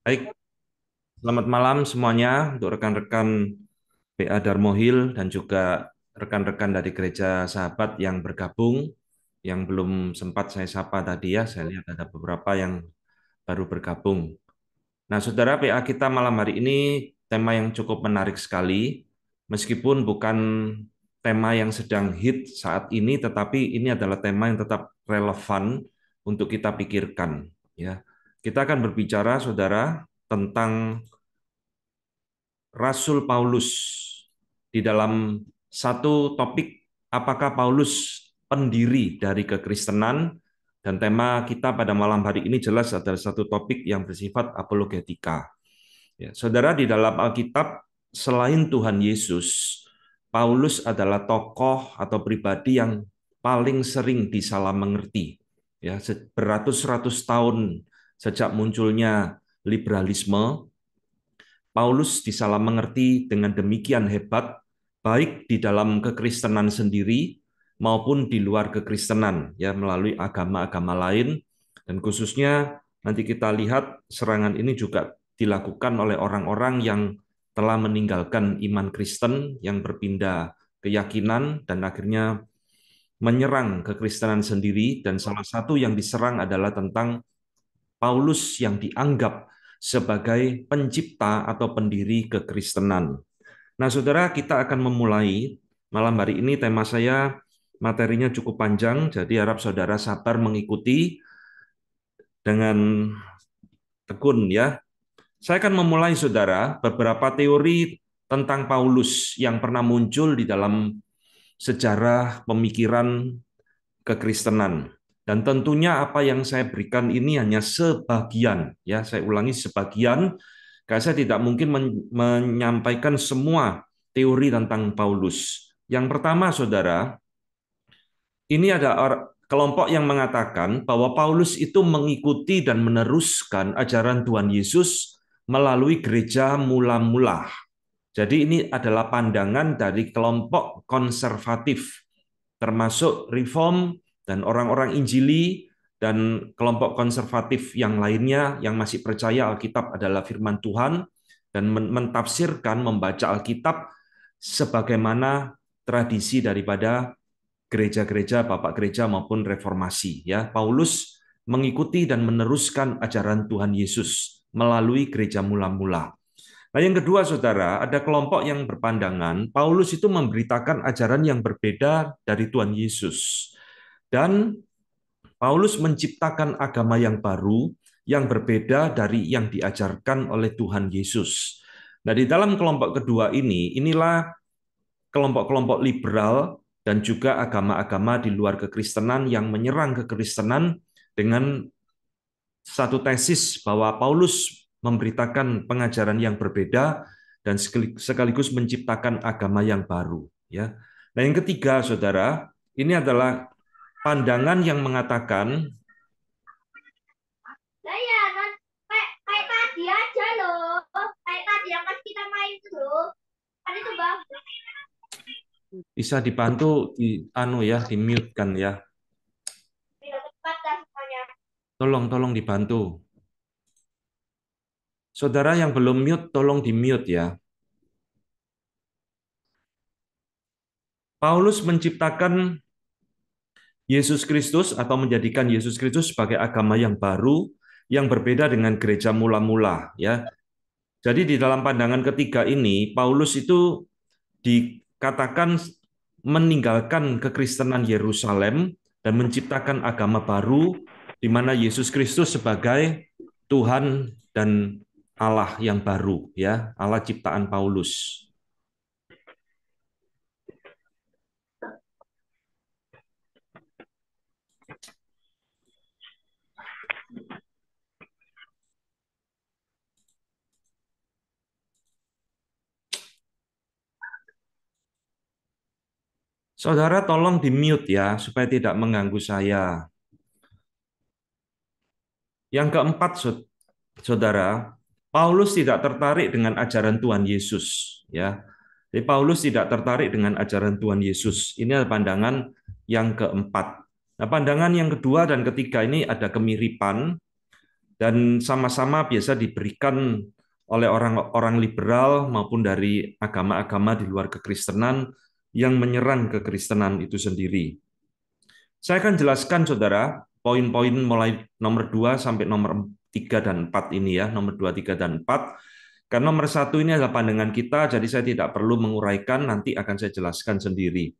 Baik, selamat malam semuanya untuk rekan-rekan PA Darmohil dan juga rekan-rekan dari gereja sahabat yang bergabung, yang belum sempat saya sapa tadi ya, saya lihat ada beberapa yang baru bergabung. Nah, saudara PA kita malam hari ini tema yang cukup menarik sekali, meskipun bukan tema yang sedang hit saat ini, tetapi ini adalah tema yang tetap relevan untuk kita pikirkan. Ya, kita akan berbicara, saudara, tentang Rasul Paulus di dalam satu topik, apakah Paulus pendiri dari kekristenan, dan tema kita pada malam hari ini jelas adalah satu topik yang bersifat apologetika. Ya, saudara, di dalam Alkitab, selain Tuhan Yesus, Paulus adalah tokoh atau pribadi yang paling sering disalah mengerti. Ya, beratus-ratus tahun sejak munculnya liberalisme, Paulus disalah mengerti dengan demikian hebat, baik di dalam kekristenan sendiri maupun di luar kekristenan, ya melalui agama-agama lain, dan khususnya nanti kita lihat serangan ini juga dilakukan oleh orang-orang yang telah meninggalkan iman Kristen yang berpindah keyakinan dan akhirnya menyerang kekristenan sendiri dan salah satu yang diserang adalah tentang Paulus yang dianggap sebagai pencipta atau pendiri kekristenan. Nah, Saudara, kita akan memulai malam hari ini tema saya materinya cukup panjang, jadi harap Saudara sabar mengikuti dengan tekun ya. Saya akan memulai Saudara beberapa teori tentang Paulus yang pernah muncul di dalam sejarah pemikiran kekristenan. Dan tentunya apa yang saya berikan ini hanya sebagian, ya saya ulangi sebagian, karena saya tidak mungkin menyampaikan semua teori tentang Paulus. Yang pertama, saudara, ini ada kelompok yang mengatakan bahwa Paulus itu mengikuti dan meneruskan ajaran Tuhan Yesus melalui gereja mula-mula. Jadi ini adalah pandangan dari kelompok konservatif, termasuk reform dan orang-orang Injili dan kelompok konservatif yang lainnya yang masih percaya Alkitab adalah firman Tuhan dan mentafsirkan membaca Alkitab sebagaimana tradisi daripada gereja-gereja Bapak gereja maupun reformasi ya Paulus mengikuti dan meneruskan ajaran Tuhan Yesus melalui gereja mula-mula. Nah, yang kedua Saudara, ada kelompok yang berpandangan Paulus itu memberitakan ajaran yang berbeda dari Tuhan Yesus dan Paulus menciptakan agama yang baru yang berbeda dari yang diajarkan oleh Tuhan Yesus. Nah, di dalam kelompok kedua ini, inilah kelompok-kelompok liberal dan juga agama-agama di luar kekristenan yang menyerang kekristenan dengan satu tesis bahwa Paulus memberitakan pengajaran yang berbeda dan sekaligus menciptakan agama yang baru, ya. Nah, yang ketiga, Saudara, ini adalah pandangan yang mengatakan ya, kayak, kayak tadi aja loh. Kayak tadi yang pas kita main tuh, loh. Kan itu bagus. Bisa dibantu di anu ya, di mute kan ya. Iya, tolong, tolong dibantu. Saudara yang belum mute, tolong di-mute ya. Paulus menciptakan Yesus Kristus atau menjadikan Yesus Kristus sebagai agama yang baru yang berbeda dengan gereja mula-mula ya. Jadi di dalam pandangan ketiga ini Paulus itu dikatakan meninggalkan kekristenan Yerusalem dan menciptakan agama baru di mana Yesus Kristus sebagai Tuhan dan Allah yang baru ya, Allah ciptaan Paulus. Saudara tolong di-mute ya, supaya tidak mengganggu saya. Yang keempat, saudara, Paulus tidak tertarik dengan ajaran Tuhan Yesus. ya. Jadi Paulus tidak tertarik dengan ajaran Tuhan Yesus. Ini adalah pandangan yang keempat. Nah, pandangan yang kedua dan ketiga ini ada kemiripan dan sama-sama biasa diberikan oleh orang-orang liberal maupun dari agama-agama di luar kekristenan yang menyerang kekristenan itu sendiri. Saya akan jelaskan saudara poin-poin mulai nomor 2 sampai nomor 3 dan 4 ini ya, nomor 2, 3 dan 4. Karena nomor satu ini adalah pandangan kita, jadi saya tidak perlu menguraikan, nanti akan saya jelaskan sendiri.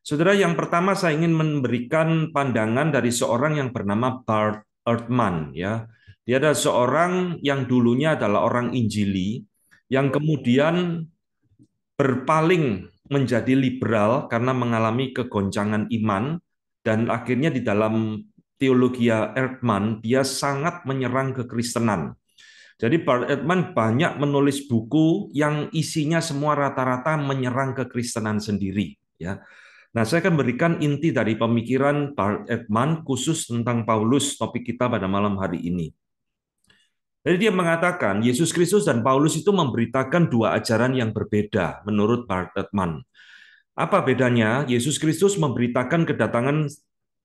Saudara, yang pertama saya ingin memberikan pandangan dari seorang yang bernama Bart Ehrtman. Ya. Dia adalah seorang yang dulunya adalah orang Injili, yang kemudian berpaling menjadi liberal karena mengalami kegoncangan iman dan akhirnya di dalam teologi Erdman dia sangat menyerang kekristenan. Jadi Bart Erdman banyak menulis buku yang isinya semua rata-rata menyerang kekristenan sendiri ya. Nah, saya akan berikan inti dari pemikiran Bart Erdman khusus tentang Paulus topik kita pada malam hari ini. Jadi dia mengatakan Yesus Kristus dan Paulus itu memberitakan dua ajaran yang berbeda menurut Bartman. Apa bedanya? Yesus Kristus memberitakan kedatangan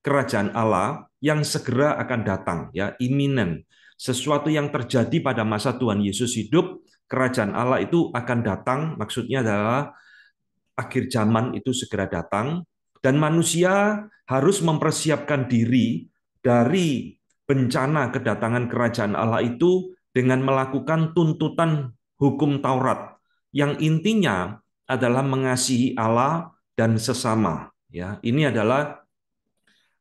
kerajaan Allah yang segera akan datang, ya, imminent. Sesuatu yang terjadi pada masa Tuhan Yesus hidup, kerajaan Allah itu akan datang, maksudnya adalah akhir zaman itu segera datang dan manusia harus mempersiapkan diri dari bencana kedatangan kerajaan Allah itu dengan melakukan tuntutan hukum Taurat yang intinya adalah mengasihi Allah dan sesama ya ini adalah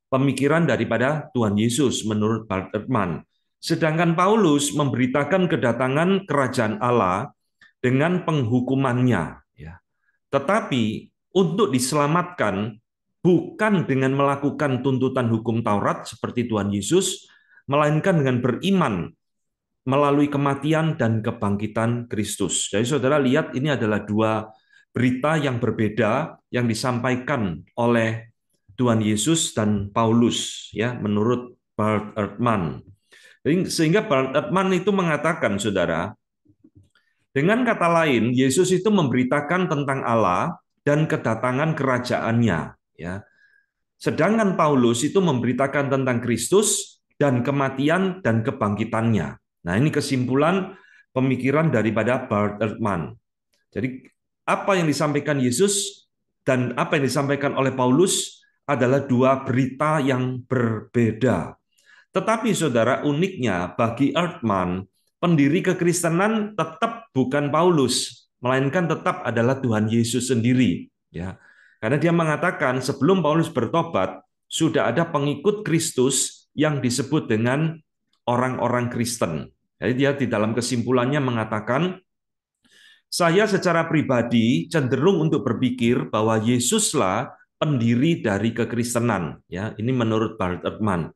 pemikiran daripada Tuhan Yesus menurut Bartman sedangkan Paulus memberitakan kedatangan kerajaan Allah dengan penghukumannya ya tetapi untuk diselamatkan bukan dengan melakukan tuntutan hukum Taurat seperti Tuhan Yesus melainkan dengan beriman melalui kematian dan kebangkitan Kristus. Jadi saudara lihat ini adalah dua berita yang berbeda yang disampaikan oleh Tuhan Yesus dan Paulus ya menurut Bart Ertman. Sehingga Bart Ertman itu mengatakan saudara dengan kata lain Yesus itu memberitakan tentang Allah dan kedatangan kerajaannya ya. Sedangkan Paulus itu memberitakan tentang Kristus dan kematian dan kebangkitannya. Nah, ini kesimpulan pemikiran daripada Bart Ehrman. Jadi apa yang disampaikan Yesus dan apa yang disampaikan oleh Paulus adalah dua berita yang berbeda. Tetapi saudara, uniknya bagi Ehrman, pendiri kekristenan tetap bukan Paulus, melainkan tetap adalah Tuhan Yesus sendiri, ya. Karena dia mengatakan sebelum Paulus bertobat, sudah ada pengikut Kristus yang disebut dengan orang-orang Kristen. Jadi dia di dalam kesimpulannya mengatakan, saya secara pribadi cenderung untuk berpikir bahwa Yesuslah pendiri dari kekristenan. Ya, ini menurut Bart Ehrman.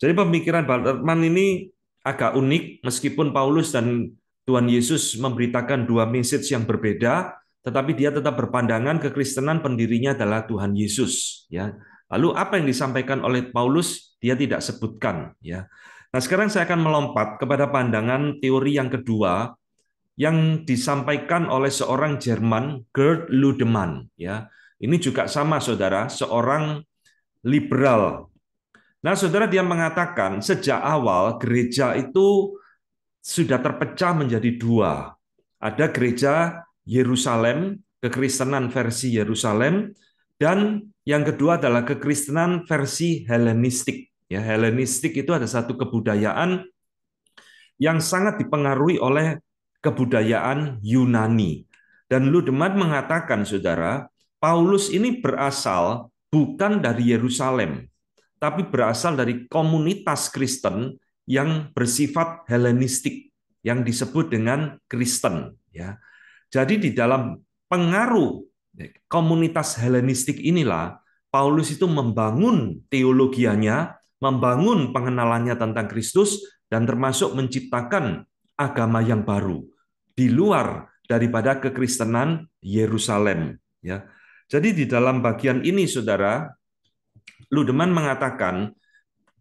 Jadi pemikiran Bart Ehrman ini agak unik, meskipun Paulus dan Tuhan Yesus memberitakan dua message yang berbeda, tetapi dia tetap berpandangan kekristenan pendirinya adalah Tuhan Yesus. Ya, lalu apa yang disampaikan oleh Paulus dia tidak sebutkan ya. Nah, sekarang saya akan melompat kepada pandangan teori yang kedua yang disampaikan oleh seorang Jerman Gerd Ludemann ya. Ini juga sama Saudara, seorang liberal. Nah, Saudara dia mengatakan sejak awal gereja itu sudah terpecah menjadi dua. Ada gereja Yerusalem, kekristenan versi Yerusalem, dan yang kedua adalah kekristenan versi Helenistik. Ya, Helenistik itu ada satu kebudayaan yang sangat dipengaruhi oleh kebudayaan Yunani. Dan Ludeman mengatakan, saudara, Paulus ini berasal bukan dari Yerusalem, tapi berasal dari komunitas Kristen yang bersifat Helenistik, yang disebut dengan Kristen. Ya. Jadi di dalam pengaruh komunitas Helenistik inilah Paulus itu membangun teologianya membangun pengenalannya tentang Kristus, dan termasuk menciptakan agama yang baru di luar daripada kekristenan Yerusalem. Ya, jadi di dalam bagian ini, saudara, Ludeman mengatakan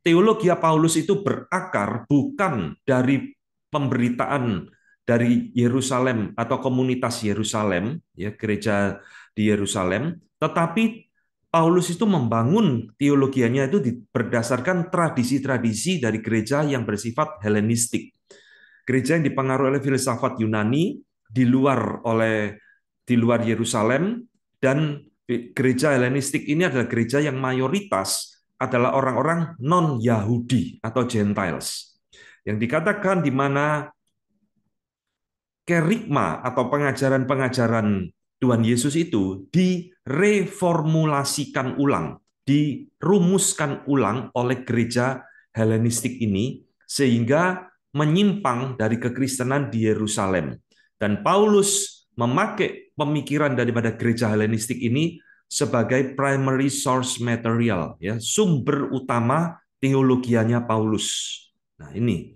teologi Paulus itu berakar bukan dari pemberitaan dari Yerusalem atau komunitas Yerusalem, ya gereja di Yerusalem, tetapi Paulus itu membangun teologianya itu berdasarkan tradisi-tradisi dari gereja yang bersifat Helenistik. Gereja yang dipengaruhi oleh filsafat Yunani di luar oleh di luar Yerusalem dan gereja Helenistik ini adalah gereja yang mayoritas adalah orang-orang non-Yahudi atau Gentiles. Yang dikatakan di mana kerikma atau pengajaran-pengajaran Tuhan Yesus itu direformulasikan ulang, dirumuskan ulang oleh gereja Helenistik ini sehingga menyimpang dari kekristenan di Yerusalem. Dan Paulus memakai pemikiran daripada gereja Helenistik ini sebagai primary source material, ya, sumber utama teologianya Paulus. Nah, ini.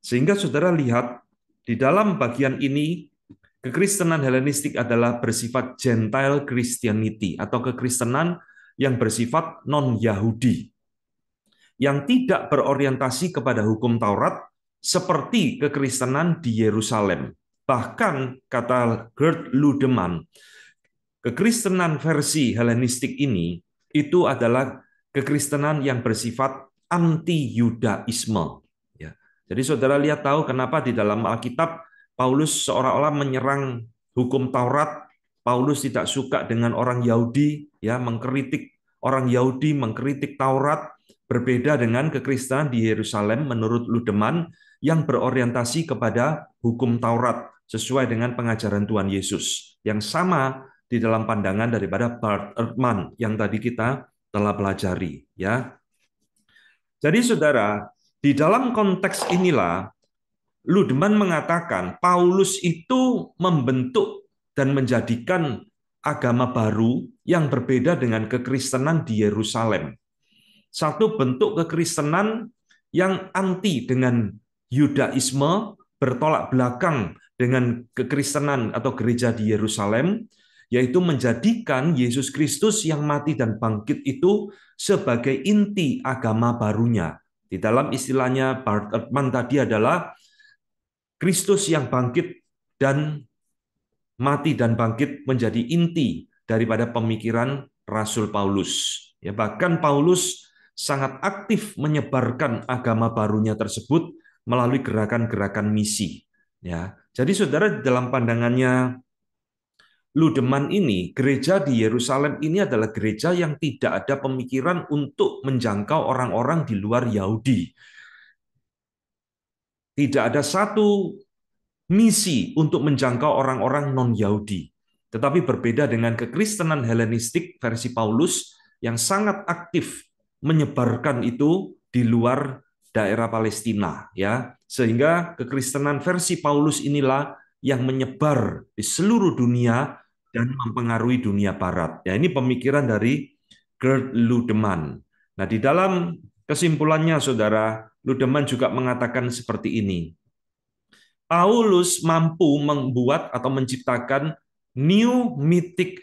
Sehingga saudara lihat di dalam bagian ini Kekristenan Helenistik adalah bersifat Gentile Christianity atau kekristenan yang bersifat non-Yahudi, yang tidak berorientasi kepada hukum Taurat seperti kekristenan di Yerusalem. Bahkan, kata Gerd Ludemann, kekristenan versi Helenistik ini itu adalah kekristenan yang bersifat anti-Yudaisme. Ya. Jadi saudara lihat tahu kenapa di dalam Alkitab Paulus seolah-olah menyerang hukum Taurat. Paulus tidak suka dengan orang Yahudi, ya mengkritik orang Yahudi, mengkritik Taurat. Berbeda dengan kekristenan di Yerusalem menurut Ludeman yang berorientasi kepada hukum Taurat sesuai dengan pengajaran Tuhan Yesus. Yang sama di dalam pandangan daripada Bart Ehrman yang tadi kita telah pelajari ya. Jadi saudara, di dalam konteks inilah Ludeman mengatakan Paulus itu membentuk dan menjadikan agama baru yang berbeda dengan kekristenan di Yerusalem. Satu bentuk kekristenan yang anti dengan Yudaisme, bertolak belakang dengan kekristenan atau gereja di Yerusalem, yaitu menjadikan Yesus Kristus yang mati dan bangkit itu sebagai inti agama barunya. Di dalam istilahnya Bartman tadi adalah Kristus yang bangkit dan mati dan bangkit menjadi inti daripada pemikiran Rasul Paulus. Ya, bahkan Paulus sangat aktif menyebarkan agama barunya tersebut melalui gerakan-gerakan misi. Ya, jadi saudara dalam pandangannya Ludeman ini, gereja di Yerusalem ini adalah gereja yang tidak ada pemikiran untuk menjangkau orang-orang di luar Yahudi. Tidak ada satu misi untuk menjangkau orang-orang non-Yahudi. Tetapi berbeda dengan kekristenan Helenistik versi Paulus yang sangat aktif menyebarkan itu di luar daerah Palestina ya. Sehingga kekristenan versi Paulus inilah yang menyebar di seluruh dunia dan mempengaruhi dunia barat. Ya, ini pemikiran dari Gerd Ludemann. Nah, di dalam kesimpulannya Saudara Ludeman juga mengatakan seperti ini. Paulus mampu membuat atau menciptakan new mythic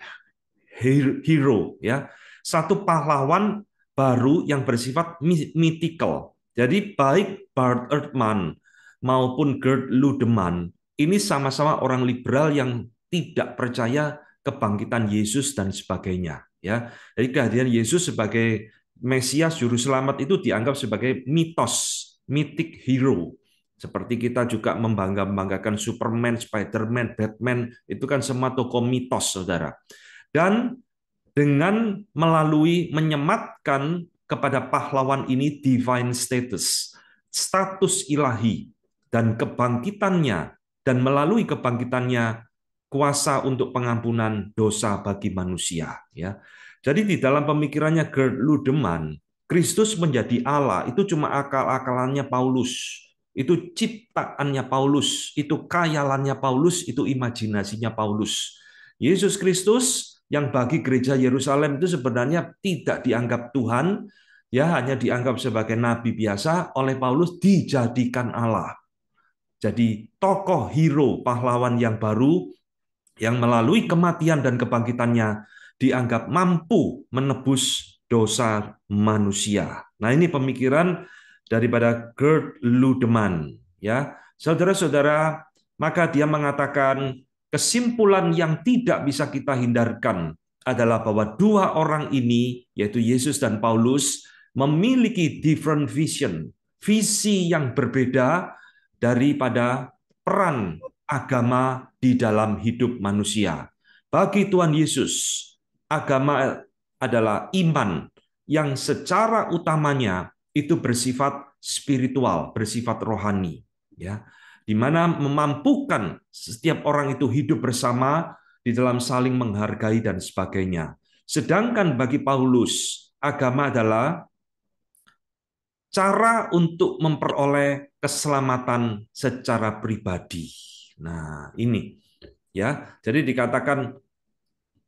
hero ya, satu pahlawan baru yang bersifat mythical. Jadi baik Bart Ehrman maupun Gerd Ludeman ini sama-sama orang liberal yang tidak percaya kebangkitan Yesus dan sebagainya ya. Jadi kehadiran Yesus sebagai Mesias juru selamat itu dianggap sebagai mitos, mythic hero. Seperti kita juga membangga-banggakan Superman, Spider-Man, Batman, itu kan semua tokoh mitos, Saudara. Dan dengan melalui menyematkan kepada pahlawan ini divine status, status ilahi dan kebangkitannya dan melalui kebangkitannya kuasa untuk pengampunan dosa bagi manusia ya jadi di dalam pemikirannya Gerludeman, Kristus menjadi Allah itu cuma akal-akalannya Paulus. Itu ciptaannya Paulus, itu kayalannya Paulus, itu imajinasinya Paulus. Yesus Kristus yang bagi gereja Yerusalem itu sebenarnya tidak dianggap Tuhan, ya hanya dianggap sebagai nabi biasa oleh Paulus dijadikan Allah. Jadi tokoh hero pahlawan yang baru yang melalui kematian dan kebangkitannya dianggap mampu menebus dosa manusia. Nah, ini pemikiran daripada Gerd Ludeman, ya. Saudara-saudara, maka dia mengatakan kesimpulan yang tidak bisa kita hindarkan adalah bahwa dua orang ini yaitu Yesus dan Paulus memiliki different vision, visi yang berbeda daripada peran agama di dalam hidup manusia. Bagi Tuhan Yesus, agama adalah iman yang secara utamanya itu bersifat spiritual, bersifat rohani, ya. Di mana memampukan setiap orang itu hidup bersama di dalam saling menghargai dan sebagainya. Sedangkan bagi Paulus, agama adalah cara untuk memperoleh keselamatan secara pribadi. Nah, ini ya. Jadi dikatakan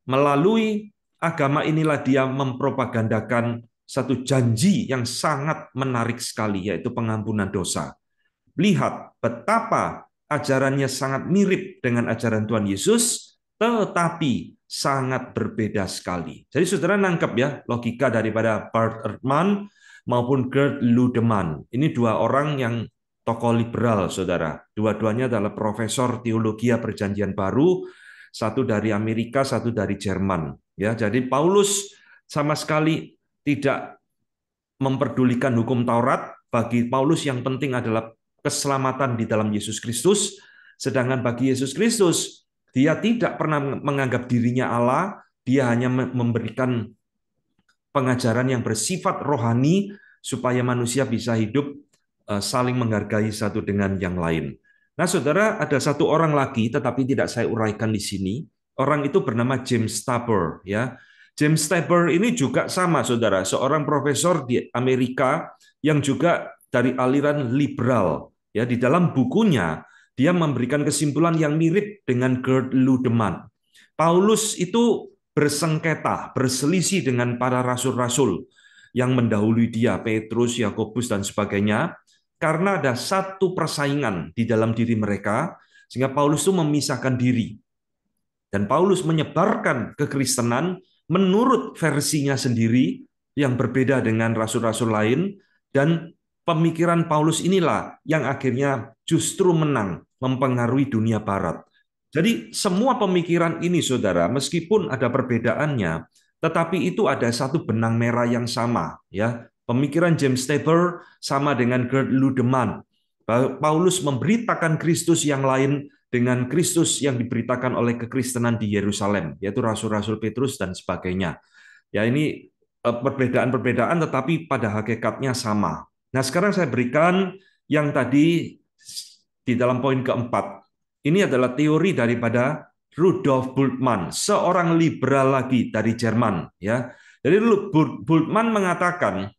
Melalui agama inilah dia mempropagandakan satu janji yang sangat menarik sekali, yaitu pengampunan dosa. Lihat betapa ajarannya sangat mirip dengan ajaran Tuhan Yesus, tetapi sangat berbeda sekali. Jadi saudara nangkep ya logika daripada Bart Ehrman maupun Gerd Ludemann. Ini dua orang yang tokoh liberal, saudara. Dua-duanya adalah profesor teologi perjanjian baru satu dari Amerika, satu dari Jerman. Ya, jadi Paulus sama sekali tidak memperdulikan hukum Taurat. Bagi Paulus yang penting adalah keselamatan di dalam Yesus Kristus, sedangkan bagi Yesus Kristus dia tidak pernah menganggap dirinya Allah, dia hanya memberikan pengajaran yang bersifat rohani supaya manusia bisa hidup eh, saling menghargai satu dengan yang lain. Nah, saudara, ada satu orang lagi, tetapi tidak saya uraikan di sini. Orang itu bernama James Tapper. Ya, James Tapper ini juga sama, saudara, seorang profesor di Amerika yang juga dari aliran liberal. Ya, di dalam bukunya dia memberikan kesimpulan yang mirip dengan Gerd Ludemann. Paulus itu bersengketa, berselisih dengan para rasul-rasul yang mendahului dia, Petrus, Yakobus dan sebagainya karena ada satu persaingan di dalam diri mereka sehingga Paulus itu memisahkan diri. Dan Paulus menyebarkan kekristenan menurut versinya sendiri yang berbeda dengan rasul-rasul lain dan pemikiran Paulus inilah yang akhirnya justru menang mempengaruhi dunia barat. Jadi semua pemikiran ini Saudara meskipun ada perbedaannya tetapi itu ada satu benang merah yang sama ya Pemikiran James Tabor sama dengan Gerd Ludemann. Paulus memberitakan Kristus yang lain dengan Kristus yang diberitakan oleh kekristenan di Yerusalem, yaitu rasul-rasul Petrus dan sebagainya. Ya ini eh, perbedaan-perbedaan tetapi pada hakikatnya sama. Nah, sekarang saya berikan yang tadi di dalam poin keempat. Ini adalah teori daripada Rudolf Bultmann, seorang liberal lagi dari Jerman, ya. Jadi Bultmann mengatakan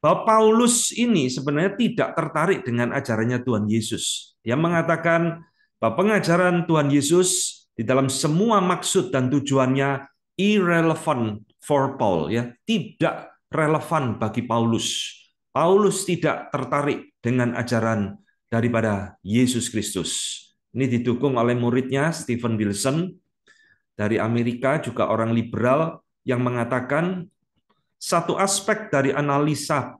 bahwa Paulus ini sebenarnya tidak tertarik dengan ajarannya Tuhan Yesus. Dia mengatakan bahwa pengajaran Tuhan Yesus di dalam semua maksud dan tujuannya irrelevant for Paul ya, tidak relevan bagi Paulus. Paulus tidak tertarik dengan ajaran daripada Yesus Kristus. Ini didukung oleh muridnya Stephen Wilson dari Amerika juga orang liberal yang mengatakan satu aspek dari analisa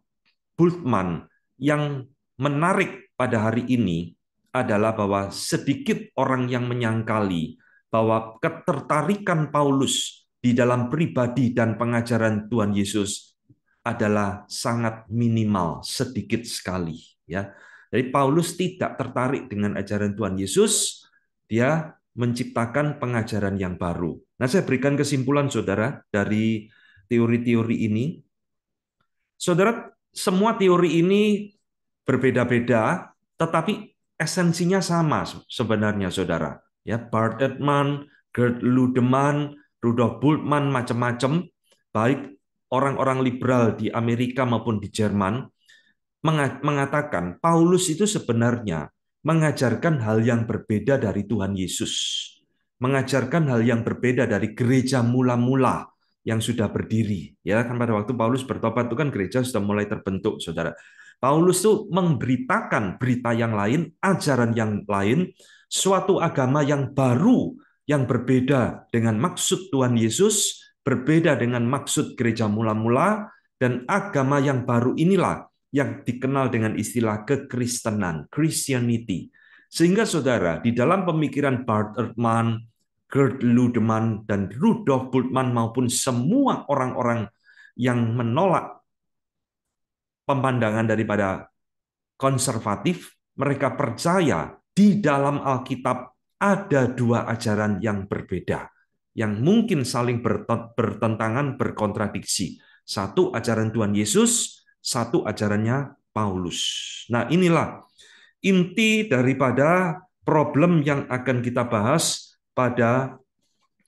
Bultmann yang menarik pada hari ini adalah bahwa sedikit orang yang menyangkali bahwa ketertarikan Paulus di dalam pribadi dan pengajaran Tuhan Yesus adalah sangat minimal, sedikit sekali ya. Jadi Paulus tidak tertarik dengan ajaran Tuhan Yesus, dia menciptakan pengajaran yang baru. Nah, saya berikan kesimpulan Saudara dari teori-teori ini. Saudara, semua teori ini berbeda-beda, tetapi esensinya sama sebenarnya, saudara. Ya, Bart Edman, Gerd Ludeman, Rudolf Bultmann, macam-macam, baik orang-orang liberal di Amerika maupun di Jerman, mengatakan Paulus itu sebenarnya mengajarkan hal yang berbeda dari Tuhan Yesus, mengajarkan hal yang berbeda dari gereja mula-mula yang sudah berdiri. Ya kan pada waktu Paulus bertobat itu kan gereja sudah mulai terbentuk, saudara. Paulus itu memberitakan berita yang lain, ajaran yang lain, suatu agama yang baru yang berbeda dengan maksud Tuhan Yesus, berbeda dengan maksud gereja mula-mula dan agama yang baru inilah yang dikenal dengan istilah kekristenan, Christianity. Sehingga saudara, di dalam pemikiran Bart Ehrman, Gerd Ludemann dan Rudolf Bultmann maupun semua orang-orang yang menolak pemandangan daripada konservatif, mereka percaya di dalam Alkitab ada dua ajaran yang berbeda, yang mungkin saling bertentangan, berkontradiksi. Satu ajaran Tuhan Yesus, satu ajarannya Paulus. Nah inilah inti daripada problem yang akan kita bahas pada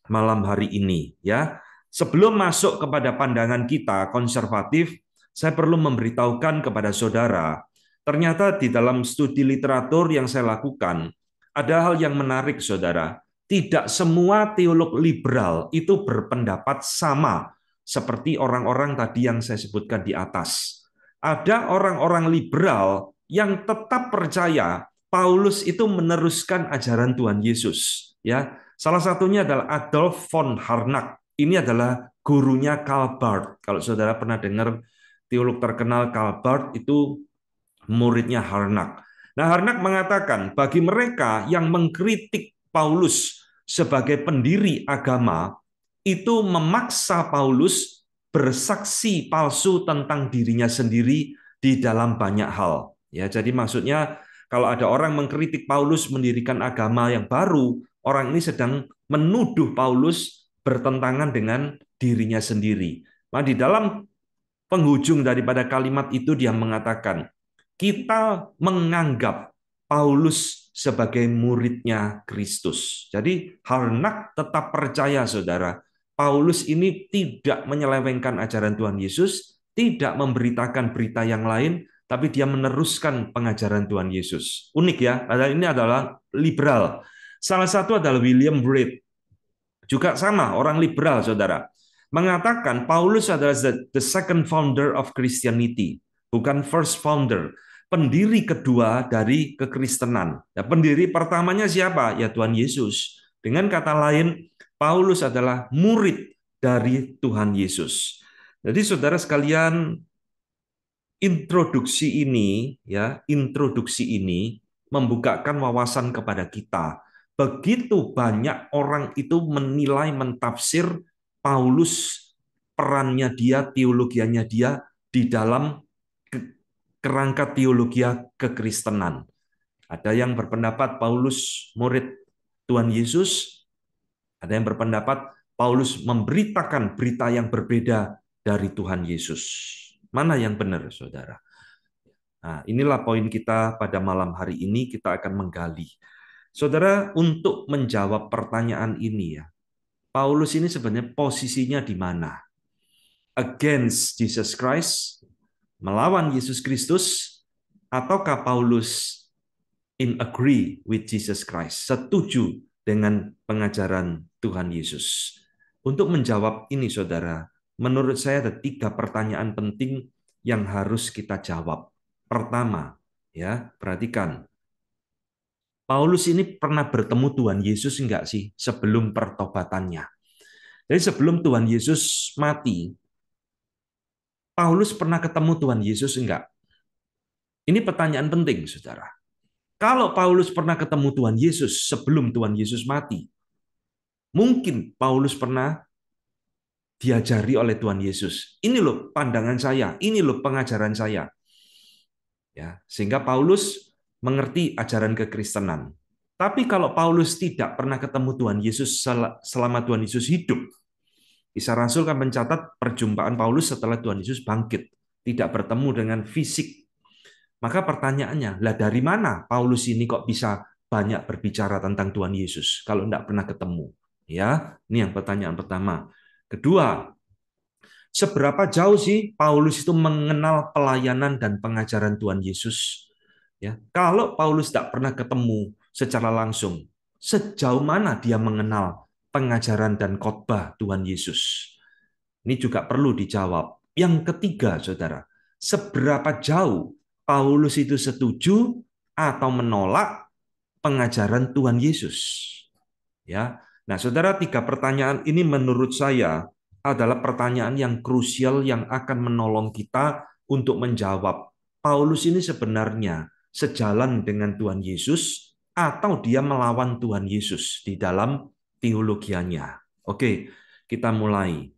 malam hari ini ya. Sebelum masuk kepada pandangan kita konservatif, saya perlu memberitahukan kepada saudara, ternyata di dalam studi literatur yang saya lakukan ada hal yang menarik saudara. Tidak semua teolog liberal itu berpendapat sama seperti orang-orang tadi yang saya sebutkan di atas. Ada orang-orang liberal yang tetap percaya Paulus itu meneruskan ajaran Tuhan Yesus, ya. Salah satunya adalah Adolf von Harnack. Ini adalah gurunya Karl Barth. Kalau saudara pernah dengar teolog terkenal Karl Barth itu muridnya Harnack. Nah, Harnack mengatakan bagi mereka yang mengkritik Paulus sebagai pendiri agama itu memaksa Paulus bersaksi palsu tentang dirinya sendiri di dalam banyak hal. Ya, jadi maksudnya kalau ada orang mengkritik Paulus mendirikan agama yang baru, orang ini sedang menuduh Paulus bertentangan dengan dirinya sendiri. Nah, di dalam penghujung daripada kalimat itu dia mengatakan, kita menganggap Paulus sebagai muridnya Kristus. Jadi Harnak tetap percaya saudara, Paulus ini tidak menyelewengkan ajaran Tuhan Yesus, tidak memberitakan berita yang lain, tapi dia meneruskan pengajaran Tuhan Yesus. Unik ya, ini adalah liberal. Salah satu adalah William Reed. Juga sama, orang liberal, saudara. Mengatakan Paulus adalah the second founder of Christianity, bukan first founder. Pendiri kedua dari kekristenan. Ya, pendiri pertamanya siapa? Ya Tuhan Yesus. Dengan kata lain, Paulus adalah murid dari Tuhan Yesus. Jadi saudara sekalian, introduksi ini ya, introduksi ini membukakan wawasan kepada kita begitu banyak orang itu menilai mentafsir Paulus perannya dia, teologianya dia di dalam kerangka teologi kekristenan. Ada yang berpendapat Paulus murid Tuhan Yesus, ada yang berpendapat Paulus memberitakan berita yang berbeda dari Tuhan Yesus. Mana yang benar, Saudara? Nah, inilah poin kita pada malam hari ini kita akan menggali Saudara, untuk menjawab pertanyaan ini ya, Paulus ini sebenarnya posisinya di mana? Against Jesus Christ, melawan Yesus Kristus, ataukah Paulus in agree with Jesus Christ, setuju dengan pengajaran Tuhan Yesus? Untuk menjawab ini, saudara, menurut saya ada tiga pertanyaan penting yang harus kita jawab. Pertama, ya perhatikan Paulus ini pernah bertemu Tuhan Yesus enggak sih sebelum pertobatannya? Jadi sebelum Tuhan Yesus mati, Paulus pernah ketemu Tuhan Yesus enggak? Ini pertanyaan penting, saudara. Kalau Paulus pernah ketemu Tuhan Yesus sebelum Tuhan Yesus mati, mungkin Paulus pernah diajari oleh Tuhan Yesus. Ini loh pandangan saya, ini loh pengajaran saya. Ya, sehingga Paulus mengerti ajaran kekristenan. Tapi kalau Paulus tidak pernah ketemu Tuhan Yesus selama Tuhan Yesus hidup, kisah Rasul kan mencatat perjumpaan Paulus setelah Tuhan Yesus bangkit, tidak bertemu dengan fisik. Maka pertanyaannya, lah dari mana Paulus ini kok bisa banyak berbicara tentang Tuhan Yesus kalau tidak pernah ketemu? Ya, ini yang pertanyaan pertama. Kedua, seberapa jauh sih Paulus itu mengenal pelayanan dan pengajaran Tuhan Yesus? Ya, kalau Paulus tidak pernah ketemu secara langsung, sejauh mana dia mengenal pengajaran dan khotbah Tuhan Yesus? Ini juga perlu dijawab. Yang ketiga, saudara, seberapa jauh Paulus itu setuju atau menolak pengajaran Tuhan Yesus? Ya, nah, saudara, tiga pertanyaan ini menurut saya adalah pertanyaan yang krusial yang akan menolong kita untuk menjawab Paulus ini sebenarnya sejalan dengan Tuhan Yesus atau dia melawan Tuhan Yesus di dalam teologianya. Oke, kita mulai.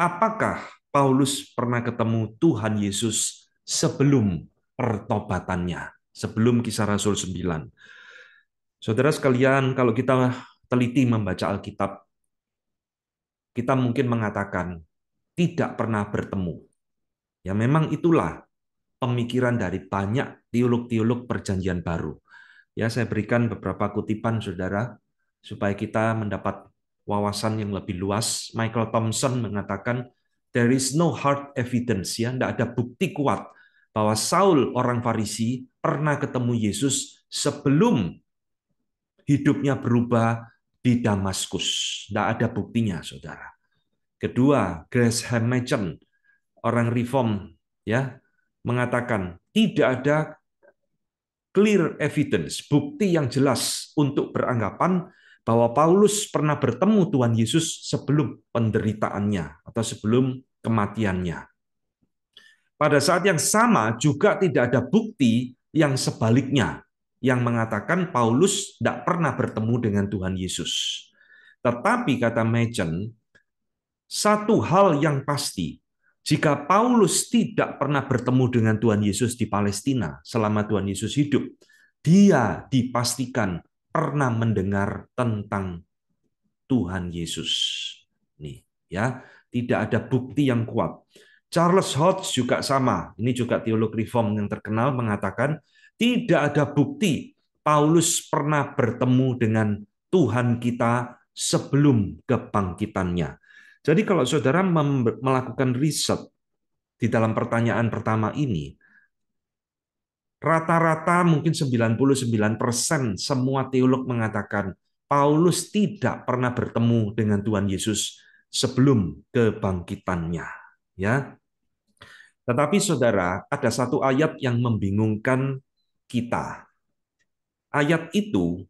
Apakah Paulus pernah ketemu Tuhan Yesus sebelum pertobatannya, sebelum kisah Rasul 9? Saudara sekalian, kalau kita teliti membaca Alkitab, kita mungkin mengatakan tidak pernah bertemu. Ya memang itulah pemikiran dari banyak teolog-teolog perjanjian baru. Ya, saya berikan beberapa kutipan Saudara supaya kita mendapat wawasan yang lebih luas. Michael Thompson mengatakan there is no hard evidence ya, tidak ada bukti kuat bahwa Saul orang Farisi pernah ketemu Yesus sebelum hidupnya berubah di Damaskus. Tidak ada buktinya, Saudara. Kedua, Grace Hamilton, orang reform ya, mengatakan tidak ada clear evidence, bukti yang jelas untuk beranggapan bahwa Paulus pernah bertemu Tuhan Yesus sebelum penderitaannya atau sebelum kematiannya. Pada saat yang sama juga tidak ada bukti yang sebaliknya yang mengatakan Paulus tidak pernah bertemu dengan Tuhan Yesus. Tetapi kata Mechen satu hal yang pasti jika Paulus tidak pernah bertemu dengan Tuhan Yesus di Palestina selama Tuhan Yesus hidup, dia dipastikan pernah mendengar tentang Tuhan Yesus. Nih, ya, tidak ada bukti yang kuat. Charles Hodge juga sama. Ini juga teolog reform yang terkenal mengatakan tidak ada bukti Paulus pernah bertemu dengan Tuhan kita sebelum kebangkitannya. Jadi kalau saudara melakukan riset di dalam pertanyaan pertama ini, rata-rata mungkin 99% semua teolog mengatakan Paulus tidak pernah bertemu dengan Tuhan Yesus sebelum kebangkitannya, ya. Tetapi saudara, ada satu ayat yang membingungkan kita. Ayat itu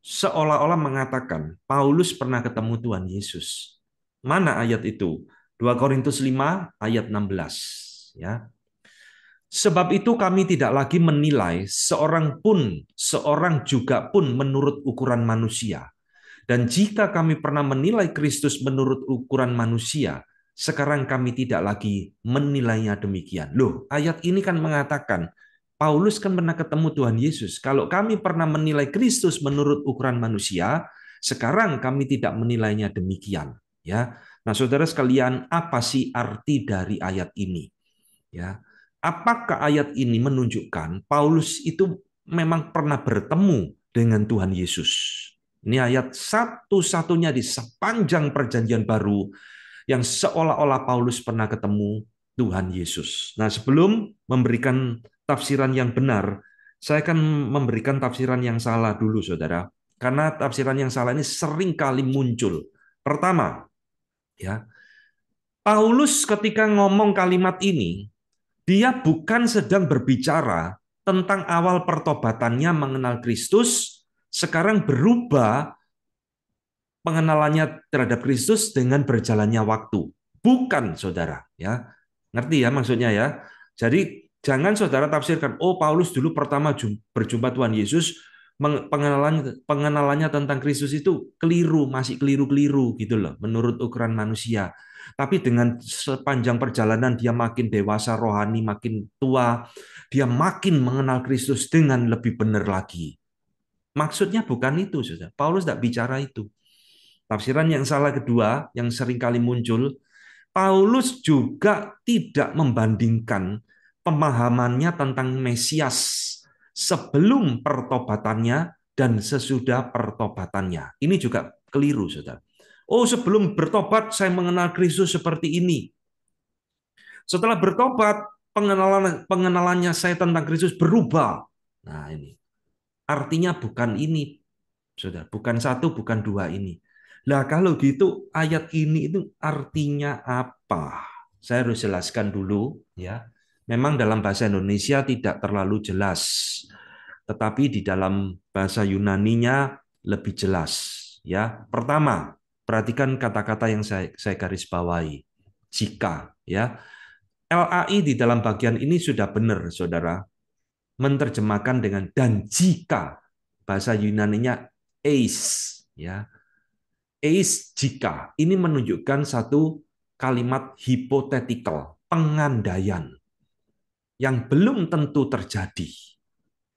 seolah-olah mengatakan Paulus pernah ketemu Tuhan Yesus. Mana ayat itu? 2 Korintus 5 ayat 16 ya. Sebab itu kami tidak lagi menilai seorang pun, seorang juga pun menurut ukuran manusia. Dan jika kami pernah menilai Kristus menurut ukuran manusia, sekarang kami tidak lagi menilainya demikian. Loh, ayat ini kan mengatakan Paulus kan pernah ketemu Tuhan Yesus. Kalau kami pernah menilai Kristus menurut ukuran manusia, sekarang kami tidak menilainya demikian. Ya. Nah, Saudara sekalian, apa sih arti dari ayat ini? Ya. Apakah ayat ini menunjukkan Paulus itu memang pernah bertemu dengan Tuhan Yesus? Ini ayat satu-satunya di sepanjang perjanjian baru yang seolah-olah Paulus pernah ketemu Tuhan Yesus. Nah, sebelum memberikan tafsiran yang benar, saya akan memberikan tafsiran yang salah dulu, Saudara. Karena tafsiran yang salah ini sering kali muncul. Pertama, Ya. Paulus ketika ngomong kalimat ini, dia bukan sedang berbicara tentang awal pertobatannya mengenal Kristus, sekarang berubah pengenalannya terhadap Kristus dengan berjalannya waktu. Bukan saudara, ya. Ngerti ya maksudnya ya? Jadi jangan saudara tafsirkan, oh Paulus dulu pertama berjumpa Tuhan Yesus pengenalan pengenalannya tentang Kristus itu keliru, masih keliru-keliru gitu loh menurut ukuran manusia. Tapi dengan sepanjang perjalanan dia makin dewasa rohani, makin tua, dia makin mengenal Kristus dengan lebih benar lagi. Maksudnya bukan itu, Saudara. Paulus tidak bicara itu. Tafsiran yang salah kedua yang seringkali muncul, Paulus juga tidak membandingkan pemahamannya tentang Mesias sebelum pertobatannya dan sesudah pertobatannya. Ini juga keliru, saudara. Oh, sebelum bertobat saya mengenal Kristus seperti ini. Setelah bertobat, pengenalan pengenalannya saya tentang Kristus berubah. Nah, ini. Artinya bukan ini, Saudara, bukan satu, bukan dua ini. Lah kalau gitu ayat ini itu artinya apa? Saya harus jelaskan dulu ya memang dalam bahasa Indonesia tidak terlalu jelas, tetapi di dalam bahasa Yunani-nya lebih jelas. Ya, pertama perhatikan kata-kata yang saya, saya garis bawahi. Jika ya LAI di dalam bagian ini sudah benar, saudara, menerjemahkan dengan dan jika bahasa Yunani-nya eis ya eis jika ini menunjukkan satu kalimat hipotetikal pengandaian yang belum tentu terjadi.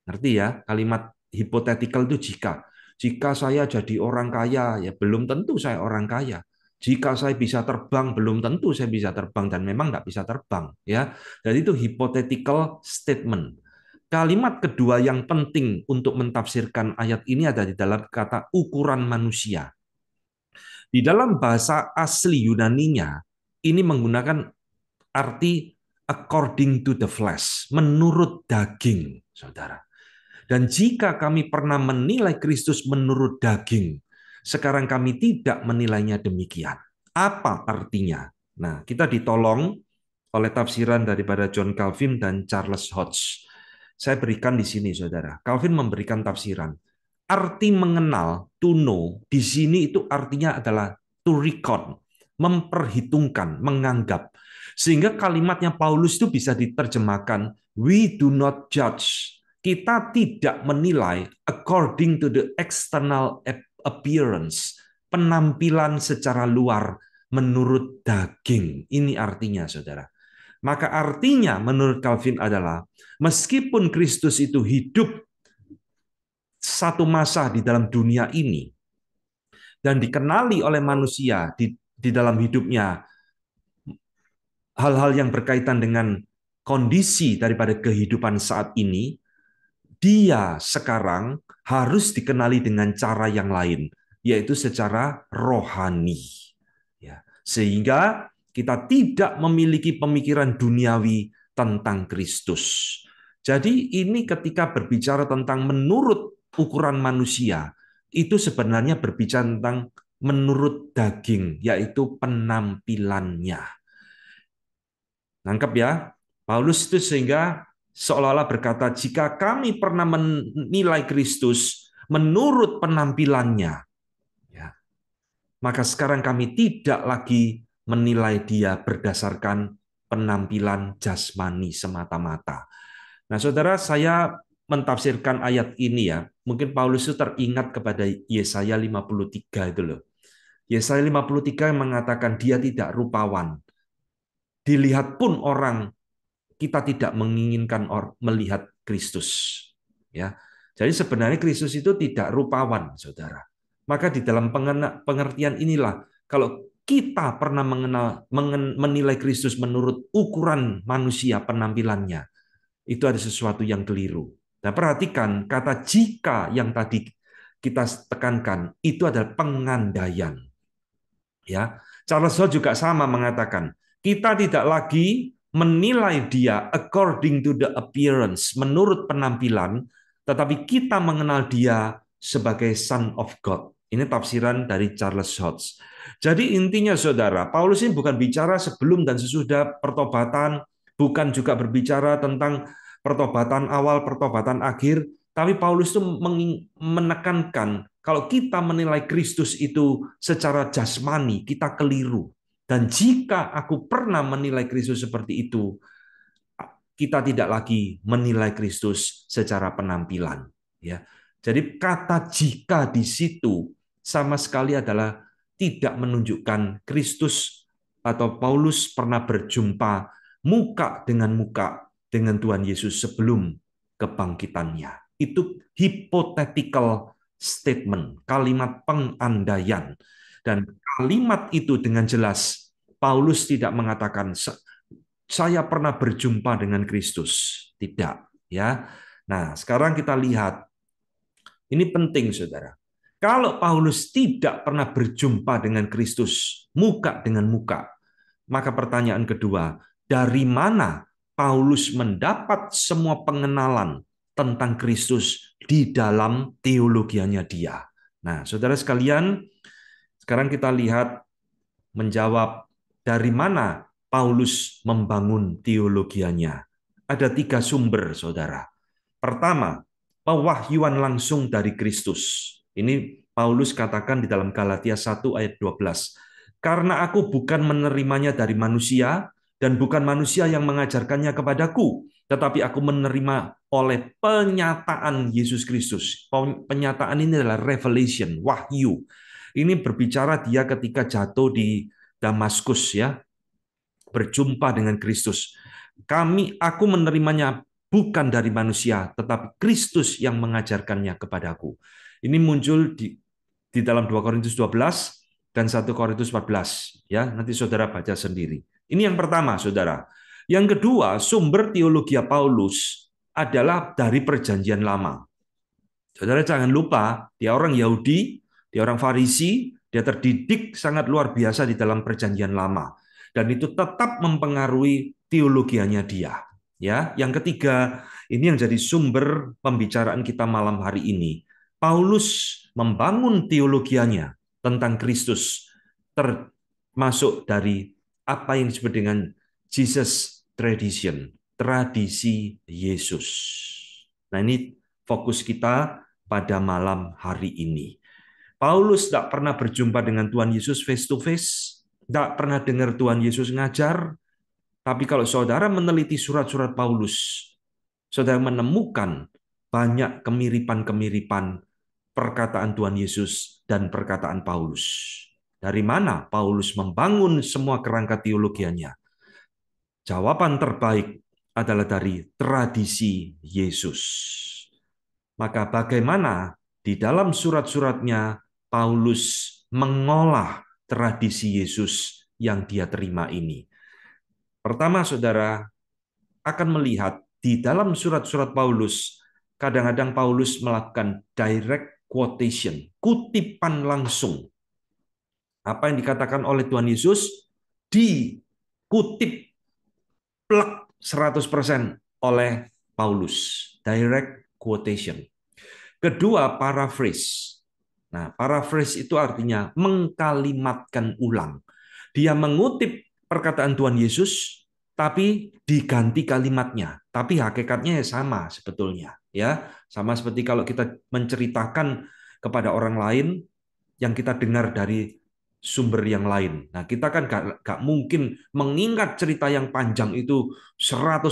Ngerti ya? Kalimat hipotetikal itu jika. Jika saya jadi orang kaya, ya belum tentu saya orang kaya. Jika saya bisa terbang, belum tentu saya bisa terbang dan memang nggak bisa terbang. Ya, jadi itu hypothetical statement. Kalimat kedua yang penting untuk mentafsirkan ayat ini ada di dalam kata ukuran manusia. Di dalam bahasa asli Yunani nya ini menggunakan arti according to the flesh, menurut daging, saudara. Dan jika kami pernah menilai Kristus menurut daging, sekarang kami tidak menilainya demikian. Apa artinya? Nah, kita ditolong oleh tafsiran daripada John Calvin dan Charles Hodge. Saya berikan di sini, saudara. Calvin memberikan tafsiran. Arti mengenal, to know, di sini itu artinya adalah to record, memperhitungkan, menganggap. Sehingga kalimatnya Paulus itu bisa diterjemahkan, we do not judge. Kita tidak menilai according to the external appearance, penampilan secara luar menurut daging. Ini artinya, saudara. Maka artinya menurut Calvin adalah meskipun Kristus itu hidup satu masa di dalam dunia ini dan dikenali oleh manusia di, di dalam hidupnya hal-hal yang berkaitan dengan kondisi daripada kehidupan saat ini, dia sekarang harus dikenali dengan cara yang lain, yaitu secara rohani. Ya, sehingga kita tidak memiliki pemikiran duniawi tentang Kristus. Jadi ini ketika berbicara tentang menurut ukuran manusia, itu sebenarnya berbicara tentang menurut daging, yaitu penampilannya. Nangkep ya? Paulus itu sehingga seolah-olah berkata, jika kami pernah menilai Kristus menurut penampilannya, ya, maka sekarang kami tidak lagi menilai dia berdasarkan penampilan jasmani semata-mata. Nah, saudara, saya mentafsirkan ayat ini ya. Mungkin Paulus itu teringat kepada Yesaya 53 itu loh. Yesaya 53 yang mengatakan dia tidak rupawan, dilihat pun orang kita tidak menginginkan or, melihat Kristus. Ya. Jadi sebenarnya Kristus itu tidak rupawan, Saudara. Maka di dalam pengertian inilah kalau kita pernah mengenal menilai Kristus menurut ukuran manusia penampilannya, itu ada sesuatu yang keliru. Dan perhatikan kata jika yang tadi kita tekankan itu adalah pengandaian. Ya, Charles Hall juga sama mengatakan, kita tidak lagi menilai dia according to the appearance, menurut penampilan, tetapi kita mengenal dia sebagai Son of God. Ini tafsiran dari Charles Hodge. Jadi intinya saudara, Paulus ini bukan bicara sebelum dan sesudah pertobatan, bukan juga berbicara tentang pertobatan awal, pertobatan akhir, tapi Paulus itu menekankan kalau kita menilai Kristus itu secara jasmani, kita keliru. Dan jika aku pernah menilai Kristus seperti itu, kita tidak lagi menilai Kristus secara penampilan. Ya, jadi kata "jika" di situ sama sekali adalah tidak menunjukkan Kristus atau Paulus pernah berjumpa muka dengan muka dengan Tuhan Yesus sebelum kebangkitannya. Itu hypothetical statement, kalimat pengandaian dan kalimat itu dengan jelas, Paulus tidak mengatakan, saya pernah berjumpa dengan Kristus. Tidak. ya. Nah, sekarang kita lihat. Ini penting, saudara. Kalau Paulus tidak pernah berjumpa dengan Kristus, muka dengan muka, maka pertanyaan kedua, dari mana Paulus mendapat semua pengenalan tentang Kristus di dalam teologianya dia. Nah, saudara sekalian, sekarang kita lihat menjawab dari mana Paulus membangun teologianya. Ada tiga sumber, saudara. Pertama, pewahyuan langsung dari Kristus. Ini Paulus katakan di dalam Galatia 1 ayat 12. Karena aku bukan menerimanya dari manusia, dan bukan manusia yang mengajarkannya kepadaku, tetapi aku menerima oleh penyataan Yesus Kristus. Penyataan ini adalah revelation, wahyu ini berbicara dia ketika jatuh di Damaskus ya, berjumpa dengan Kristus. Kami aku menerimanya bukan dari manusia, tetapi Kristus yang mengajarkannya kepadaku. Ini muncul di di dalam 2 Korintus 12 dan 1 Korintus 14 ya, nanti Saudara baca sendiri. Ini yang pertama, Saudara. Yang kedua, sumber teologi Paulus adalah dari perjanjian lama. Saudara jangan lupa, dia orang Yahudi dia orang Farisi, dia terdidik sangat luar biasa di dalam perjanjian lama dan itu tetap mempengaruhi teologianya dia. Ya, yang ketiga, ini yang jadi sumber pembicaraan kita malam hari ini. Paulus membangun teologianya tentang Kristus termasuk dari apa yang disebut dengan Jesus tradition, tradisi Yesus. Nah, ini fokus kita pada malam hari ini. Paulus tidak pernah berjumpa dengan Tuhan Yesus face to face, tidak pernah dengar Tuhan Yesus ngajar. Tapi kalau saudara meneliti surat-surat Paulus, saudara menemukan banyak kemiripan-kemiripan perkataan Tuhan Yesus dan perkataan Paulus. Dari mana Paulus membangun semua kerangka teologianya? Jawaban terbaik adalah dari tradisi Yesus. Maka bagaimana di dalam surat-suratnya Paulus mengolah tradisi Yesus yang dia terima ini. Pertama, saudara akan melihat di dalam surat-surat Paulus, kadang-kadang Paulus melakukan direct quotation, kutipan langsung. Apa yang dikatakan oleh Tuhan Yesus dikutip plek 100% oleh Paulus. Direct quotation. Kedua, paraphrase Nah, paraphrase itu artinya mengkalimatkan ulang. Dia mengutip perkataan Tuhan Yesus tapi diganti kalimatnya. Tapi hakikatnya ya sama sebetulnya, ya. Sama seperti kalau kita menceritakan kepada orang lain yang kita dengar dari sumber yang lain. Nah, kita kan gak, gak mungkin mengingat cerita yang panjang itu 100%,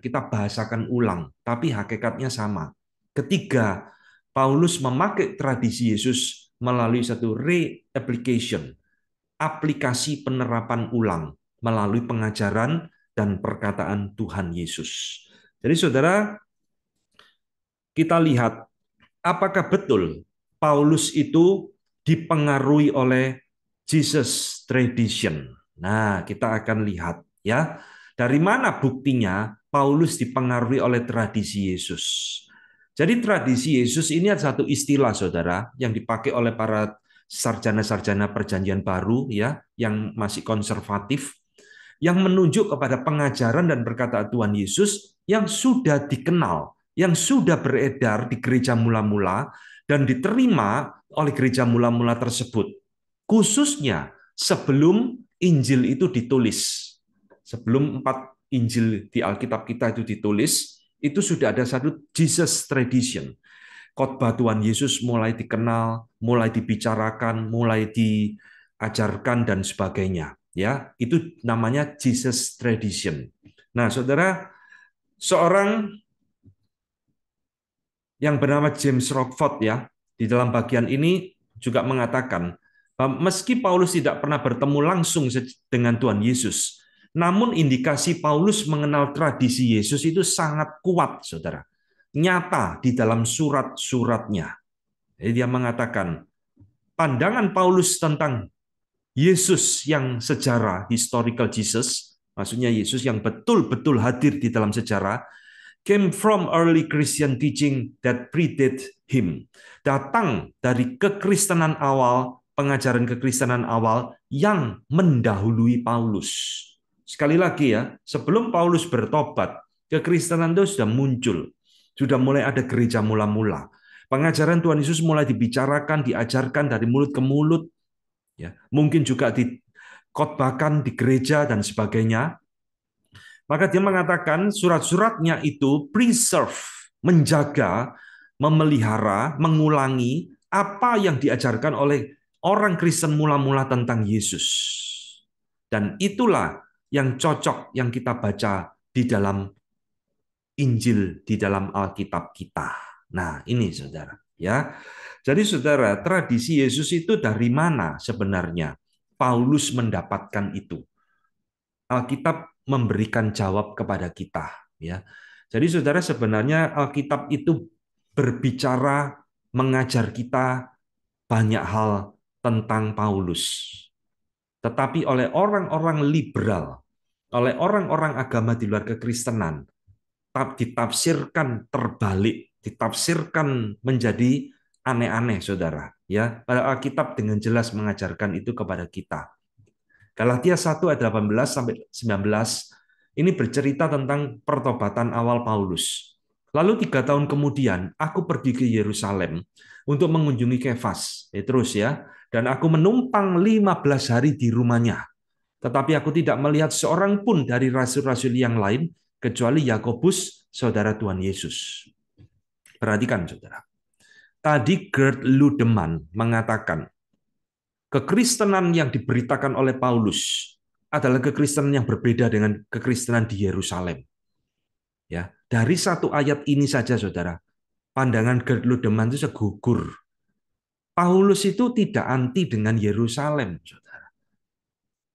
kita bahasakan ulang, tapi hakikatnya sama. Ketiga, Paulus memakai tradisi Yesus melalui satu reapplication, aplikasi penerapan ulang melalui pengajaran dan perkataan Tuhan Yesus. Jadi saudara, kita lihat apakah betul Paulus itu dipengaruhi oleh Jesus tradition. Nah, kita akan lihat ya, dari mana buktinya Paulus dipengaruhi oleh tradisi Yesus. Jadi tradisi Yesus ini adalah satu istilah Saudara yang dipakai oleh para sarjana-sarjana perjanjian baru ya yang masih konservatif yang menunjuk kepada pengajaran dan perkataan Tuhan Yesus yang sudah dikenal, yang sudah beredar di gereja mula-mula dan diterima oleh gereja mula-mula tersebut. Khususnya sebelum Injil itu ditulis. Sebelum empat Injil di Alkitab kita itu ditulis, itu sudah ada satu Jesus tradition. Khotbah Tuhan Yesus mulai dikenal, mulai dibicarakan, mulai diajarkan dan sebagainya. Ya, itu namanya Jesus tradition. Nah, saudara, seorang yang bernama James Rockford ya di dalam bagian ini juga mengatakan bahwa meski Paulus tidak pernah bertemu langsung dengan Tuhan Yesus, namun indikasi Paulus mengenal tradisi Yesus itu sangat kuat, saudara. Nyata di dalam surat-suratnya. Jadi dia mengatakan, pandangan Paulus tentang Yesus yang sejarah, historical Jesus, maksudnya Yesus yang betul-betul hadir di dalam sejarah, came from early Christian teaching that predate him. Datang dari kekristenan awal, pengajaran kekristenan awal yang mendahului Paulus. Sekali lagi ya, sebelum Paulus bertobat, kekristenan itu sudah muncul. Sudah mulai ada gereja mula-mula. Pengajaran Tuhan Yesus mulai dibicarakan, diajarkan dari mulut ke mulut. Ya, mungkin juga dikotbahkan di gereja dan sebagainya. Maka dia mengatakan surat-suratnya itu preserve, menjaga, memelihara, mengulangi apa yang diajarkan oleh orang Kristen mula-mula tentang Yesus. Dan itulah yang cocok yang kita baca di dalam Injil, di dalam Alkitab kita. Nah, ini Saudara, ya. Jadi Saudara, tradisi Yesus itu dari mana sebenarnya? Paulus mendapatkan itu. Alkitab memberikan jawab kepada kita, ya. Jadi Saudara, sebenarnya Alkitab itu berbicara mengajar kita banyak hal tentang Paulus tetapi oleh orang-orang liberal, oleh orang-orang agama di luar kekristenan, ditafsirkan terbalik, ditafsirkan menjadi aneh-aneh, saudara. Ya, pada Alkitab dengan jelas mengajarkan itu kepada kita. Galatia 1 ayat 18 sampai 19 ini bercerita tentang pertobatan awal Paulus. Lalu tiga tahun kemudian, aku pergi ke Yerusalem untuk mengunjungi Kefas. Petrus ya, ya dan aku menumpang 15 hari di rumahnya. Tetapi aku tidak melihat seorang pun dari rasul-rasul yang lain kecuali Yakobus, saudara Tuhan Yesus. Perhatikan saudara. Tadi Gerd Ludeman mengatakan kekristenan yang diberitakan oleh Paulus adalah kekristenan yang berbeda dengan kekristenan di Yerusalem. Ya, dari satu ayat ini saja saudara, pandangan Gerd Ludeman itu segugur Paulus itu tidak anti dengan Yerusalem, saudara.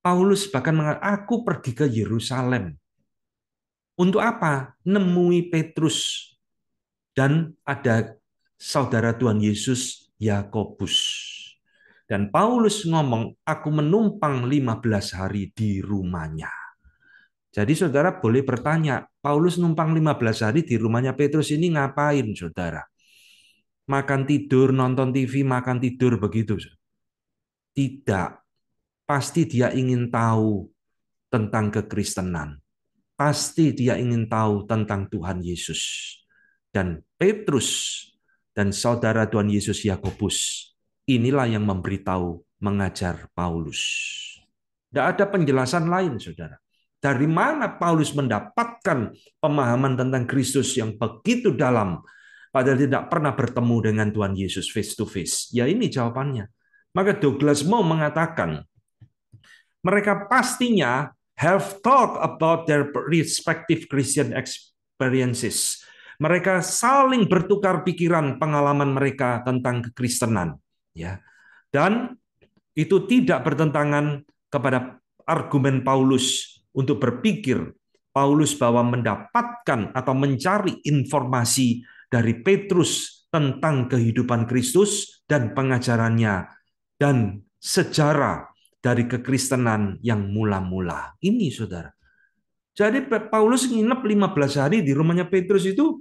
Paulus bahkan mengatakan, aku pergi ke Yerusalem. Untuk apa? Nemui Petrus. Dan ada saudara Tuhan Yesus, Yakobus. Dan Paulus ngomong, aku menumpang 15 hari di rumahnya. Jadi saudara boleh bertanya, Paulus numpang 15 hari di rumahnya Petrus ini ngapain saudara? makan tidur, nonton TV, makan tidur begitu. Tidak. Pasti dia ingin tahu tentang kekristenan. Pasti dia ingin tahu tentang Tuhan Yesus. Dan Petrus dan saudara Tuhan Yesus Yakobus inilah yang memberitahu mengajar Paulus. Tidak ada penjelasan lain, saudara. Dari mana Paulus mendapatkan pemahaman tentang Kristus yang begitu dalam padahal tidak pernah bertemu dengan Tuhan Yesus face to face? Ya ini jawabannya. Maka Douglas mau mengatakan, mereka pastinya have talked about their respective Christian experiences. Mereka saling bertukar pikiran pengalaman mereka tentang kekristenan, ya. Dan itu tidak bertentangan kepada argumen Paulus untuk berpikir Paulus bahwa mendapatkan atau mencari informasi dari Petrus tentang kehidupan Kristus dan pengajarannya dan sejarah dari kekristenan yang mula-mula. Ini saudara. Jadi Paulus nginep 15 hari di rumahnya Petrus itu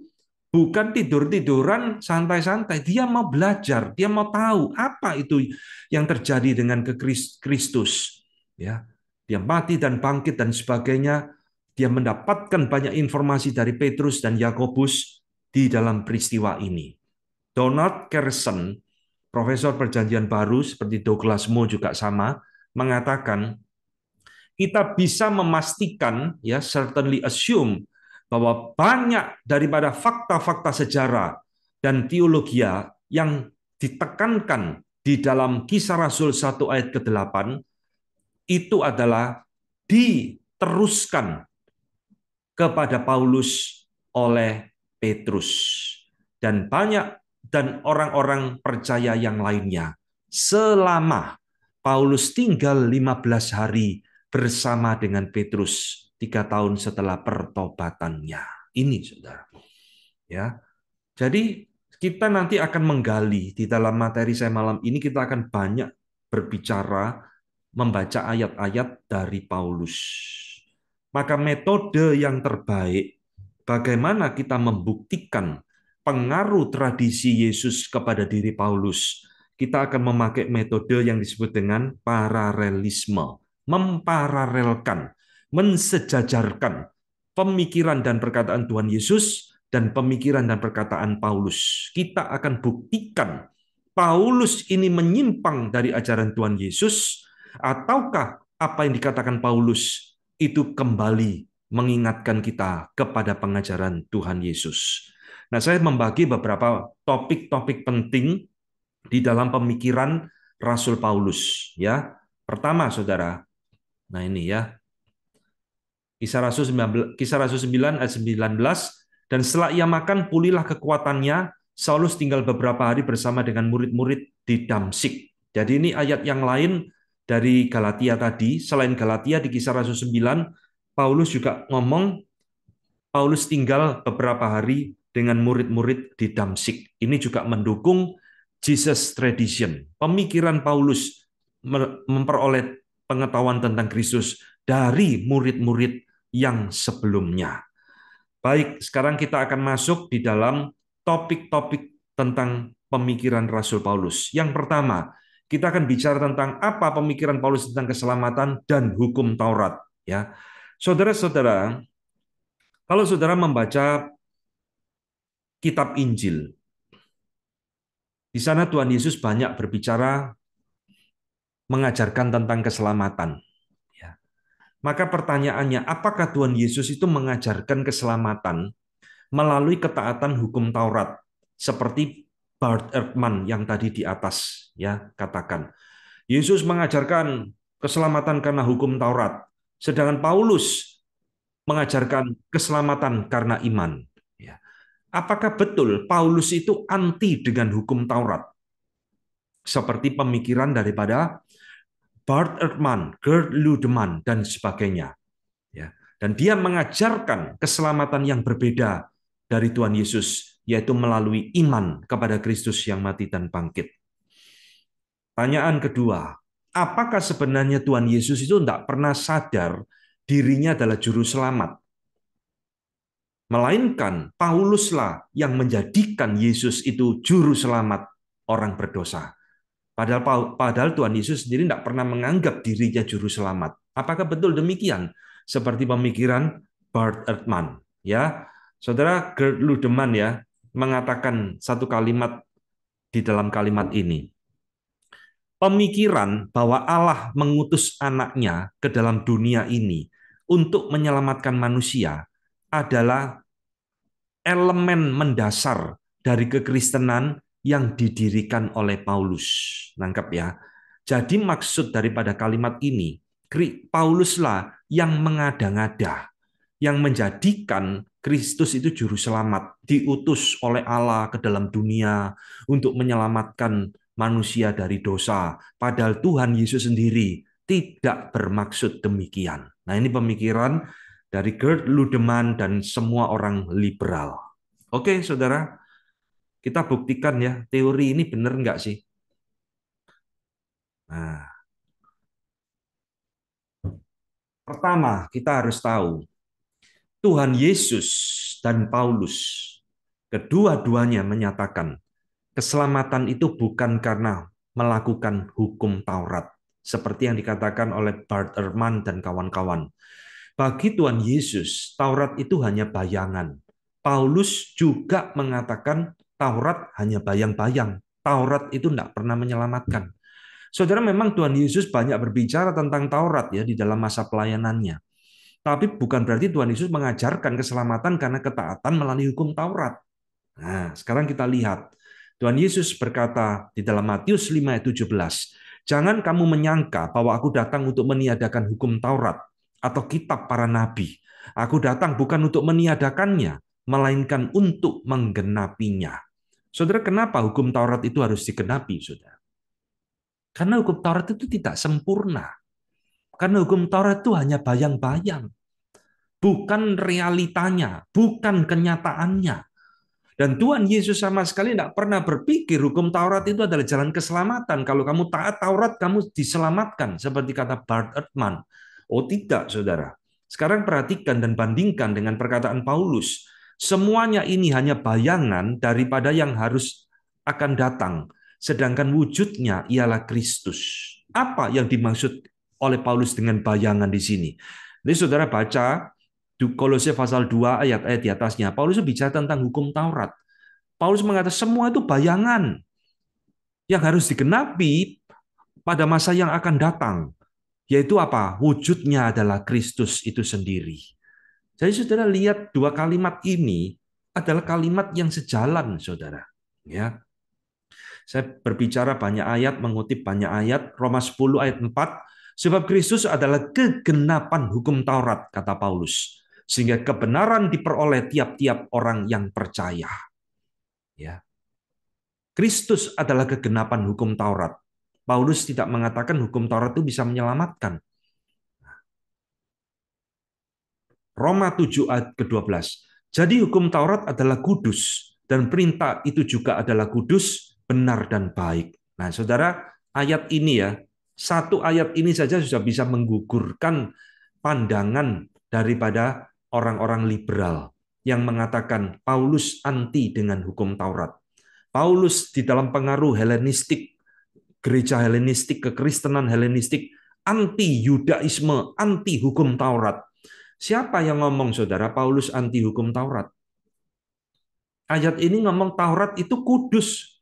bukan tidur-tiduran santai-santai. Dia mau belajar, dia mau tahu apa itu yang terjadi dengan Kristus. Ya, dia mati dan bangkit dan sebagainya. Dia mendapatkan banyak informasi dari Petrus dan Yakobus di dalam peristiwa ini. Donald Kersen, profesor perjanjian baru seperti Douglas Moore juga sama, mengatakan kita bisa memastikan ya certainly assume bahwa banyak daripada fakta-fakta sejarah dan teologi yang ditekankan di dalam kisah Rasul 1 ayat ke-8 itu adalah diteruskan kepada Paulus oleh Petrus dan banyak dan orang-orang percaya yang lainnya selama Paulus tinggal 15 hari bersama dengan Petrus tiga tahun setelah pertobatannya. Ini saudara. Ya. Jadi kita nanti akan menggali di dalam materi saya malam ini kita akan banyak berbicara membaca ayat-ayat dari Paulus. Maka metode yang terbaik bagaimana kita membuktikan pengaruh tradisi Yesus kepada diri Paulus. Kita akan memakai metode yang disebut dengan paralelisme, memparalelkan, mensejajarkan pemikiran dan perkataan Tuhan Yesus dan pemikiran dan perkataan Paulus. Kita akan buktikan Paulus ini menyimpang dari ajaran Tuhan Yesus ataukah apa yang dikatakan Paulus itu kembali mengingatkan kita kepada pengajaran Tuhan Yesus. Nah, saya membagi beberapa topik-topik penting di dalam pemikiran Rasul Paulus, ya. Pertama, Saudara. Nah, ini ya. Kisah Rasul 19 Kisah Rasul 9 ayat 19 dan setelah ia makan pulihlah kekuatannya, Saulus tinggal beberapa hari bersama dengan murid-murid di Damsik. Jadi ini ayat yang lain dari Galatia tadi, selain Galatia di Kisah Rasul 9 Paulus juga ngomong Paulus tinggal beberapa hari dengan murid-murid di Damsik. Ini juga mendukung Jesus tradition. Pemikiran Paulus memperoleh pengetahuan tentang Kristus dari murid-murid yang sebelumnya. Baik, sekarang kita akan masuk di dalam topik-topik tentang pemikiran Rasul Paulus. Yang pertama, kita akan bicara tentang apa pemikiran Paulus tentang keselamatan dan hukum Taurat, ya. Saudara-saudara, kalau saudara membaca kitab Injil, di sana Tuhan Yesus banyak berbicara mengajarkan tentang keselamatan. Ya. Maka pertanyaannya, apakah Tuhan Yesus itu mengajarkan keselamatan melalui ketaatan hukum Taurat seperti Bart Ehrman yang tadi di atas ya katakan. Yesus mengajarkan keselamatan karena hukum Taurat. Sedangkan Paulus mengajarkan keselamatan karena iman. Ya. Apakah betul Paulus itu anti dengan hukum Taurat? Seperti pemikiran daripada Bart Ehrman, Gerd Ludemann, dan sebagainya. Ya. Dan dia mengajarkan keselamatan yang berbeda dari Tuhan Yesus, yaitu melalui iman kepada Kristus yang mati dan bangkit. Tanyaan kedua, apakah sebenarnya Tuhan Yesus itu tidak pernah sadar dirinya adalah juru selamat. Melainkan Pauluslah yang menjadikan Yesus itu juru selamat orang berdosa. Padahal, padahal Tuhan Yesus sendiri tidak pernah menganggap dirinya juru selamat. Apakah betul demikian? Seperti pemikiran Bart Ehrman. Ya, Saudara Gerd Ludeman ya, mengatakan satu kalimat di dalam kalimat ini pemikiran bahwa Allah mengutus anaknya ke dalam dunia ini untuk menyelamatkan manusia adalah elemen mendasar dari kekristenan yang didirikan oleh Paulus. Nangkep ya. Jadi maksud daripada kalimat ini, Pauluslah yang mengada-ngada, yang menjadikan Kristus itu juru selamat, diutus oleh Allah ke dalam dunia untuk menyelamatkan manusia dari dosa, padahal Tuhan Yesus sendiri tidak bermaksud demikian. Nah, ini pemikiran dari Gerd Ludeman dan semua orang liberal. Oke, saudara, kita buktikan ya, teori ini benar nggak sih? Nah, pertama kita harus tahu Tuhan Yesus dan Paulus kedua-duanya menyatakan keselamatan itu bukan karena melakukan hukum Taurat, seperti yang dikatakan oleh Bart Ehrman dan kawan-kawan. Bagi Tuhan Yesus, Taurat itu hanya bayangan. Paulus juga mengatakan Taurat hanya bayang-bayang. Taurat itu tidak pernah menyelamatkan. Saudara, memang Tuhan Yesus banyak berbicara tentang Taurat ya di dalam masa pelayanannya. Tapi bukan berarti Tuhan Yesus mengajarkan keselamatan karena ketaatan melalui hukum Taurat. Nah, sekarang kita lihat Tuhan Yesus berkata di dalam Matius 5 ayat 17, "Jangan kamu menyangka bahwa aku datang untuk meniadakan hukum Taurat atau kitab para nabi. Aku datang bukan untuk meniadakannya, melainkan untuk menggenapinya." Saudara, kenapa hukum Taurat itu harus digenapi, Saudara? Karena hukum Taurat itu tidak sempurna. Karena hukum Taurat itu hanya bayang-bayang. Bukan realitanya, bukan kenyataannya dan Tuhan Yesus sama sekali tidak pernah berpikir hukum Taurat itu adalah jalan keselamatan. Kalau kamu taat Taurat, kamu diselamatkan. Seperti kata Bart Ehrman. Oh tidak, saudara. Sekarang perhatikan dan bandingkan dengan perkataan Paulus. Semuanya ini hanya bayangan daripada yang harus akan datang. Sedangkan wujudnya ialah Kristus. Apa yang dimaksud oleh Paulus dengan bayangan di sini? Jadi saudara baca Kolose pasal 2 ayat-ayat eh, di atasnya. Paulus bicara tentang hukum Taurat. Paulus mengatakan semua itu bayangan yang harus digenapi pada masa yang akan datang. Yaitu apa? Wujudnya adalah Kristus itu sendiri. Jadi saudara lihat dua kalimat ini adalah kalimat yang sejalan, saudara. Ya, saya berbicara banyak ayat, mengutip banyak ayat, Roma 10 ayat 4, sebab Kristus adalah kegenapan hukum Taurat, kata Paulus sehingga kebenaran diperoleh tiap-tiap orang yang percaya. Ya. Kristus adalah kegenapan hukum Taurat. Paulus tidak mengatakan hukum Taurat itu bisa menyelamatkan. Roma 7 ayat ke-12. Jadi hukum Taurat adalah kudus dan perintah itu juga adalah kudus, benar dan baik. Nah, Saudara, ayat ini ya, satu ayat ini saja sudah bisa menggugurkan pandangan daripada orang-orang liberal yang mengatakan Paulus anti dengan hukum Taurat. Paulus di dalam pengaruh Helenistik, gereja Helenistik, kekristenan Helenistik, anti Yudaisme, anti hukum Taurat. Siapa yang ngomong saudara Paulus anti hukum Taurat? Ayat ini ngomong Taurat itu kudus.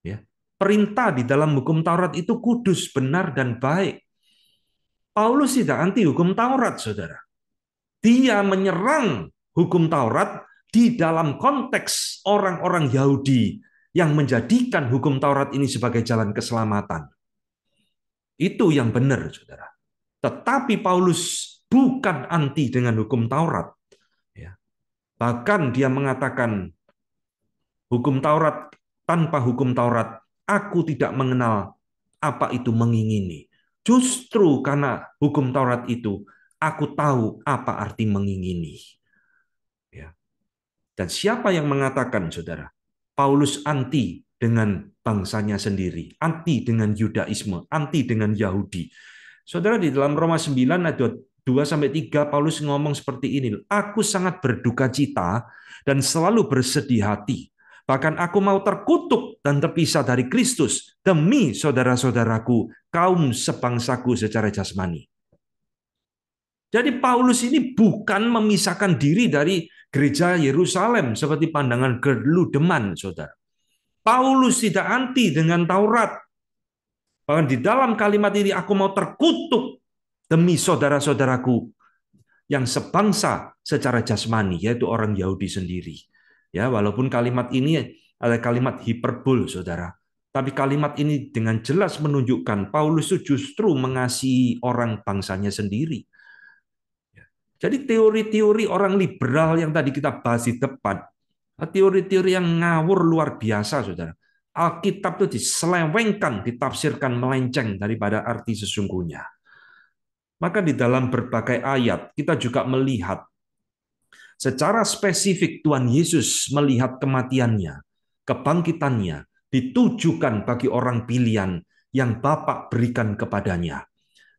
Ya. Perintah di dalam hukum Taurat itu kudus, benar dan baik. Paulus tidak anti hukum Taurat, saudara dia menyerang hukum Taurat di dalam konteks orang-orang Yahudi yang menjadikan hukum Taurat ini sebagai jalan keselamatan. Itu yang benar, saudara. Tetapi Paulus bukan anti dengan hukum Taurat. Ya. Bahkan dia mengatakan, hukum Taurat tanpa hukum Taurat, aku tidak mengenal apa itu mengingini. Justru karena hukum Taurat itu, Aku tahu apa arti mengingini. Ya. Dan siapa yang mengatakan, saudara, Paulus anti dengan bangsanya sendiri, anti dengan Yudaisme, anti dengan Yahudi. Saudara, di dalam Roma 9 ada 2 sampai 3 Paulus ngomong seperti ini, aku sangat berduka cita dan selalu bersedih hati. Bahkan aku mau terkutuk dan terpisah dari Kristus demi saudara-saudaraku, kaum sebangsaku secara jasmani. Jadi Paulus ini bukan memisahkan diri dari gereja Yerusalem seperti pandangan Deman, saudara. Paulus tidak anti dengan Taurat. Bahkan di dalam kalimat ini, aku mau terkutuk demi saudara-saudaraku yang sebangsa secara jasmani, yaitu orang Yahudi sendiri. Ya, walaupun kalimat ini ada kalimat hiperbol, saudara. Tapi kalimat ini dengan jelas menunjukkan Paulus itu justru mengasihi orang bangsanya sendiri. Jadi teori-teori orang liberal yang tadi kita bahas di depan, eh, teori-teori yang ngawur luar biasa, saudara. Alkitab itu diselewengkan, ditafsirkan melenceng daripada arti sesungguhnya. Maka di dalam berbagai ayat kita juga melihat secara spesifik Tuhan Yesus melihat kematiannya, kebangkitannya ditujukan bagi orang pilihan yang Bapak berikan kepadanya.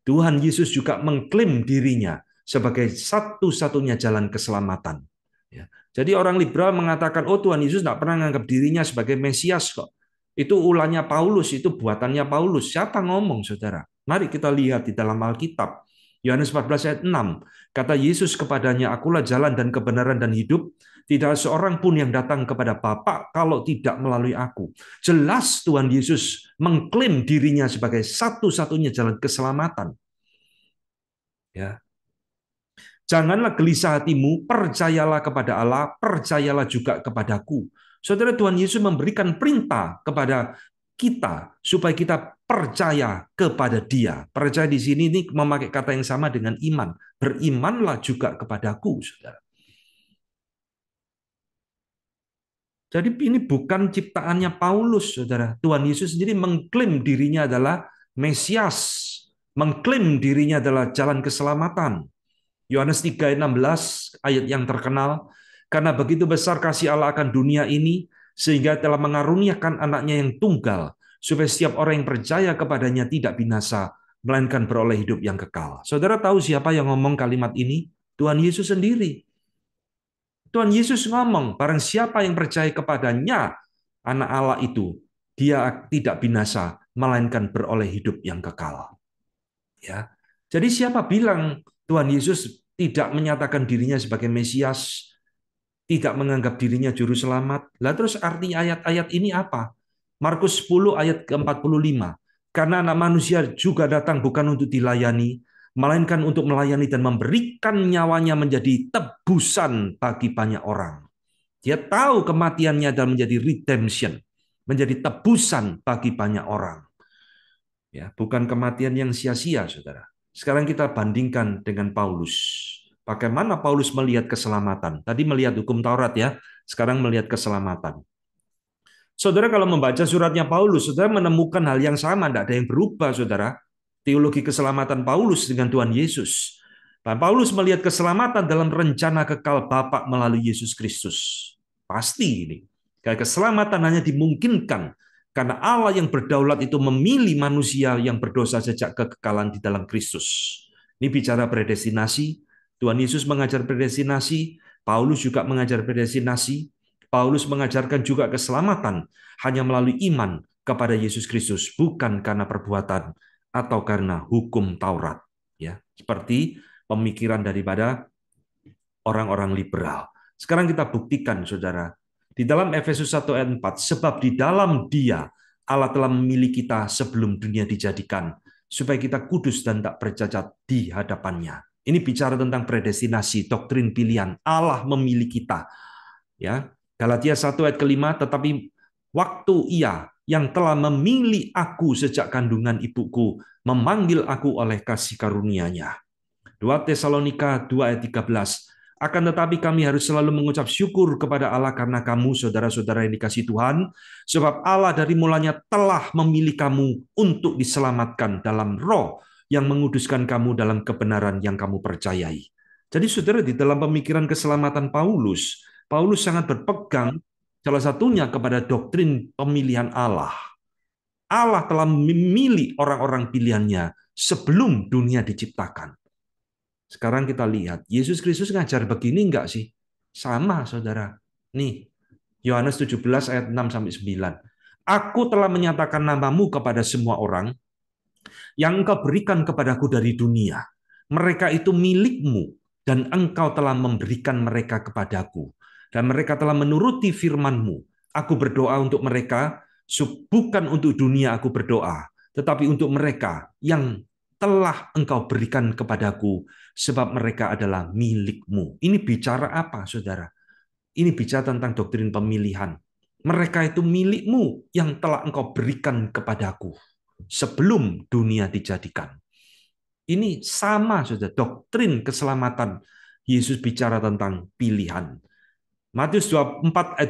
Tuhan Yesus juga mengklaim dirinya sebagai satu-satunya jalan keselamatan. Ya. Jadi orang liberal mengatakan, oh Tuhan Yesus tidak pernah menganggap dirinya sebagai Mesias kok. Itu ulahnya Paulus, itu buatannya Paulus. Siapa ngomong, saudara? Mari kita lihat di dalam Alkitab. Yohanes 14 ayat 6, kata Yesus kepadanya, akulah jalan dan kebenaran dan hidup, tidak seorang pun yang datang kepada Bapa kalau tidak melalui aku. Jelas Tuhan Yesus mengklaim dirinya sebagai satu-satunya jalan keselamatan. Ya, Janganlah gelisah hatimu, percayalah kepada Allah, percayalah juga kepadaku. Saudara Tuhan Yesus memberikan perintah kepada kita supaya kita percaya kepada Dia. Percaya di sini ini memakai kata yang sama dengan iman. Berimanlah juga kepadaku, Saudara. Jadi ini bukan ciptaannya Paulus, Saudara. Tuhan Yesus sendiri mengklaim dirinya adalah Mesias, mengklaim dirinya adalah jalan keselamatan. Yohanes 3:16 ayat yang terkenal, karena begitu besar kasih Allah akan dunia ini sehingga telah mengaruniakan anaknya yang tunggal supaya setiap orang yang percaya kepadanya tidak binasa melainkan beroleh hidup yang kekal. Saudara tahu siapa yang ngomong kalimat ini? Tuhan Yesus sendiri. Tuhan Yesus ngomong, barang siapa yang percaya kepadanya, anak Allah itu, dia tidak binasa, melainkan beroleh hidup yang kekal. Ya. Jadi siapa bilang Tuhan Yesus tidak menyatakan dirinya sebagai Mesias, tidak menganggap dirinya juru selamat. Lah terus arti ayat-ayat ini apa? Markus 10 ayat ke-45. Karena anak manusia juga datang bukan untuk dilayani, melainkan untuk melayani dan memberikan nyawanya menjadi tebusan bagi banyak orang. Dia tahu kematiannya dan menjadi redemption, menjadi tebusan bagi banyak orang. Ya, bukan kematian yang sia-sia, Saudara. Sekarang kita bandingkan dengan Paulus. Bagaimana Paulus melihat keselamatan? Tadi melihat hukum Taurat ya, sekarang melihat keselamatan. Saudara kalau membaca suratnya Paulus, saudara menemukan hal yang sama, tidak ada yang berubah, saudara. Teologi keselamatan Paulus dengan Tuhan Yesus. Dan Paulus melihat keselamatan dalam rencana kekal Bapa melalui Yesus Kristus. Pasti ini. Karena keselamatan hanya dimungkinkan karena Allah yang berdaulat itu memilih manusia yang berdosa sejak kekekalan di dalam Kristus. Ini bicara predestinasi, Tuhan Yesus mengajar predestinasi, Paulus juga mengajar predestinasi, Paulus mengajarkan juga keselamatan hanya melalui iman kepada Yesus Kristus, bukan karena perbuatan atau karena hukum Taurat, ya. Seperti pemikiran daripada orang-orang liberal. Sekarang kita buktikan Saudara, di dalam Efesus 1 ayat 4, sebab di dalam Dia Allah telah memilih kita sebelum dunia dijadikan, supaya kita kudus dan tak bercacat di hadapannya. Ini bicara tentang predestinasi, doktrin pilihan. Allah memilih kita. Ya, Galatia 1 ayat kelima, tetapi waktu ia yang telah memilih aku sejak kandungan ibuku, memanggil aku oleh kasih karunia-Nya. 2 Tesalonika 2 ayat 13, akan tetapi kami harus selalu mengucap syukur kepada Allah karena kamu saudara-saudara yang dikasih Tuhan, sebab Allah dari mulanya telah memilih kamu untuk diselamatkan dalam roh yang menguduskan kamu dalam kebenaran yang kamu percayai. Jadi saudara di dalam pemikiran keselamatan Paulus, Paulus sangat berpegang salah satunya kepada doktrin pemilihan Allah. Allah telah memilih orang-orang pilihannya sebelum dunia diciptakan. Sekarang kita lihat, Yesus Kristus ngajar begini enggak sih? Sama, saudara. Nih, Yohanes 17 ayat 6 9. Aku telah menyatakan namamu kepada semua orang yang engkau berikan kepadaku dari dunia. Mereka itu milikmu, dan engkau telah memberikan mereka kepadaku. Dan mereka telah menuruti firmanmu. Aku berdoa untuk mereka, bukan untuk dunia aku berdoa, tetapi untuk mereka yang telah engkau berikan kepadaku, sebab mereka adalah milikmu. Ini bicara apa, saudara? Ini bicara tentang doktrin pemilihan. Mereka itu milikmu yang telah engkau berikan kepadaku sebelum dunia dijadikan. Ini sama saja doktrin keselamatan Yesus bicara tentang pilihan. Matius 24 ayat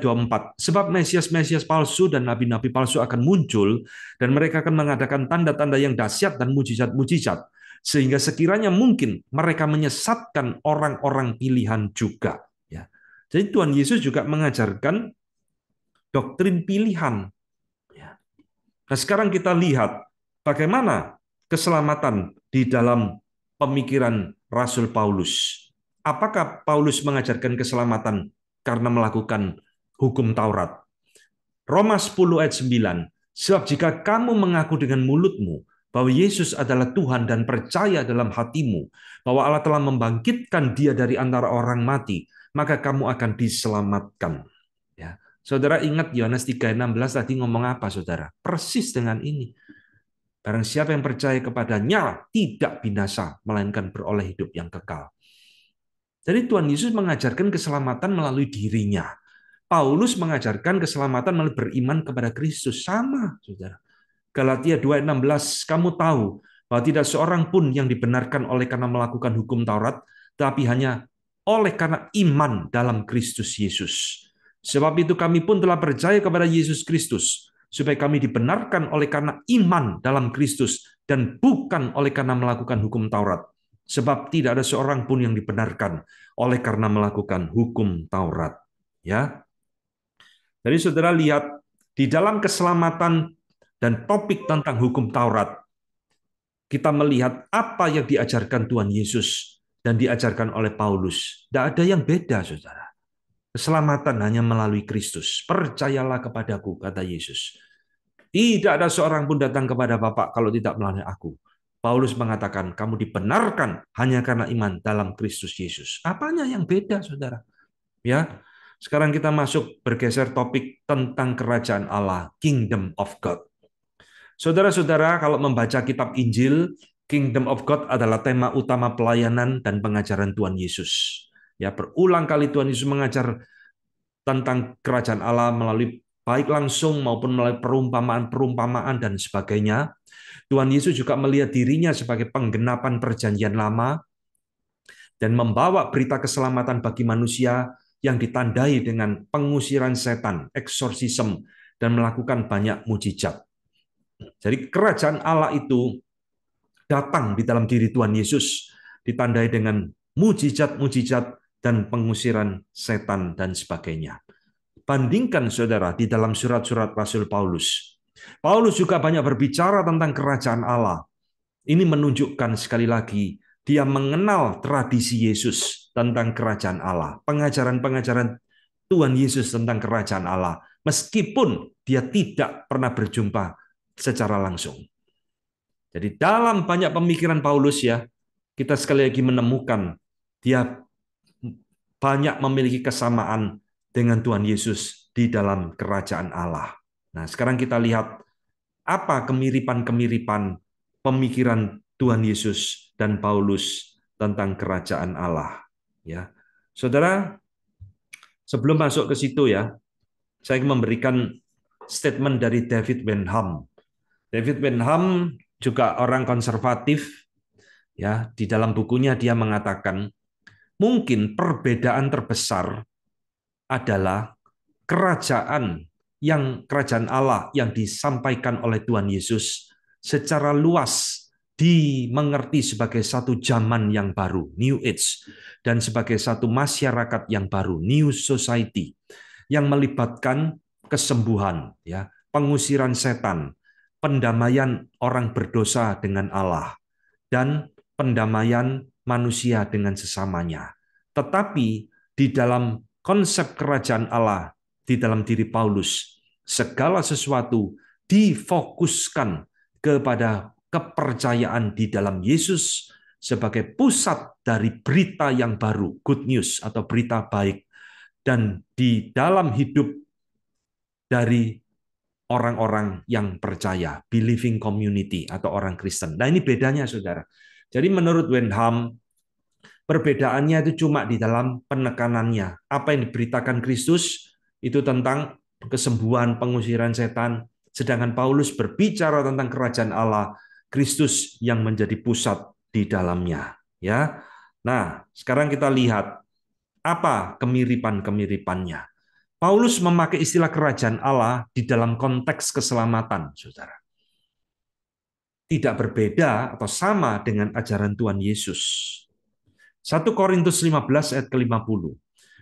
24. Sebab Mesias-Mesias palsu dan nabi-nabi palsu akan muncul dan mereka akan mengadakan tanda-tanda yang dahsyat dan mujizat-mujizat sehingga sekiranya mungkin mereka menyesatkan orang-orang pilihan juga ya. Jadi Tuhan Yesus juga mengajarkan doktrin pilihan. Nah, sekarang kita lihat bagaimana keselamatan di dalam pemikiran Rasul Paulus. Apakah Paulus mengajarkan keselamatan karena melakukan hukum Taurat? Roma 10 ayat 9, sebab jika kamu mengaku dengan mulutmu bahwa Yesus adalah Tuhan dan percaya dalam hatimu bahwa Allah telah membangkitkan dia dari antara orang mati, maka kamu akan diselamatkan. Saudara ingat Yohanes 3:16 tadi ngomong apa Saudara? Persis dengan ini. Barang siapa yang percaya kepadanya tidak binasa, melainkan beroleh hidup yang kekal. Jadi Tuhan Yesus mengajarkan keselamatan melalui dirinya. Paulus mengajarkan keselamatan melalui beriman kepada Kristus. Sama, saudara. Galatia 2.16, kamu tahu bahwa tidak seorang pun yang dibenarkan oleh karena melakukan hukum Taurat, tapi hanya oleh karena iman dalam Kristus Yesus. Sebab itu kami pun telah percaya kepada Yesus Kristus, supaya kami dibenarkan oleh karena iman dalam Kristus dan bukan oleh karena melakukan hukum Taurat. Sebab tidak ada seorang pun yang dibenarkan oleh karena melakukan hukum Taurat. Ya, Jadi saudara lihat, di dalam keselamatan dan topik tentang hukum Taurat, kita melihat apa yang diajarkan Tuhan Yesus dan diajarkan oleh Paulus. Tidak ada yang beda, saudara. Keselamatan hanya melalui Kristus. Percayalah kepadaku, kata Yesus. Tidak ada seorang pun datang kepada Bapak kalau tidak melalui aku. Paulus mengatakan, kamu dibenarkan hanya karena iman dalam Kristus Yesus. Apanya yang beda, saudara? Ya, sekarang kita masuk bergeser topik tentang kerajaan Allah, Kingdom of God. Saudara-saudara, kalau membaca kitab Injil, Kingdom of God adalah tema utama pelayanan dan pengajaran Tuhan Yesus. Ya berulang kali Tuhan Yesus mengajar tentang kerajaan Allah melalui baik langsung maupun melalui perumpamaan-perumpamaan dan sebagainya. Tuhan Yesus juga melihat dirinya sebagai penggenapan perjanjian lama dan membawa berita keselamatan bagi manusia yang ditandai dengan pengusiran setan, eksorsisme, dan melakukan banyak mujizat. Jadi kerajaan Allah itu datang di dalam diri Tuhan Yesus, ditandai dengan mujizat-mujizat dan pengusiran setan dan sebagainya. Bandingkan saudara di dalam surat-surat Rasul Paulus. Paulus juga banyak berbicara tentang kerajaan Allah. Ini menunjukkan sekali lagi dia mengenal tradisi Yesus tentang kerajaan Allah, pengajaran-pengajaran Tuhan Yesus tentang kerajaan Allah, meskipun dia tidak pernah berjumpa secara langsung. Jadi dalam banyak pemikiran Paulus ya, kita sekali lagi menemukan dia banyak memiliki kesamaan dengan Tuhan Yesus di dalam kerajaan Allah. Nah, sekarang kita lihat apa kemiripan-kemiripan pemikiran Tuhan Yesus dan Paulus tentang kerajaan Allah, ya. Saudara, sebelum masuk ke situ ya, saya memberikan statement dari David Benham. David Benham juga orang konservatif ya, di dalam bukunya dia mengatakan mungkin perbedaan terbesar adalah kerajaan yang kerajaan Allah yang disampaikan oleh Tuhan Yesus secara luas dimengerti sebagai satu zaman yang baru, new age, dan sebagai satu masyarakat yang baru, new society, yang melibatkan kesembuhan, ya, pengusiran setan, pendamaian orang berdosa dengan Allah, dan pendamaian manusia dengan sesamanya. Tetapi di dalam konsep kerajaan Allah, di dalam diri Paulus, segala sesuatu difokuskan kepada kepercayaan di dalam Yesus sebagai pusat dari berita yang baru, good news atau berita baik. Dan di dalam hidup dari orang-orang yang percaya, believing community atau orang Kristen. Nah ini bedanya saudara. Jadi menurut Wenham, perbedaannya itu cuma di dalam penekanannya. Apa yang diberitakan Kristus itu tentang kesembuhan, pengusiran setan, sedangkan Paulus berbicara tentang kerajaan Allah, Kristus yang menjadi pusat di dalamnya, ya. Nah, sekarang kita lihat apa kemiripan-kemiripannya. Paulus memakai istilah kerajaan Allah di dalam konteks keselamatan, Saudara tidak berbeda atau sama dengan ajaran Tuhan Yesus. 1 Korintus 15 ayat ke-50.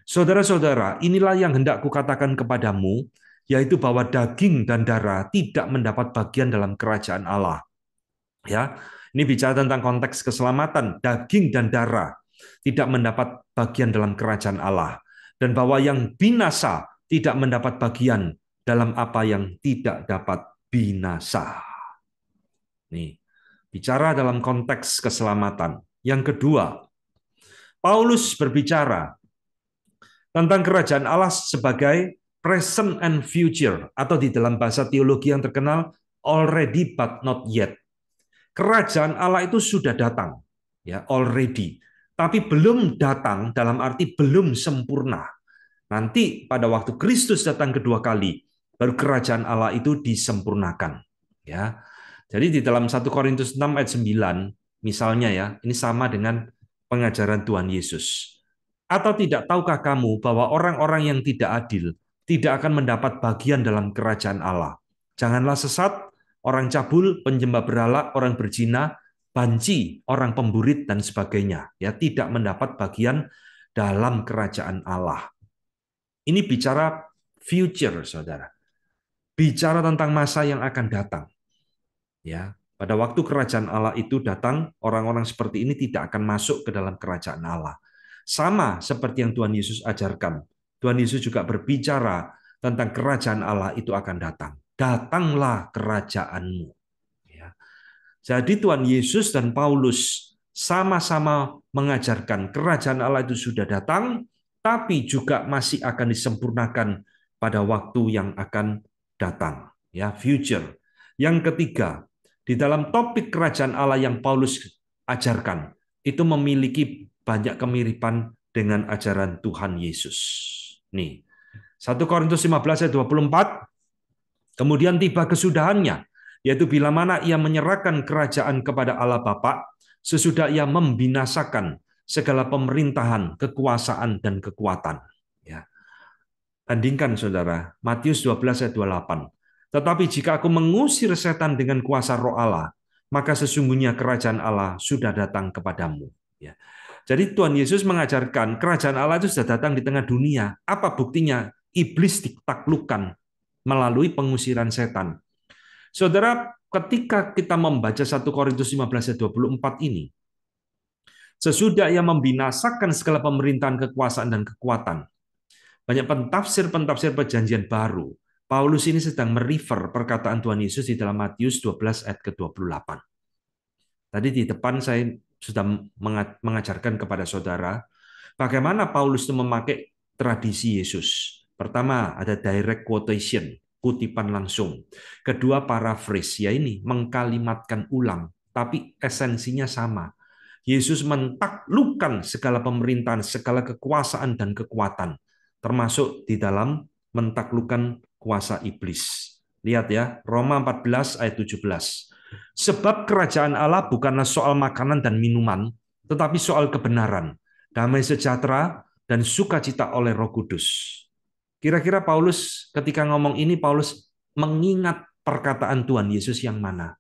Saudara-saudara, inilah yang hendak kukatakan kepadamu, yaitu bahwa daging dan darah tidak mendapat bagian dalam kerajaan Allah. Ya, ini bicara tentang konteks keselamatan, daging dan darah tidak mendapat bagian dalam kerajaan Allah dan bahwa yang binasa tidak mendapat bagian dalam apa yang tidak dapat binasa. Nih, bicara dalam konteks keselamatan. Yang kedua, Paulus berbicara tentang kerajaan Allah sebagai present and future atau di dalam bahasa teologi yang terkenal already but not yet. Kerajaan Allah itu sudah datang, ya already, tapi belum datang dalam arti belum sempurna. Nanti pada waktu Kristus datang kedua kali, baru kerajaan Allah itu disempurnakan. Ya, jadi di dalam 1 Korintus 6 ayat 9 misalnya ya, ini sama dengan pengajaran Tuhan Yesus. Atau tidak tahukah kamu bahwa orang-orang yang tidak adil tidak akan mendapat bagian dalam kerajaan Allah. Janganlah sesat, orang cabul, penjembah berhala, orang berzina, banci, orang pemburit dan sebagainya, ya tidak mendapat bagian dalam kerajaan Allah. Ini bicara future, Saudara. Bicara tentang masa yang akan datang Ya, pada waktu kerajaan Allah itu datang, orang-orang seperti ini tidak akan masuk ke dalam kerajaan Allah. Sama seperti yang Tuhan Yesus ajarkan. Tuhan Yesus juga berbicara tentang kerajaan Allah itu akan datang. Datanglah kerajaanmu. Ya. Jadi Tuhan Yesus dan Paulus sama-sama mengajarkan kerajaan Allah itu sudah datang, tapi juga masih akan disempurnakan pada waktu yang akan datang. Ya, future. Yang ketiga, di dalam topik kerajaan Allah yang Paulus ajarkan itu memiliki banyak kemiripan dengan ajaran Tuhan Yesus. Nih, 1 Korintus 15 ayat 24. Kemudian tiba kesudahannya, yaitu bila mana ia menyerahkan kerajaan kepada Allah Bapa sesudah ia membinasakan segala pemerintahan, kekuasaan dan kekuatan, ya. Bandingkan Saudara, Matius 12 ayat 28. Tetapi jika aku mengusir setan dengan kuasa roh Allah, maka sesungguhnya kerajaan Allah sudah datang kepadamu. Ya. Jadi Tuhan Yesus mengajarkan kerajaan Allah itu sudah datang di tengah dunia. Apa buktinya? Iblis ditaklukkan melalui pengusiran setan. Saudara, ketika kita membaca 1 Korintus 15 24 ini, sesudah ia membinasakan segala pemerintahan kekuasaan dan kekuatan, banyak pentafsir-pentafsir perjanjian baru Paulus ini sedang merefer perkataan Tuhan Yesus di dalam Matius 12 ayat ke-28. Tadi di depan saya sudah mengajarkan kepada saudara bagaimana Paulus itu memakai tradisi Yesus. Pertama, ada direct quotation, kutipan langsung. Kedua, paraphrase, ya ini mengkalimatkan ulang, tapi esensinya sama. Yesus mentaklukkan segala pemerintahan, segala kekuasaan dan kekuatan, termasuk di dalam mentaklukkan kuasa iblis. Lihat ya, Roma 14 ayat 17. Sebab kerajaan Allah bukanlah soal makanan dan minuman, tetapi soal kebenaran, damai sejahtera, dan sukacita oleh roh kudus. Kira-kira Paulus ketika ngomong ini, Paulus mengingat perkataan Tuhan Yesus yang mana?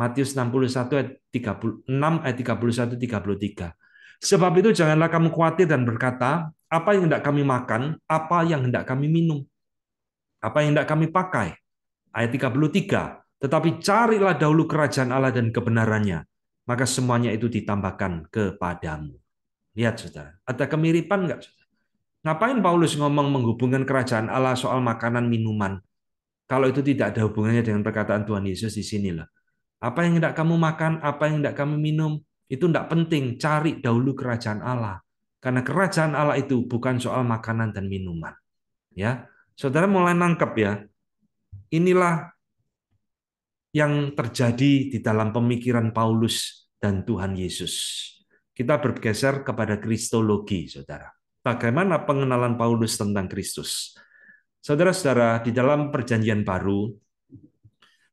Matius 61 ayat 36 ayat 31 33. Sebab itu janganlah kamu khawatir dan berkata, apa yang hendak kami makan, apa yang hendak kami minum, apa yang tidak kami pakai? Ayat 33, tetapi carilah dahulu kerajaan Allah dan kebenarannya, maka semuanya itu ditambahkan kepadamu. Lihat saudara, ada kemiripan nggak? Saudara? Ngapain Paulus ngomong menghubungkan kerajaan Allah soal makanan minuman? Kalau itu tidak ada hubungannya dengan perkataan Tuhan Yesus di sini Apa yang tidak kamu makan, apa yang tidak kamu minum, itu tidak penting. Cari dahulu kerajaan Allah. Karena kerajaan Allah itu bukan soal makanan dan minuman. Ya, Saudara mulai nangkep ya, inilah yang terjadi di dalam pemikiran Paulus dan Tuhan Yesus. Kita bergeser kepada kristologi, Saudara. Bagaimana pengenalan Paulus tentang Kristus? Saudara-saudara, di dalam perjanjian baru,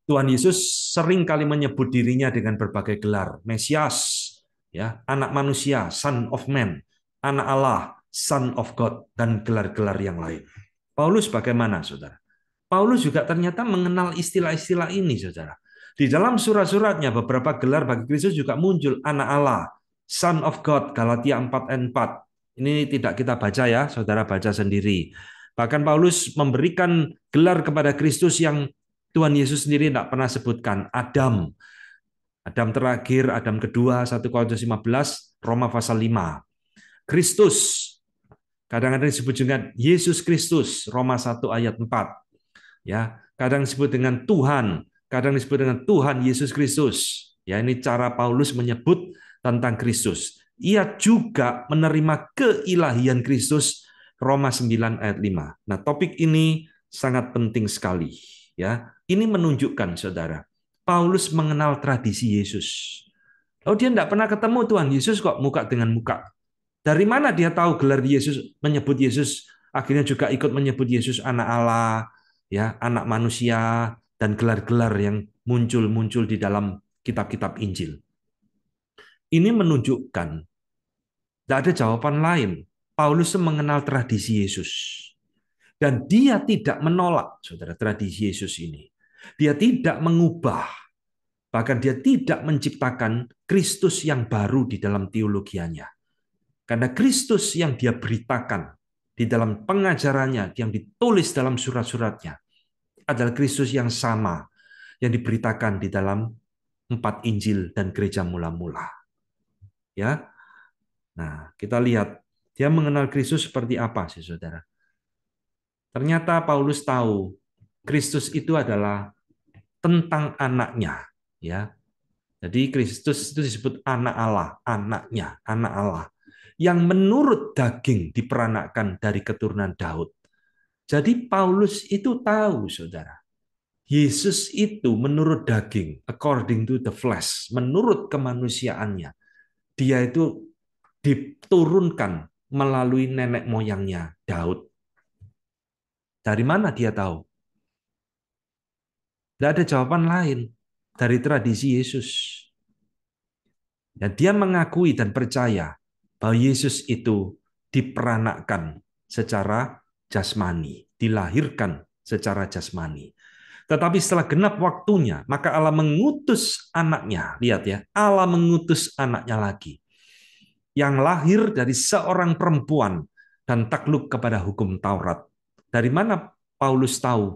Tuhan Yesus sering kali menyebut dirinya dengan berbagai gelar, Mesias, ya, anak manusia, son of man, anak Allah, son of God dan gelar-gelar yang lain. Paulus bagaimana, saudara? Paulus juga ternyata mengenal istilah-istilah ini, saudara. Di dalam surat-suratnya beberapa gelar bagi Kristus juga muncul anak Allah, Son of God, Galatia 4 n 4. Ini tidak kita baca ya, saudara baca sendiri. Bahkan Paulus memberikan gelar kepada Kristus yang Tuhan Yesus sendiri tidak pernah sebutkan, Adam. Adam terakhir, Adam kedua, 1 Korintus 15, Roma pasal 5. Kristus Kadang-kadang disebut dengan Yesus Kristus, Roma 1 ayat 4. Ya, kadang disebut dengan Tuhan, kadang disebut dengan Tuhan Yesus Kristus. Ya, ini cara Paulus menyebut tentang Kristus. Ia juga menerima keilahian Kristus Roma 9 ayat 5. Nah, topik ini sangat penting sekali, ya. Ini menunjukkan Saudara, Paulus mengenal tradisi Yesus. Lalu oh, dia tidak pernah ketemu Tuhan Yesus kok muka dengan muka. Dari mana dia tahu gelar Yesus menyebut Yesus akhirnya juga ikut menyebut Yesus anak Allah, ya, anak manusia dan gelar-gelar yang muncul-muncul di dalam kitab-kitab Injil. Ini menunjukkan tidak ada jawaban lain. Paulus mengenal tradisi Yesus. Dan dia tidak menolak saudara tradisi Yesus ini. Dia tidak mengubah. Bahkan dia tidak menciptakan Kristus yang baru di dalam teologianya. Karena Kristus yang dia beritakan di dalam pengajarannya, yang ditulis dalam surat-suratnya, adalah Kristus yang sama yang diberitakan di dalam empat Injil dan gereja mula-mula. Ya, Nah, kita lihat dia mengenal Kristus seperti apa sih Saudara. Ternyata Paulus tahu Kristus itu adalah tentang anaknya, ya. Jadi Kristus itu disebut anak Allah, anaknya, anak Allah yang menurut daging diperanakkan dari keturunan Daud. Jadi Paulus itu tahu, saudara. Yesus itu menurut daging, according to the flesh, menurut kemanusiaannya. Dia itu diturunkan melalui nenek moyangnya Daud. Dari mana dia tahu? Tidak ada jawaban lain dari tradisi Yesus. Dan dia mengakui dan percaya bahwa Yesus itu diperanakkan secara jasmani, dilahirkan secara jasmani. Tetapi setelah genap waktunya, maka Allah mengutus anaknya. Lihat ya, Allah mengutus anaknya lagi. Yang lahir dari seorang perempuan dan takluk kepada hukum Taurat. Dari mana Paulus tahu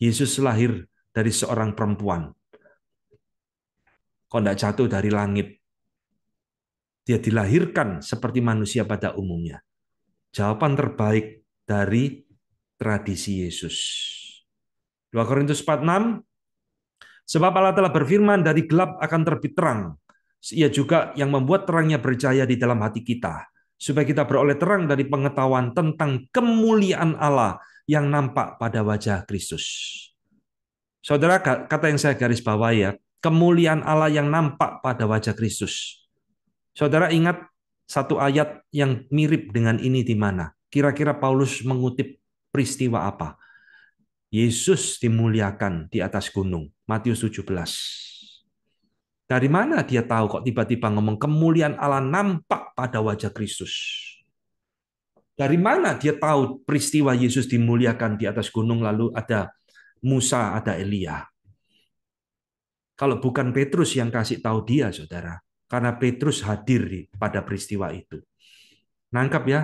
Yesus lahir dari seorang perempuan? Kok tidak jatuh dari langit? dia dilahirkan seperti manusia pada umumnya. Jawaban terbaik dari tradisi Yesus. 2 Korintus 46, sebab Allah telah berfirman dari gelap akan terbit terang. Ia juga yang membuat terangnya berjaya di dalam hati kita, supaya kita beroleh terang dari pengetahuan tentang kemuliaan Allah yang nampak pada wajah Kristus. Saudara, kata yang saya garis bawahi ya, kemuliaan Allah yang nampak pada wajah Kristus. Saudara ingat satu ayat yang mirip dengan ini di mana? Kira-kira Paulus mengutip peristiwa apa? Yesus dimuliakan di atas gunung. Matius 17. Dari mana dia tahu kok tiba-tiba ngomong kemuliaan Allah nampak pada wajah Kristus? Dari mana dia tahu peristiwa Yesus dimuliakan di atas gunung lalu ada Musa, ada Elia? Kalau bukan Petrus yang kasih tahu dia, saudara, karena Petrus hadir pada peristiwa itu. Nangkap ya?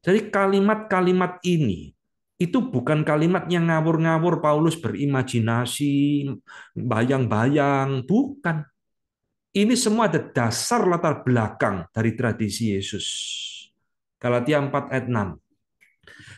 Jadi kalimat-kalimat ini itu bukan kalimat yang ngawur-ngawur Paulus berimajinasi, bayang-bayang, bukan. Ini semua ada dasar latar belakang dari tradisi Yesus. Galatia 4 ayat 6.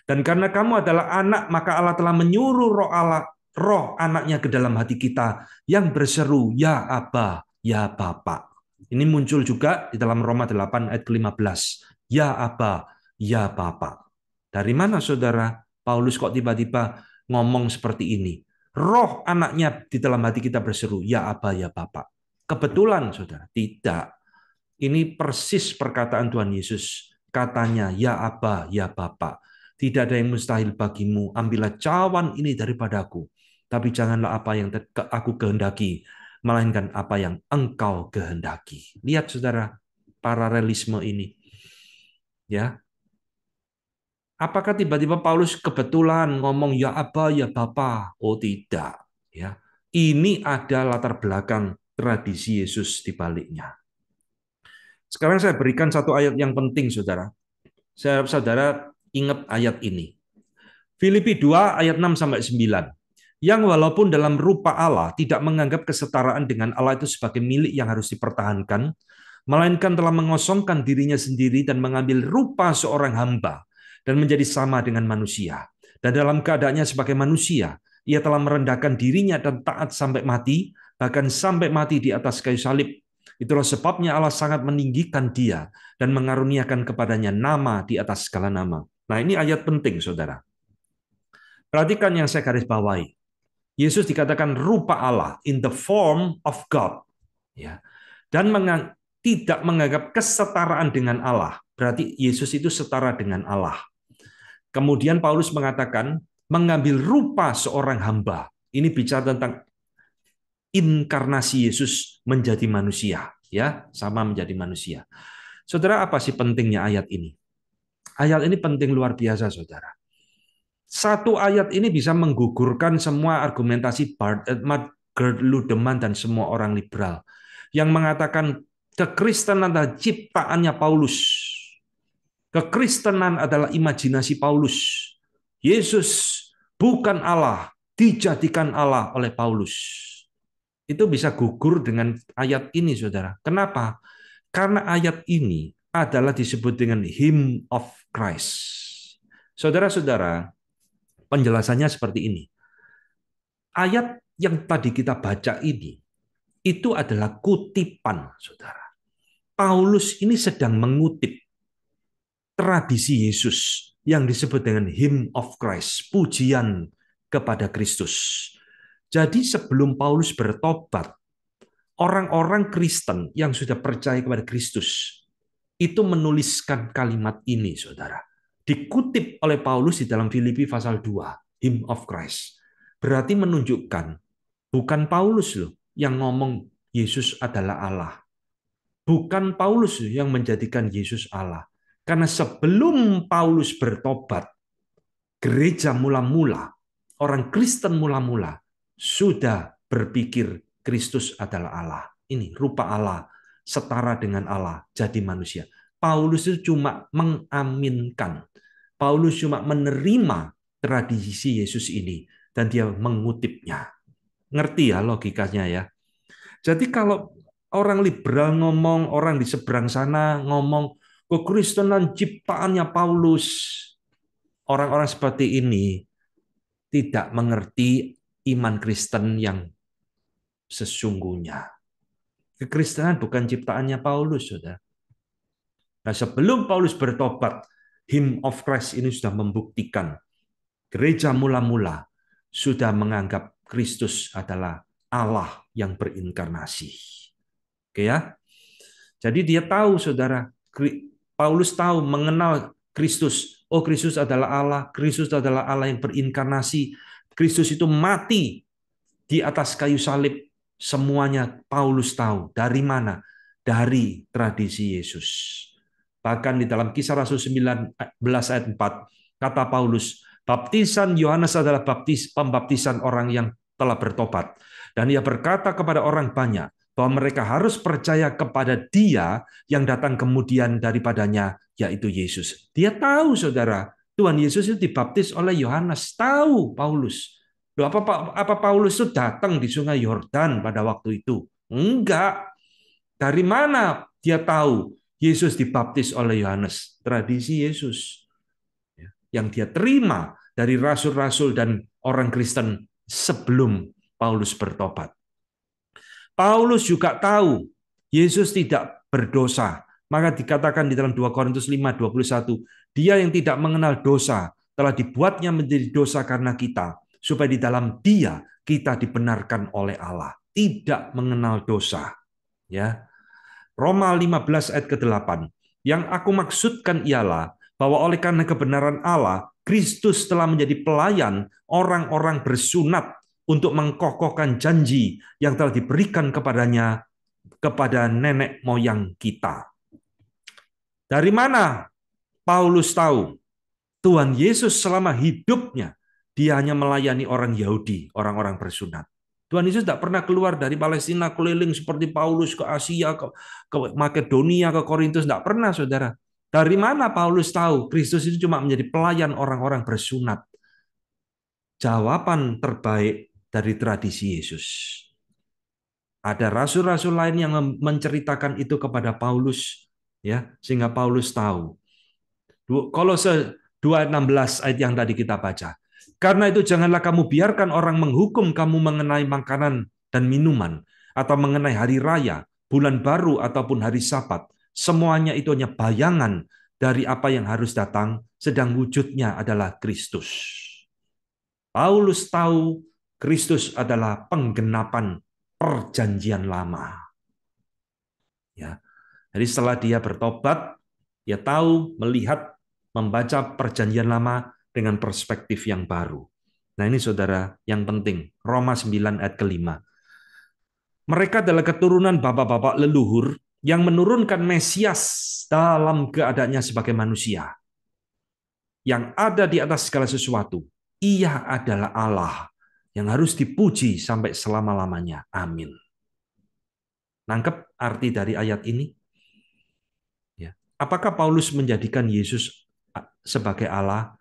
Dan karena kamu adalah anak, maka Allah telah menyuruh roh Allah, roh anaknya ke dalam hati kita yang berseru, Ya Aba, Ya Bapak. Ini muncul juga di dalam Roma 8 ayat ke-15. Ya apa? ya Bapa. Dari mana saudara Paulus kok tiba-tiba ngomong seperti ini? Roh anaknya di dalam hati kita berseru, ya apa? ya Bapa. Kebetulan saudara, tidak. Ini persis perkataan Tuhan Yesus. Katanya, ya apa? ya Bapa. Tidak ada yang mustahil bagimu. Ambillah cawan ini daripadaku. Tapi janganlah apa yang aku kehendaki, melainkan apa yang engkau kehendaki. Lihat saudara, paralelisme ini. Ya. Apakah tiba-tiba Paulus kebetulan ngomong ya apa ya bapa? Oh tidak, ya. Ini ada latar belakang tradisi Yesus di baliknya. Sekarang saya berikan satu ayat yang penting Saudara. Saya harap Saudara ingat ayat ini. Filipi 2 ayat 6 sampai 9 yang walaupun dalam rupa Allah tidak menganggap kesetaraan dengan Allah itu sebagai milik yang harus dipertahankan, melainkan telah mengosongkan dirinya sendiri dan mengambil rupa seorang hamba dan menjadi sama dengan manusia. Dan dalam keadaannya sebagai manusia, ia telah merendahkan dirinya dan taat sampai mati, bahkan sampai mati di atas kayu salib. Itulah sebabnya Allah sangat meninggikan dia dan mengaruniakan kepadanya nama di atas segala nama. Nah ini ayat penting, saudara. Perhatikan yang saya garis bawahi. Yesus dikatakan rupa Allah in the form of God. Ya. Dan mengang, tidak menganggap kesetaraan dengan Allah. Berarti Yesus itu setara dengan Allah. Kemudian Paulus mengatakan mengambil rupa seorang hamba. Ini bicara tentang inkarnasi Yesus menjadi manusia, ya, sama menjadi manusia. Saudara, apa sih pentingnya ayat ini? Ayat ini penting luar biasa, saudara satu ayat ini bisa menggugurkan semua argumentasi Bart Edmund, Gerd Ludeman, dan semua orang liberal yang mengatakan kekristenan adalah ciptaannya Paulus. Kekristenan adalah imajinasi Paulus. Yesus bukan Allah, dijadikan Allah oleh Paulus. Itu bisa gugur dengan ayat ini, saudara. Kenapa? Karena ayat ini adalah disebut dengan hymn of Christ. Saudara-saudara, Penjelasannya seperti ini. Ayat yang tadi kita baca ini itu adalah kutipan, Saudara. Paulus ini sedang mengutip tradisi Yesus yang disebut dengan hymn of Christ, pujian kepada Kristus. Jadi sebelum Paulus bertobat, orang-orang Kristen yang sudah percaya kepada Kristus itu menuliskan kalimat ini, Saudara dikutip oleh Paulus di dalam Filipi pasal 2, Hymn of Christ. Berarti menunjukkan bukan Paulus loh yang ngomong Yesus adalah Allah. Bukan Paulus yang menjadikan Yesus Allah. Karena sebelum Paulus bertobat, gereja mula-mula, orang Kristen mula-mula sudah berpikir Kristus adalah Allah. Ini rupa Allah, setara dengan Allah, jadi manusia. Paulus itu cuma mengaminkan. Paulus cuma menerima tradisi Yesus ini dan dia mengutipnya. Ngerti ya logikanya ya. Jadi kalau orang liberal ngomong, orang di seberang sana ngomong kekristenan ciptaannya Paulus. Orang-orang seperti ini tidak mengerti iman Kristen yang sesungguhnya. Kekristenan bukan ciptaannya Paulus, Saudara. Nah, sebelum Paulus bertobat, him of Christ ini sudah membuktikan gereja mula-mula sudah menganggap Kristus adalah Allah yang berinkarnasi. Oke ya? Jadi dia tahu Saudara, Paulus tahu mengenal Kristus. Oh, Kristus adalah Allah, Kristus adalah Allah yang berinkarnasi. Kristus itu mati di atas kayu salib. Semuanya Paulus tahu dari mana? Dari tradisi Yesus Bahkan di dalam kisah Rasul 19 ayat 4, kata Paulus, baptisan Yohanes adalah baptis, pembaptisan orang yang telah bertobat. Dan ia berkata kepada orang banyak, bahwa mereka harus percaya kepada dia yang datang kemudian daripadanya, yaitu Yesus. Dia tahu, saudara, Tuhan Yesus itu dibaptis oleh Yohanes. Tahu Paulus. Loh, apa, apa Paulus itu datang di sungai Yordan pada waktu itu? Enggak. Dari mana dia tahu Yesus dibaptis oleh Yohanes, tradisi Yesus ya, yang dia terima dari rasul-rasul dan orang Kristen sebelum Paulus bertobat. Paulus juga tahu Yesus tidak berdosa. Maka dikatakan di dalam 2 Korintus 5:21, dia yang tidak mengenal dosa telah dibuatnya menjadi dosa karena kita, supaya di dalam dia kita dibenarkan oleh Allah. Tidak mengenal dosa. Ya. Roma 15 ayat ke-8. Yang aku maksudkan ialah bahwa oleh karena kebenaran Allah, Kristus telah menjadi pelayan orang-orang bersunat untuk mengkokohkan janji yang telah diberikan kepadanya kepada nenek moyang kita. Dari mana Paulus tahu Tuhan Yesus selama hidupnya dia hanya melayani orang Yahudi, orang-orang bersunat. Tuhan Yesus tidak pernah keluar dari Palestina keliling seperti Paulus ke Asia, ke, ke Makedonia, ke Korintus. Tidak pernah, saudara. Dari mana Paulus tahu Kristus itu cuma menjadi pelayan orang-orang bersunat? Jawaban terbaik dari tradisi Yesus. Ada rasul-rasul lain yang menceritakan itu kepada Paulus, ya sehingga Paulus tahu. Kalau 2:16 ayat yang tadi kita baca. Karena itu janganlah kamu biarkan orang menghukum kamu mengenai makanan dan minuman, atau mengenai hari raya, bulan baru, ataupun hari sabat. Semuanya itu hanya bayangan dari apa yang harus datang, sedang wujudnya adalah Kristus. Paulus tahu Kristus adalah penggenapan perjanjian lama. Ya. Jadi setelah dia bertobat, dia tahu, melihat, membaca perjanjian lama, dengan perspektif yang baru. Nah ini saudara yang penting, Roma 9 ayat kelima. Mereka adalah keturunan bapak-bapak leluhur yang menurunkan Mesias dalam keadaannya sebagai manusia. Yang ada di atas segala sesuatu, ia adalah Allah yang harus dipuji sampai selama-lamanya. Amin. Nangkep arti dari ayat ini? Ya. Apakah Paulus menjadikan Yesus sebagai Allah?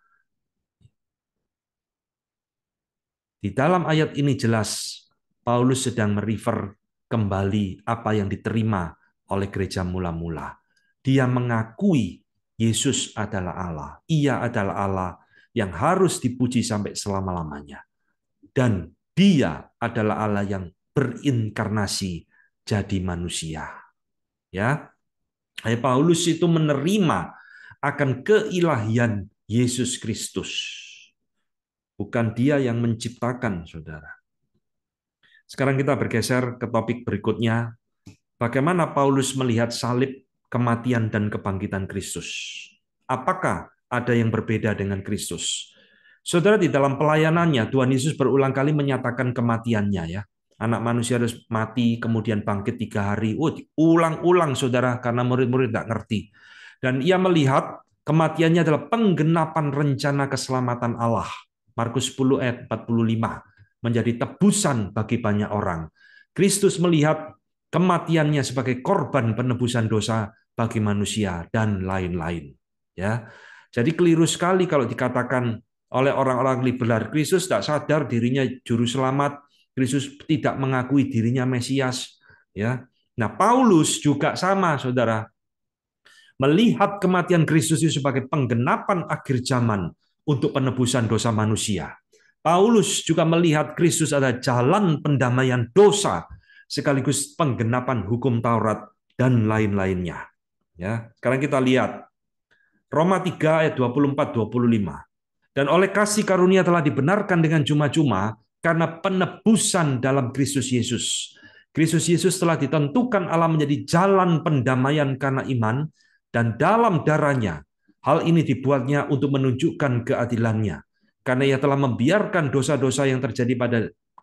Di dalam ayat ini jelas Paulus sedang merefer kembali apa yang diterima oleh gereja mula-mula. Dia mengakui Yesus adalah Allah. Ia adalah Allah yang harus dipuji sampai selama-lamanya. Dan dia adalah Allah yang berinkarnasi jadi manusia. Ya. Paulus itu menerima akan keilahian Yesus Kristus bukan dia yang menciptakan, saudara. Sekarang kita bergeser ke topik berikutnya. Bagaimana Paulus melihat salib, kematian, dan kebangkitan Kristus? Apakah ada yang berbeda dengan Kristus? Saudara, di dalam pelayanannya, Tuhan Yesus berulang kali menyatakan kematiannya ya. Anak manusia harus mati, kemudian bangkit tiga hari. Oh, ulang-ulang saudara, karena murid-murid tidak ngerti. Dan ia melihat kematiannya adalah penggenapan rencana keselamatan Allah Markus 10 ayat 45 menjadi tebusan bagi banyak orang. Kristus melihat kematiannya sebagai korban penebusan dosa bagi manusia dan lain-lain. Ya. Jadi keliru sekali kalau dikatakan oleh orang-orang liberal Kristus tidak sadar dirinya juru selamat, Kristus tidak mengakui dirinya Mesias, ya. Nah, Paulus juga sama, Saudara. Melihat kematian Kristus itu sebagai penggenapan akhir zaman, untuk penebusan dosa manusia. Paulus juga melihat Kristus adalah jalan pendamaian dosa sekaligus penggenapan hukum Taurat dan lain-lainnya. Ya, sekarang kita lihat Roma 3 ayat 24 25. Dan oleh kasih karunia telah dibenarkan dengan cuma-cuma karena penebusan dalam Kristus Yesus. Kristus Yesus telah ditentukan Allah menjadi jalan pendamaian karena iman dan dalam darahnya Hal ini dibuatnya untuk menunjukkan keadilannya, karena ia telah membiarkan dosa-dosa yang terjadi pada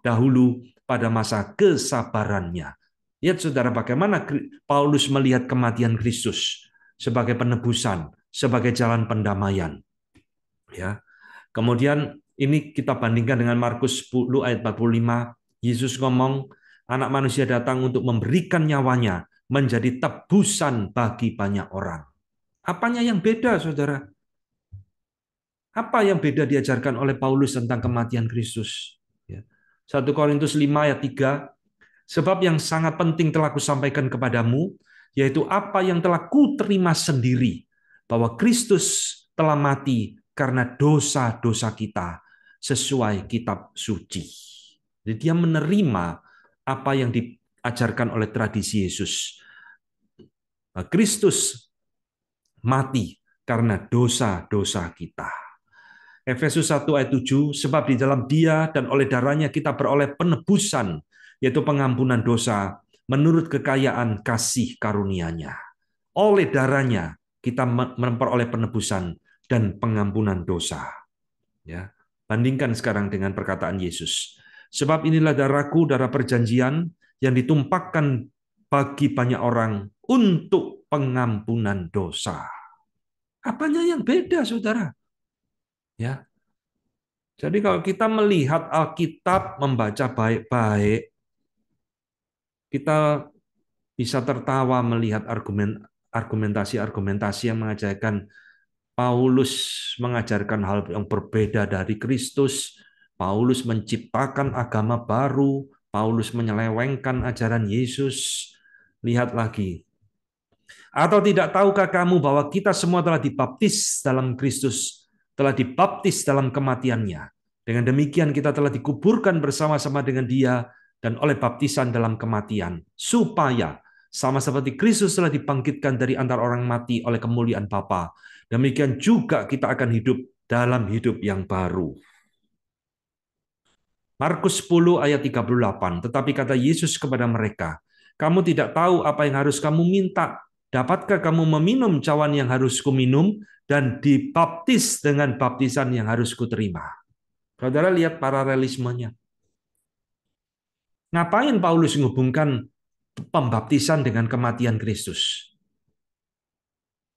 dahulu pada masa kesabarannya. Ya, saudara bagaimana Paulus melihat kematian Kristus sebagai penebusan, sebagai jalan pendamaian. Ya. Kemudian ini kita bandingkan dengan Markus 10 ayat 45, Yesus ngomong, anak manusia datang untuk memberikan nyawanya menjadi tebusan bagi banyak orang. Apanya yang beda, saudara? Apa yang beda diajarkan oleh Paulus tentang kematian Kristus? 1 ya. Korintus 5 ayat 3, sebab yang sangat penting telah kusampaikan kepadamu, yaitu apa yang telah kuterima sendiri, bahwa Kristus telah mati karena dosa-dosa kita sesuai kitab suci. Jadi dia menerima apa yang diajarkan oleh tradisi Yesus. Nah, Kristus mati karena dosa-dosa kita. Efesus 1 ayat 7, sebab di dalam dia dan oleh darahnya kita beroleh penebusan, yaitu pengampunan dosa menurut kekayaan kasih karunia-Nya. Oleh darahnya kita memperoleh penebusan dan pengampunan dosa. Ya, bandingkan sekarang dengan perkataan Yesus. Sebab inilah darahku, darah perjanjian yang ditumpahkan bagi banyak orang untuk pengampunan dosa. Apanya yang beda, saudara? Ya. Jadi kalau kita melihat Alkitab, membaca baik-baik, kita bisa tertawa melihat argumen argumentasi-argumentasi yang mengajarkan Paulus mengajarkan hal yang berbeda dari Kristus, Paulus menciptakan agama baru, Paulus menyelewengkan ajaran Yesus. Lihat lagi, atau tidak tahukah kamu bahwa kita semua telah dibaptis dalam Kristus, telah dibaptis dalam kematiannya. Dengan demikian kita telah dikuburkan bersama-sama dengan dia dan oleh baptisan dalam kematian, supaya sama seperti Kristus telah dibangkitkan dari antara orang mati oleh kemuliaan Bapa, demikian juga kita akan hidup dalam hidup yang baru. Markus 10 ayat 38, tetapi kata Yesus kepada mereka, kamu tidak tahu apa yang harus kamu minta Dapatkah kamu meminum cawan yang harus kuminum dan dibaptis dengan baptisan yang harus kuterima? Saudara lihat paralelismenya. Ngapain Paulus menghubungkan pembaptisan dengan kematian Kristus?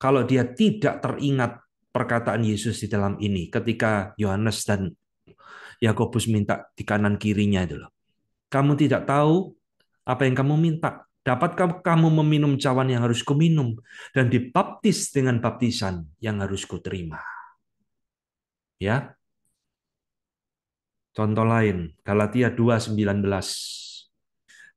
Kalau dia tidak teringat perkataan Yesus di dalam ini ketika Yohanes dan Yakobus minta di kanan kirinya itu loh. Kamu tidak tahu apa yang kamu minta. Dapatkah kamu meminum cawan yang harus kuminum dan dibaptis dengan baptisan yang harus kuterima? Ya. Contoh lain, Galatia 2:19.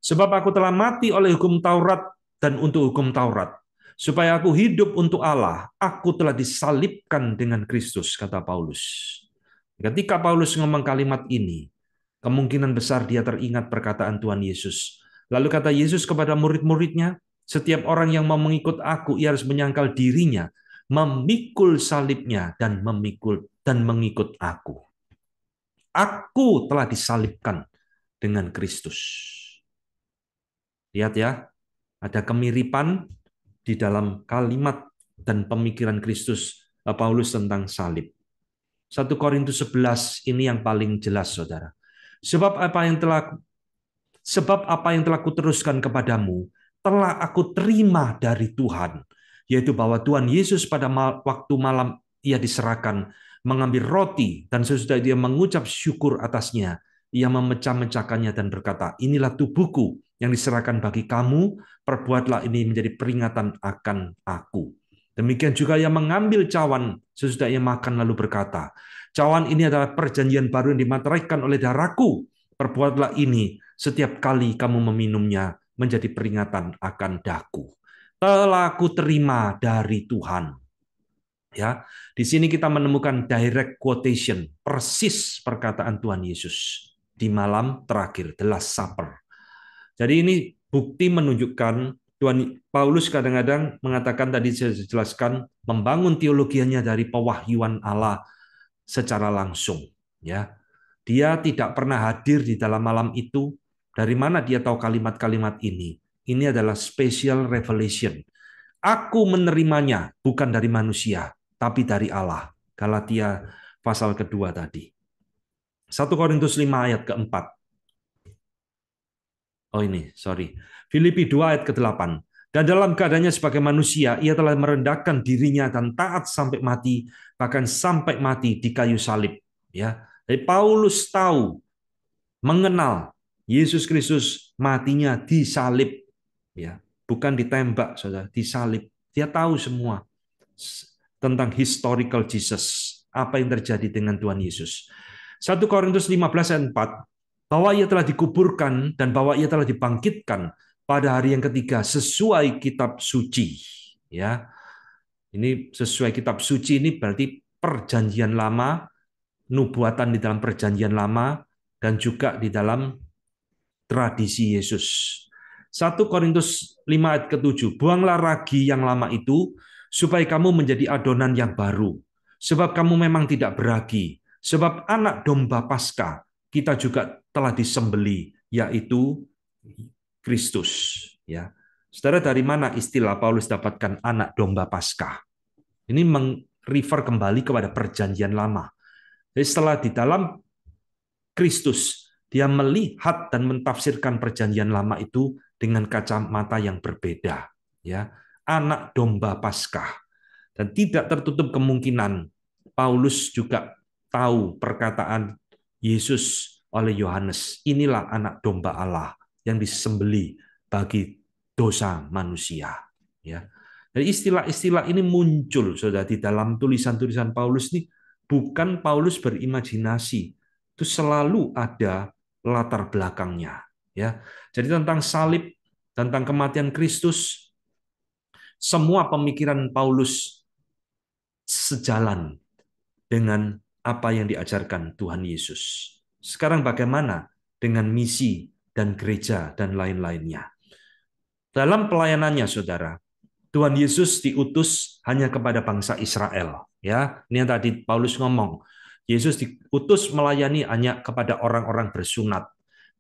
Sebab aku telah mati oleh hukum Taurat dan untuk hukum Taurat, supaya aku hidup untuk Allah, aku telah disalibkan dengan Kristus, kata Paulus. Ketika Paulus ngomong kalimat ini, kemungkinan besar dia teringat perkataan Tuhan Yesus, Lalu kata Yesus kepada murid-muridnya, setiap orang yang mau mengikut aku, ia harus menyangkal dirinya, memikul salibnya, dan memikul dan mengikut aku. Aku telah disalibkan dengan Kristus. Lihat ya, ada kemiripan di dalam kalimat dan pemikiran Kristus eh, Paulus tentang salib. 1 Korintus 11 ini yang paling jelas Saudara. Sebab apa yang telah Sebab apa yang telah kuteruskan kepadamu telah aku terima dari Tuhan, yaitu bahwa Tuhan Yesus pada waktu malam ia diserahkan mengambil roti dan sesudah dia mengucap syukur atasnya, ia memecah-mecahkannya dan berkata, "Inilah tubuhku yang diserahkan bagi kamu, perbuatlah ini menjadi peringatan akan aku." Demikian juga ia mengambil cawan sesudah ia makan lalu berkata, "Cawan ini adalah perjanjian baru yang dimateraikan oleh darahku. Perbuatlah ini setiap kali kamu meminumnya menjadi peringatan akan daku. Telah ku terima dari Tuhan. Ya, di sini kita menemukan direct quotation, persis perkataan Tuhan Yesus di malam terakhir, the last supper. Jadi ini bukti menunjukkan Tuhan Paulus kadang-kadang mengatakan tadi saya jelaskan membangun teologianya dari pewahyuan Allah secara langsung ya. Dia tidak pernah hadir di dalam malam itu, dari mana dia tahu kalimat-kalimat ini? Ini adalah special revelation. Aku menerimanya bukan dari manusia, tapi dari Allah. Galatia pasal kedua tadi. 1 Korintus 5 ayat keempat. Oh ini, sorry. Filipi 2 ayat ke-8. Dan dalam keadaannya sebagai manusia, ia telah merendahkan dirinya dan taat sampai mati, bahkan sampai mati di kayu salib. Ya, jadi Paulus tahu, mengenal Yesus Kristus matinya disalib, ya, bukan ditembak, saudara, disalib. Dia tahu semua tentang historical Jesus, apa yang terjadi dengan Tuhan Yesus. 1 Korintus 15 ayat 4, bahwa ia telah dikuburkan dan bahwa ia telah dibangkitkan pada hari yang ketiga sesuai kitab suci. Ya, ini sesuai kitab suci ini berarti perjanjian lama, nubuatan di dalam perjanjian lama, dan juga di dalam tradisi Yesus. 1 Korintus 5 ayat ke-7, buanglah ragi yang lama itu supaya kamu menjadi adonan yang baru. Sebab kamu memang tidak beragi. Sebab anak domba pasca kita juga telah disembeli, yaitu Kristus. Ya, Saudara dari mana istilah Paulus dapatkan anak domba pasca? Ini meng-refer kembali kepada perjanjian lama. Jadi setelah di dalam Kristus dia melihat dan mentafsirkan perjanjian lama itu dengan kacamata yang berbeda ya anak domba Paskah dan tidak tertutup kemungkinan Paulus juga tahu perkataan Yesus oleh Yohanes inilah anak domba Allah yang disembeli bagi dosa manusia ya jadi istilah-istilah ini muncul saudara di dalam tulisan-tulisan Paulus nih bukan Paulus berimajinasi itu selalu ada latar belakangnya ya. Jadi tentang salib, tentang kematian Kristus semua pemikiran Paulus sejalan dengan apa yang diajarkan Tuhan Yesus. Sekarang bagaimana dengan misi dan gereja dan lain-lainnya? Dalam pelayanannya Saudara, Tuhan Yesus diutus hanya kepada bangsa Israel, ya. Ini yang tadi Paulus ngomong, Yesus diutus melayani hanya kepada orang-orang bersunat.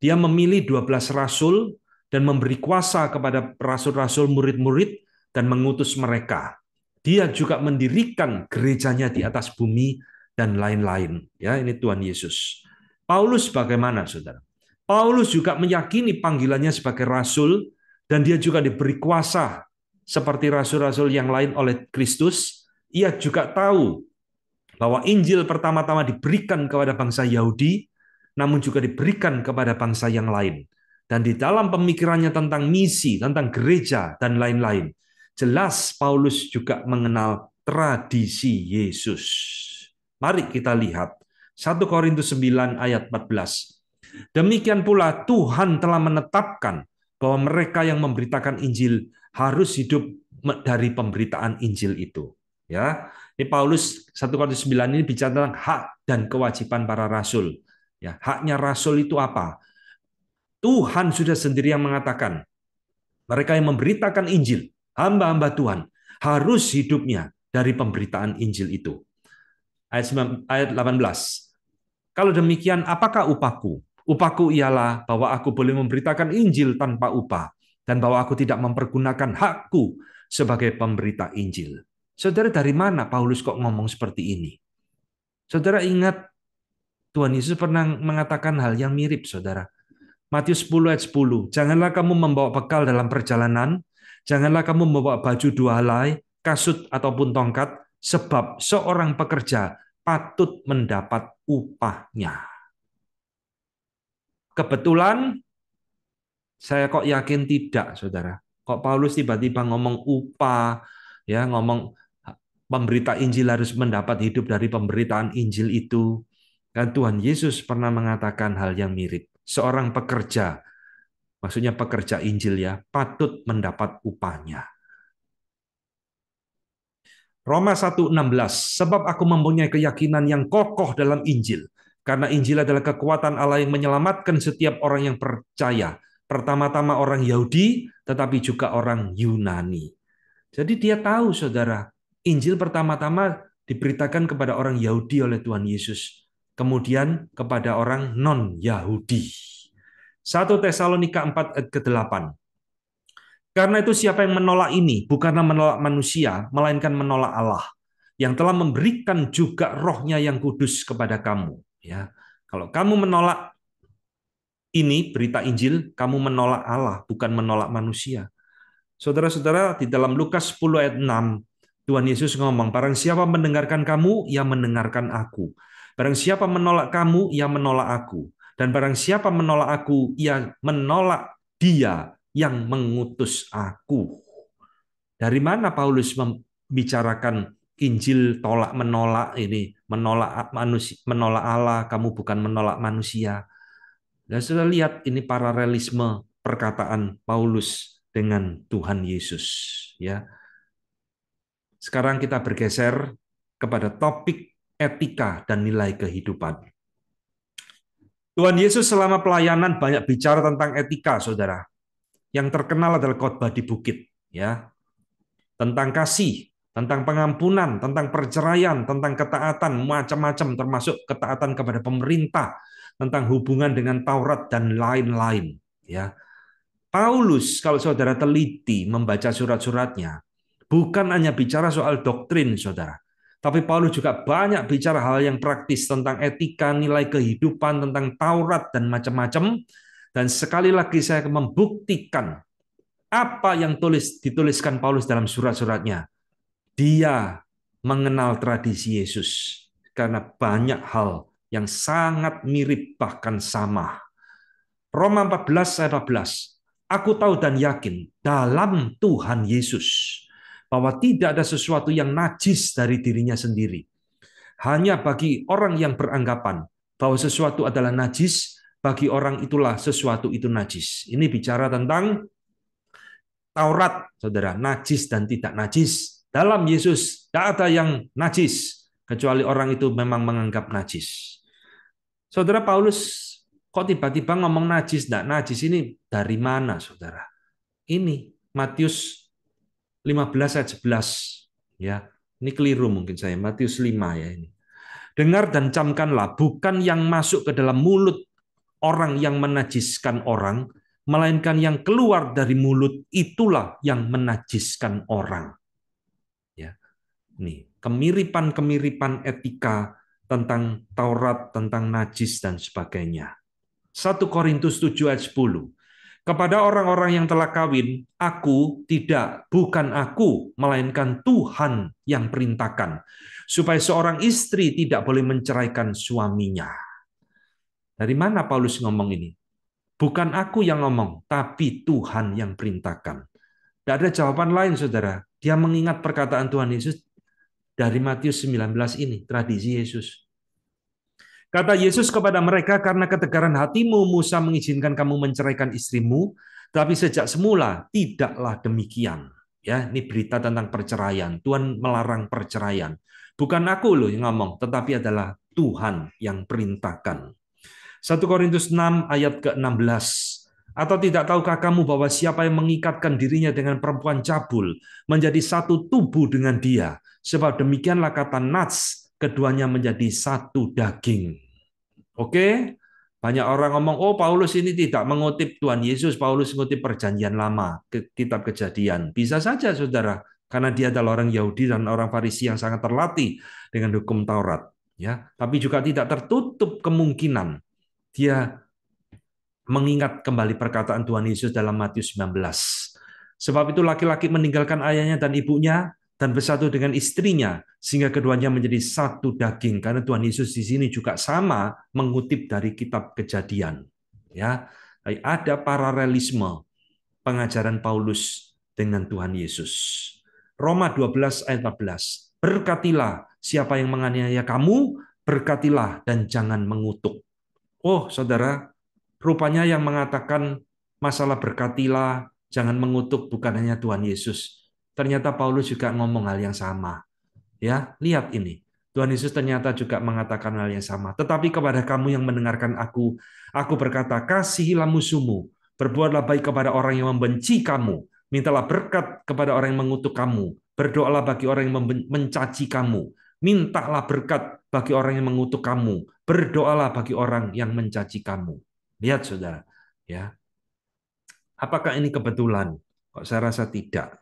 Dia memilih 12 rasul dan memberi kuasa kepada rasul-rasul murid-murid dan mengutus mereka. Dia juga mendirikan gerejanya di atas bumi dan lain-lain. Ya, ini Tuhan Yesus. Paulus bagaimana, Saudara? Paulus juga meyakini panggilannya sebagai rasul dan dia juga diberi kuasa seperti rasul-rasul yang lain oleh Kristus. Ia juga tahu bahwa Injil pertama-tama diberikan kepada bangsa Yahudi, namun juga diberikan kepada bangsa yang lain. Dan di dalam pemikirannya tentang misi, tentang gereja, dan lain-lain, jelas Paulus juga mengenal tradisi Yesus. Mari kita lihat 1 Korintus 9 ayat 14. Demikian pula Tuhan telah menetapkan bahwa mereka yang memberitakan Injil harus hidup dari pemberitaan Injil itu. Ya, ini Paulus 1 Korintus 9 ini bicara tentang hak dan kewajiban para rasul. Ya, haknya rasul itu apa? Tuhan sudah sendiri yang mengatakan, mereka yang memberitakan Injil, hamba-hamba Tuhan, harus hidupnya dari pemberitaan Injil itu. Ayat 18. Kalau demikian, apakah upaku upaku ialah bahwa aku boleh memberitakan Injil tanpa upah, dan bahwa aku tidak mempergunakan hakku sebagai pemberita Injil. Saudara dari mana Paulus kok ngomong seperti ini? Saudara ingat Tuhan Yesus pernah mengatakan hal yang mirip, saudara. Matius 10 ayat 10, janganlah kamu membawa bekal dalam perjalanan, janganlah kamu membawa baju dua helai, kasut ataupun tongkat, sebab seorang pekerja patut mendapat upahnya. Kebetulan saya kok yakin tidak, saudara. Kok Paulus tiba-tiba ngomong upah, ya ngomong pemberita Injil harus mendapat hidup dari pemberitaan Injil itu. Dan Tuhan Yesus pernah mengatakan hal yang mirip. Seorang pekerja, maksudnya pekerja Injil ya, patut mendapat upahnya. Roma 1:16, sebab aku mempunyai keyakinan yang kokoh dalam Injil, karena Injil adalah kekuatan Allah yang menyelamatkan setiap orang yang percaya, pertama-tama orang Yahudi, tetapi juga orang Yunani. Jadi dia tahu saudara, Injil pertama-tama diberitakan kepada orang Yahudi oleh Tuhan Yesus, kemudian kepada orang non-Yahudi. 1 Tesalonika 4 ayat ke-8. Karena itu siapa yang menolak ini bukanlah menolak manusia, melainkan menolak Allah yang telah memberikan juga rohnya yang kudus kepada kamu. Ya, Kalau kamu menolak ini berita Injil, kamu menolak Allah, bukan menolak manusia. Saudara-saudara, di dalam Lukas 10 ayat 6, Tuhan Yesus ngomong, barang siapa mendengarkan kamu, ia mendengarkan aku. Barang siapa menolak kamu, ia menolak aku. Dan barang siapa menolak aku, ia menolak dia yang mengutus aku. Dari mana Paulus membicarakan Injil tolak menolak ini, menolak manusia, menolak Allah, kamu bukan menolak manusia. Dan sudah lihat ini paralelisme perkataan Paulus dengan Tuhan Yesus, ya. Sekarang kita bergeser kepada topik etika dan nilai kehidupan. Tuhan Yesus selama pelayanan banyak bicara tentang etika, saudara. Yang terkenal adalah khotbah di bukit, ya. Tentang kasih, tentang pengampunan, tentang perceraian, tentang ketaatan, macam-macam termasuk ketaatan kepada pemerintah, tentang hubungan dengan Taurat dan lain-lain, ya. Paulus kalau saudara teliti membaca surat-suratnya, Bukan hanya bicara soal doktrin, saudara. Tapi Paulus juga banyak bicara hal yang praktis tentang etika, nilai kehidupan, tentang Taurat, dan macam-macam. Dan sekali lagi saya akan membuktikan apa yang tulis dituliskan Paulus dalam surat-suratnya. Dia mengenal tradisi Yesus karena banyak hal yang sangat mirip bahkan sama. Roma 14 ayat 14. Aku tahu dan yakin dalam Tuhan Yesus bahwa tidak ada sesuatu yang najis dari dirinya sendiri. Hanya bagi orang yang beranggapan bahwa sesuatu adalah najis, bagi orang itulah sesuatu itu najis. Ini bicara tentang Taurat, saudara, najis dan tidak najis. Dalam Yesus tidak ada yang najis, kecuali orang itu memang menganggap najis. Saudara Paulus, kok tiba-tiba ngomong najis, tidak najis ini dari mana, saudara? Ini Matius 15 ayat 11 ya. Ini keliru mungkin saya Matius 5 ya ini. Dengar dan camkanlah bukan yang masuk ke dalam mulut orang yang menajiskan orang melainkan yang keluar dari mulut itulah yang menajiskan orang. Ya. Nih, kemiripan-kemiripan etika tentang Taurat, tentang najis dan sebagainya. 1 Korintus 7 ayat 10. Kepada orang-orang yang telah kawin, aku tidak, bukan aku, melainkan Tuhan yang perintahkan. Supaya seorang istri tidak boleh menceraikan suaminya. Dari mana Paulus ngomong ini? Bukan aku yang ngomong, tapi Tuhan yang perintahkan. Tidak ada jawaban lain, saudara. Dia mengingat perkataan Tuhan Yesus dari Matius 19 ini, tradisi Yesus. Kata Yesus kepada mereka, karena ketegaran hatimu Musa mengizinkan kamu menceraikan istrimu, tapi sejak semula tidaklah demikian. Ya, ini berita tentang perceraian. Tuhan melarang perceraian. Bukan aku loh yang ngomong, tetapi adalah Tuhan yang perintahkan. 1 Korintus 6 ayat ke-16. Atau tidak tahukah kamu bahwa siapa yang mengikatkan dirinya dengan perempuan cabul menjadi satu tubuh dengan dia? Sebab demikianlah kata Nats, keduanya menjadi satu daging. Oke? Banyak orang ngomong, "Oh, Paulus ini tidak mengutip Tuhan Yesus, Paulus mengutip perjanjian lama, kitab Kejadian." Bisa saja, Saudara, karena dia adalah orang Yahudi dan orang Farisi yang sangat terlatih dengan hukum Taurat, ya. Tapi juga tidak tertutup kemungkinan dia mengingat kembali perkataan Tuhan Yesus dalam Matius 19. Sebab itu laki-laki meninggalkan ayahnya dan ibunya dan bersatu dengan istrinya sehingga keduanya menjadi satu daging karena Tuhan Yesus di sini juga sama mengutip dari kitab Kejadian ya ada paralelisme pengajaran Paulus dengan Tuhan Yesus Roma 12 ayat 14 berkatilah siapa yang menganiaya kamu berkatilah dan jangan mengutuk oh saudara rupanya yang mengatakan masalah berkatilah jangan mengutuk bukan hanya Tuhan Yesus Ternyata Paulus juga ngomong hal yang sama. Ya, lihat ini. Tuhan Yesus ternyata juga mengatakan hal yang sama. Tetapi kepada kamu yang mendengarkan aku, aku berkata, kasihilah musuhmu, berbuatlah baik kepada orang yang membenci kamu, mintalah berkat kepada orang yang mengutuk kamu, berdoalah bagi orang yang mencaci kamu, mintalah berkat bagi orang yang mengutuk kamu, berdoalah bagi orang yang mencaci kamu. Lihat saudara, ya. Apakah ini kebetulan? Kok saya rasa tidak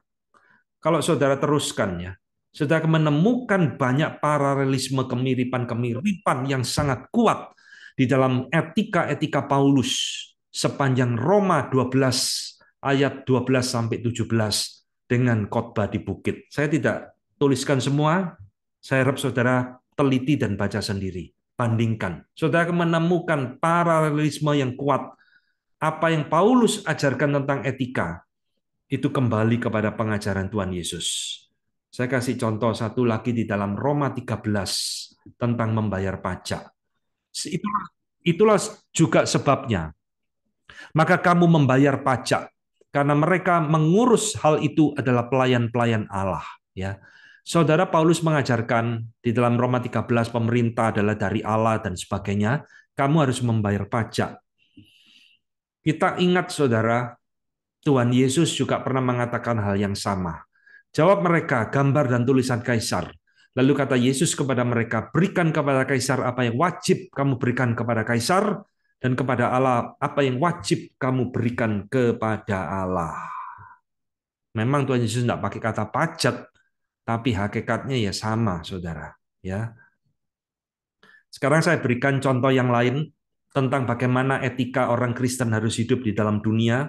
kalau saudara teruskan ya, saudara menemukan banyak paralelisme kemiripan-kemiripan yang sangat kuat di dalam etika-etika Paulus sepanjang Roma 12 ayat 12 sampai 17 dengan khotbah di bukit. Saya tidak tuliskan semua, saya harap saudara teliti dan baca sendiri. Bandingkan. Saudara akan menemukan paralelisme yang kuat apa yang Paulus ajarkan tentang etika itu kembali kepada pengajaran Tuhan Yesus. Saya kasih contoh satu lagi di dalam Roma 13 tentang membayar pajak. Itulah, itulah juga sebabnya. Maka kamu membayar pajak karena mereka mengurus hal itu adalah pelayan-pelayan Allah, ya. Saudara Paulus mengajarkan di dalam Roma 13 pemerintah adalah dari Allah dan sebagainya, kamu harus membayar pajak. Kita ingat Saudara, Tuhan Yesus juga pernah mengatakan hal yang sama. Jawab mereka, gambar dan tulisan kaisar. Lalu kata Yesus kepada mereka, "Berikan kepada kaisar apa yang wajib kamu berikan kepada kaisar, dan kepada Allah apa yang wajib kamu berikan kepada Allah." Memang Tuhan Yesus tidak pakai kata pajak, tapi hakikatnya ya sama, saudara. Ya. Sekarang saya berikan contoh yang lain tentang bagaimana etika orang Kristen harus hidup di dalam dunia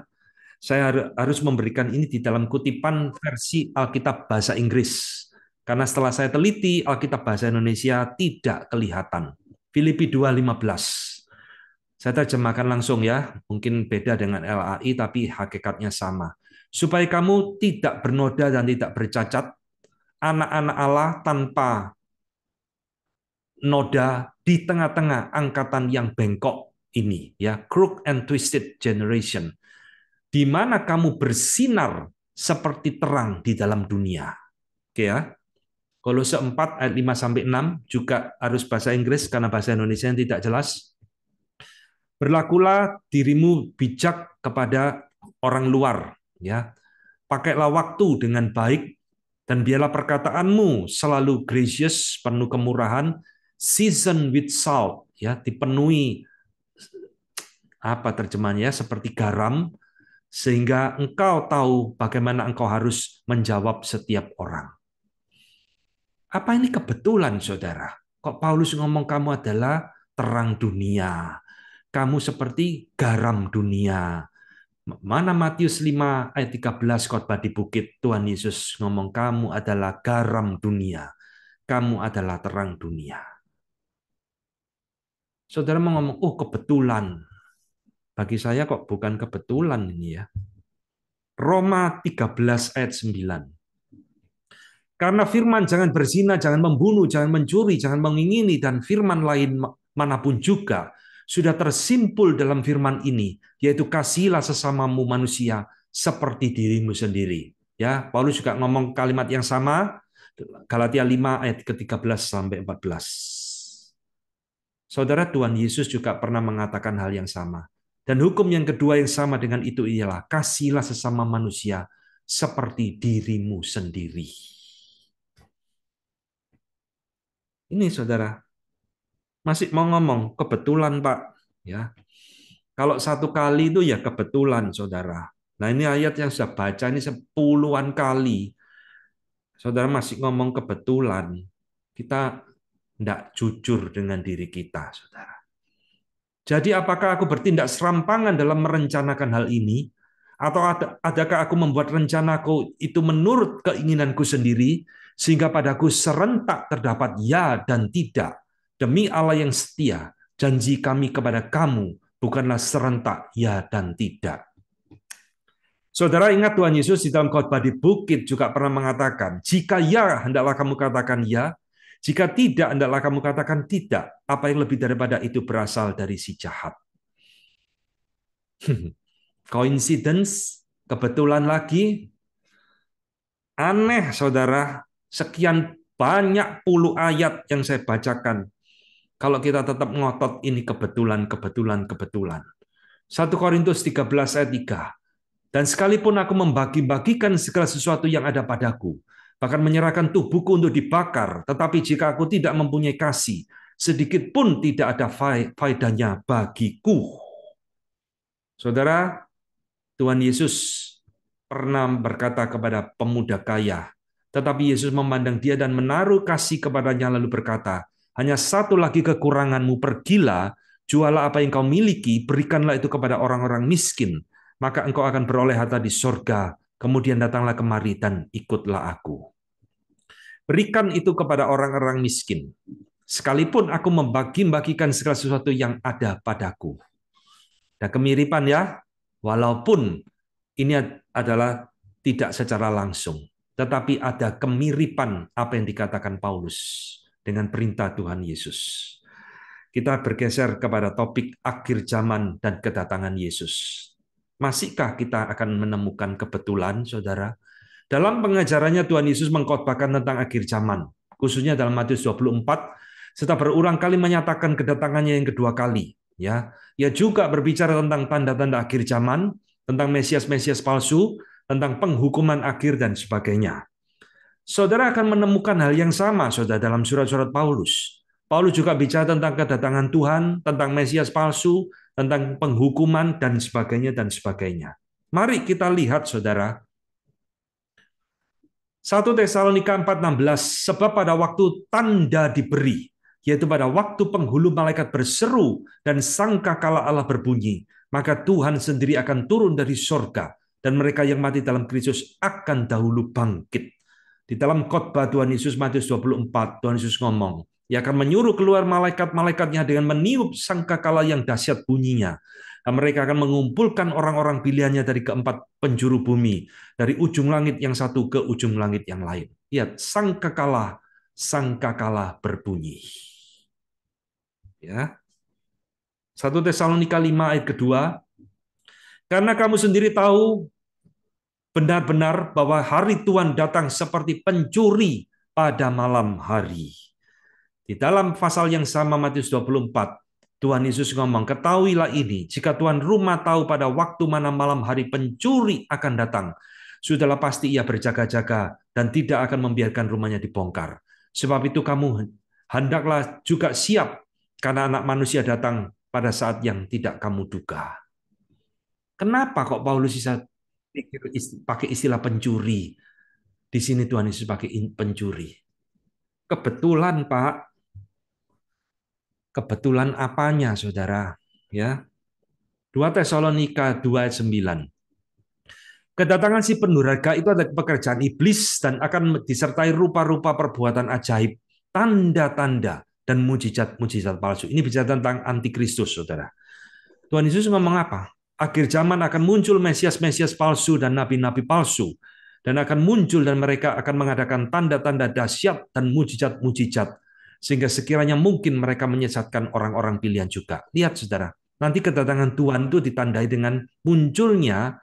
saya harus memberikan ini di dalam kutipan versi Alkitab bahasa Inggris. Karena setelah saya teliti, Alkitab bahasa Indonesia tidak kelihatan. Filipi 2.15. Saya terjemahkan langsung ya, mungkin beda dengan LAI tapi hakikatnya sama. Supaya kamu tidak bernoda dan tidak bercacat, anak-anak Allah tanpa noda di tengah-tengah angkatan yang bengkok ini ya crook and twisted generation di mana kamu bersinar seperti terang di dalam dunia. Oke ya. Kolose 4 ayat 5 sampai 6 juga harus bahasa Inggris karena bahasa Indonesia yang tidak jelas. Berlakulah dirimu bijak kepada orang luar ya. Pakailah waktu dengan baik dan biarlah perkataanmu selalu gracious, penuh kemurahan, season with salt ya, dipenuhi apa terjemahannya seperti garam sehingga engkau tahu bagaimana engkau harus menjawab setiap orang. Apa ini kebetulan, saudara? Kok Paulus ngomong kamu adalah terang dunia. Kamu seperti garam dunia. Mana Matius 5 ayat 13 khotbah di bukit Tuhan Yesus ngomong kamu adalah garam dunia. Kamu adalah terang dunia. Saudara mau ngomong, oh kebetulan bagi saya kok bukan kebetulan ini ya. Roma 13 ayat 9. Karena firman jangan berzina, jangan membunuh, jangan mencuri, jangan mengingini, dan firman lain manapun juga sudah tersimpul dalam firman ini, yaitu kasihilah sesamamu manusia seperti dirimu sendiri. Ya, Paulus juga ngomong kalimat yang sama, Galatia 5 ayat ke-13 sampai 14. Saudara Tuhan Yesus juga pernah mengatakan hal yang sama. Dan hukum yang kedua yang sama dengan itu ialah kasihlah sesama manusia seperti dirimu sendiri. Ini saudara, masih mau ngomong kebetulan Pak, ya. Kalau satu kali itu ya kebetulan saudara. Nah ini ayat yang saya baca ini sepuluhan kali. Saudara masih ngomong kebetulan. Kita tidak jujur dengan diri kita, saudara. Jadi apakah aku bertindak serampangan dalam merencanakan hal ini? Atau adakah aku membuat rencanaku itu menurut keinginanku sendiri, sehingga padaku serentak terdapat ya dan tidak. Demi Allah yang setia, janji kami kepada kamu bukanlah serentak ya dan tidak. Saudara ingat Tuhan Yesus di dalam khotbah di bukit juga pernah mengatakan, jika ya, hendaklah kamu katakan ya, jika tidak, hendaklah kamu katakan tidak. Apa yang lebih daripada itu berasal dari si jahat. Coincidence, kebetulan lagi, aneh saudara, sekian banyak puluh ayat yang saya bacakan. Kalau kita tetap ngotot, ini kebetulan, kebetulan, kebetulan. 1 Korintus 13 ayat 3. Dan sekalipun aku membagi-bagikan segala sesuatu yang ada padaku, bahkan menyerahkan tubuhku untuk dibakar, tetapi jika aku tidak mempunyai kasih, sedikit pun tidak ada faedahnya bagiku. Saudara, Tuhan Yesus pernah berkata kepada pemuda kaya, tetapi Yesus memandang dia dan menaruh kasih kepadanya lalu berkata, hanya satu lagi kekuranganmu, pergilah, jualah apa yang kau miliki, berikanlah itu kepada orang-orang miskin, maka engkau akan beroleh harta di sorga. Kemudian datanglah kemari dan ikutlah aku. Berikan itu kepada orang-orang miskin. Sekalipun aku membagi-bagikan segala sesuatu yang ada padaku. Dan kemiripan ya, walaupun ini adalah tidak secara langsung, tetapi ada kemiripan apa yang dikatakan Paulus dengan perintah Tuhan Yesus. Kita bergeser kepada topik akhir zaman dan kedatangan Yesus. Masihkah kita akan menemukan kebetulan, saudara? Dalam pengajarannya Tuhan Yesus mengkhotbahkan tentang akhir zaman, khususnya dalam Matius 24, serta berulang kali menyatakan kedatangannya yang kedua kali. Ya, ia juga berbicara tentang tanda-tanda akhir zaman, tentang mesias-mesias palsu, tentang penghukuman akhir dan sebagainya. Saudara akan menemukan hal yang sama, saudara, dalam surat-surat Paulus. Paulus juga bicara tentang kedatangan Tuhan, tentang Mesias palsu, tentang penghukuman dan sebagainya dan sebagainya. Mari kita lihat Saudara 1 Tesalonika 4:16 sebab pada waktu tanda diberi yaitu pada waktu penghulu malaikat berseru dan sangkakala Allah berbunyi maka Tuhan sendiri akan turun dari sorga dan mereka yang mati dalam Kristus akan dahulu bangkit. Di dalam khotbah Tuhan Yesus Matius 24 Tuhan Yesus ngomong ia akan menyuruh keluar malaikat-malaikatnya dengan meniup sangkakala yang dahsyat bunyinya. Mereka akan mengumpulkan orang-orang pilihannya dari keempat penjuru bumi, dari ujung langit yang satu ke ujung langit yang lain. Lihat, sangkakala, sangkakala berbunyi. Ya. 1 Tesalonika 5 ayat kedua, karena kamu sendiri tahu benar-benar bahwa hari Tuhan datang seperti pencuri pada malam hari. Di dalam pasal yang sama Matius 24, Tuhan Yesus ngomong, ketahuilah ini, jika Tuhan rumah tahu pada waktu mana malam hari pencuri akan datang, sudahlah pasti ia berjaga-jaga dan tidak akan membiarkan rumahnya dibongkar. Sebab itu kamu hendaklah juga siap, karena anak manusia datang pada saat yang tidak kamu duga. Kenapa kok Paulus bisa pakai istilah pencuri? Di sini Tuhan Yesus pakai pencuri. Kebetulan Pak, kebetulan apanya Saudara, ya. 2 Tesalonika 2 ayat 9. Kedatangan si penduraga itu adalah pekerjaan iblis dan akan disertai rupa-rupa perbuatan ajaib, tanda-tanda dan mujizat-mujizat palsu. Ini bicara tentang antikristus, Saudara. Tuhan Yesus ngomong apa? Akhir zaman akan muncul mesias-mesias palsu dan nabi-nabi palsu dan akan muncul dan mereka akan mengadakan tanda-tanda dahsyat dan mujizat-mujizat sehingga sekiranya mungkin mereka menyesatkan orang-orang pilihan juga. Lihat saudara, nanti kedatangan Tuhan itu ditandai dengan munculnya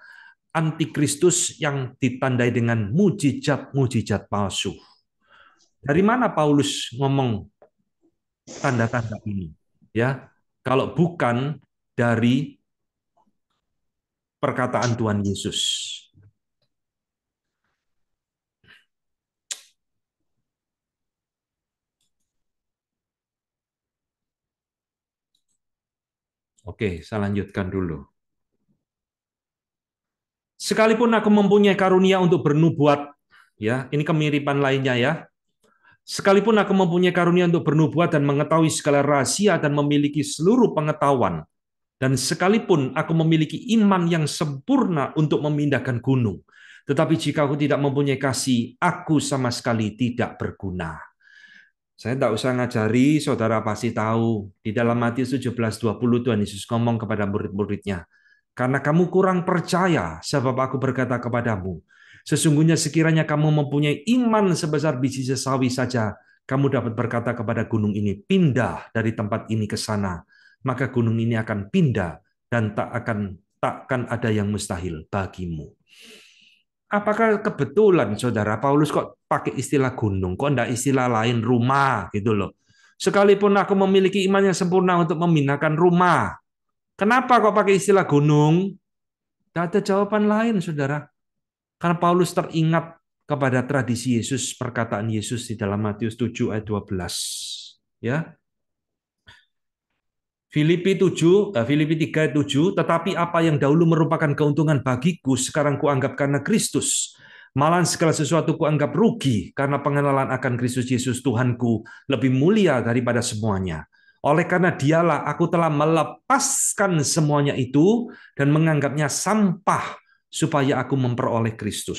antikristus yang ditandai dengan mujizat-mujizat palsu. Dari mana Paulus ngomong tanda-tanda ini? Ya, kalau bukan dari perkataan Tuhan Yesus. Oke, saya lanjutkan dulu. Sekalipun aku mempunyai karunia untuk bernubuat, ya, ini kemiripan lainnya ya. Sekalipun aku mempunyai karunia untuk bernubuat dan mengetahui segala rahasia dan memiliki seluruh pengetahuan, dan sekalipun aku memiliki iman yang sempurna untuk memindahkan gunung, tetapi jika aku tidak mempunyai kasih, aku sama sekali tidak berguna. Saya tidak usah ngajari, saudara pasti tahu. Di dalam Matius 17:20 Tuhan Yesus ngomong kepada murid-muridnya, "Karena kamu kurang percaya, sebab aku berkata kepadamu, sesungguhnya sekiranya kamu mempunyai iman sebesar biji sesawi saja, kamu dapat berkata kepada gunung ini, pindah dari tempat ini ke sana, maka gunung ini akan pindah dan tak akan takkan ada yang mustahil bagimu." apakah kebetulan saudara Paulus kok pakai istilah gunung, kok enggak istilah lain rumah gitu loh. Sekalipun aku memiliki iman yang sempurna untuk memindahkan rumah, kenapa kok pakai istilah gunung? Tidak ada jawaban lain, saudara. Karena Paulus teringat kepada tradisi Yesus, perkataan Yesus di dalam Matius 7 ayat 12. Ya, Filipi 7, eh, Filipi 3, 7, tetapi apa yang dahulu merupakan keuntungan bagiku, sekarang kuanggap karena Kristus. Malah segala sesuatu kuanggap rugi, karena pengenalan akan Kristus Yesus Tuhanku lebih mulia daripada semuanya. Oleh karena dialah aku telah melepaskan semuanya itu dan menganggapnya sampah supaya aku memperoleh Kristus.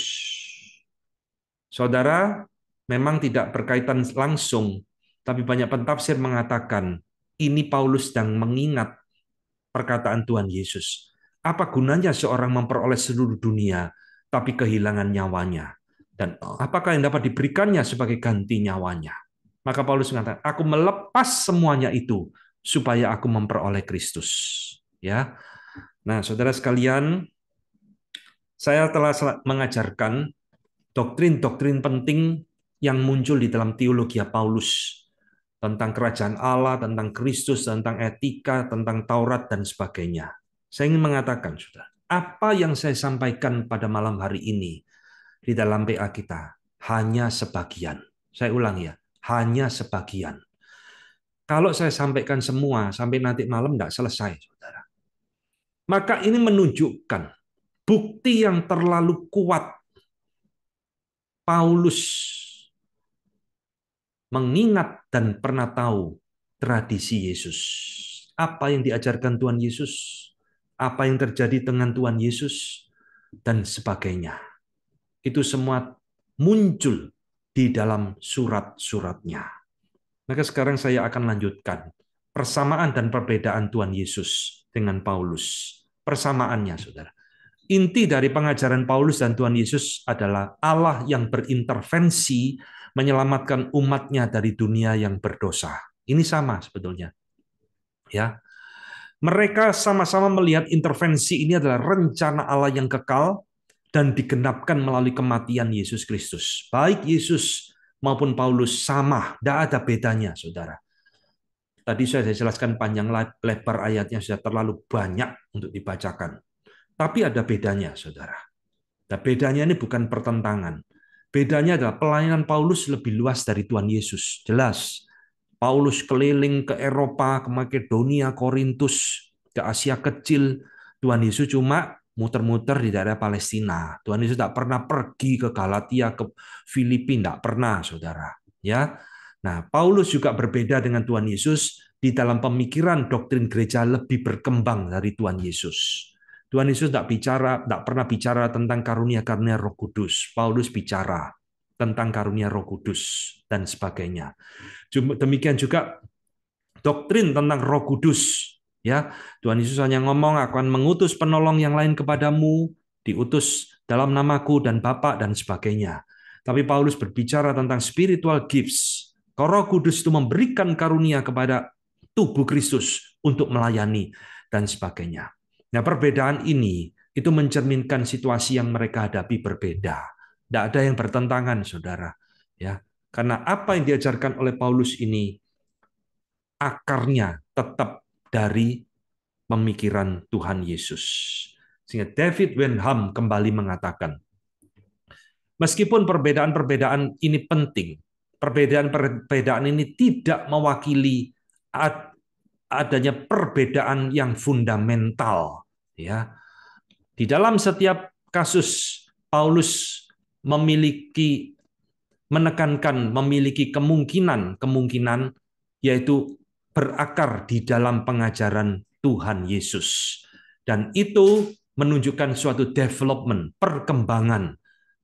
Saudara, memang tidak berkaitan langsung, tapi banyak pentafsir mengatakan ini Paulus sedang mengingat perkataan Tuhan Yesus. Apa gunanya seorang memperoleh seluruh dunia tapi kehilangan nyawanya? Dan apakah yang dapat diberikannya sebagai ganti nyawanya? Maka Paulus mengatakan, aku melepas semuanya itu supaya aku memperoleh Kristus. Ya. Nah, saudara sekalian, saya telah mengajarkan doktrin-doktrin penting yang muncul di dalam teologi Paulus tentang kerajaan Allah, tentang Kristus, tentang etika, tentang Taurat, dan sebagainya. Saya ingin mengatakan, sudah apa yang saya sampaikan pada malam hari ini di dalam PA kita hanya sebagian. Saya ulang ya, hanya sebagian. Kalau saya sampaikan semua sampai nanti malam tidak selesai, saudara. Maka ini menunjukkan bukti yang terlalu kuat Paulus mengingat dan pernah tahu tradisi Yesus. Apa yang diajarkan Tuhan Yesus, apa yang terjadi dengan Tuhan Yesus, dan sebagainya. Itu semua muncul di dalam surat-suratnya. Maka sekarang saya akan lanjutkan persamaan dan perbedaan Tuhan Yesus dengan Paulus. Persamaannya, saudara. Inti dari pengajaran Paulus dan Tuhan Yesus adalah Allah yang berintervensi menyelamatkan umatnya dari dunia yang berdosa. Ini sama sebetulnya. Ya. Mereka sama-sama melihat intervensi ini adalah rencana Allah yang kekal dan digenapkan melalui kematian Yesus Kristus. Baik Yesus maupun Paulus sama, tidak ada bedanya, saudara. Tadi saya jelaskan panjang lebar ayatnya sudah terlalu banyak untuk dibacakan. Tapi ada bedanya, saudara. Nah, bedanya ini bukan pertentangan. Bedanya adalah pelayanan Paulus lebih luas dari Tuhan Yesus. Jelas, Paulus keliling ke Eropa, ke Makedonia, Korintus, ke Asia Kecil. Tuhan Yesus cuma muter-muter di daerah Palestina. Tuhan Yesus tidak pernah pergi ke Galatia, ke Filipina, tidak pernah, saudara. Ya, Nah, Paulus juga berbeda dengan Tuhan Yesus di dalam pemikiran doktrin gereja lebih berkembang dari Tuhan Yesus. Tuhan Yesus tidak bicara, tidak pernah bicara tentang karunia-karunia Roh Kudus. Paulus bicara tentang karunia Roh Kudus dan sebagainya. Demikian juga doktrin tentang Roh Kudus. Ya, Tuhan Yesus hanya ngomong, "Aku akan mengutus penolong yang lain kepadamu, diutus dalam namaku dan Bapa dan sebagainya." Tapi Paulus berbicara tentang spiritual gifts. Roh Kudus itu memberikan karunia kepada tubuh Kristus untuk melayani dan sebagainya. Nah, perbedaan ini itu mencerminkan situasi yang mereka hadapi berbeda. Tidak ada yang bertentangan, saudara. Ya, karena apa yang diajarkan oleh Paulus ini akarnya tetap dari pemikiran Tuhan Yesus. Sehingga David Wenham kembali mengatakan, meskipun perbedaan-perbedaan ini penting, perbedaan-perbedaan ini tidak mewakili adanya perbedaan yang fundamental Ya. Di dalam setiap kasus Paulus memiliki menekankan memiliki kemungkinan-kemungkinan yaitu berakar di dalam pengajaran Tuhan Yesus. Dan itu menunjukkan suatu development, perkembangan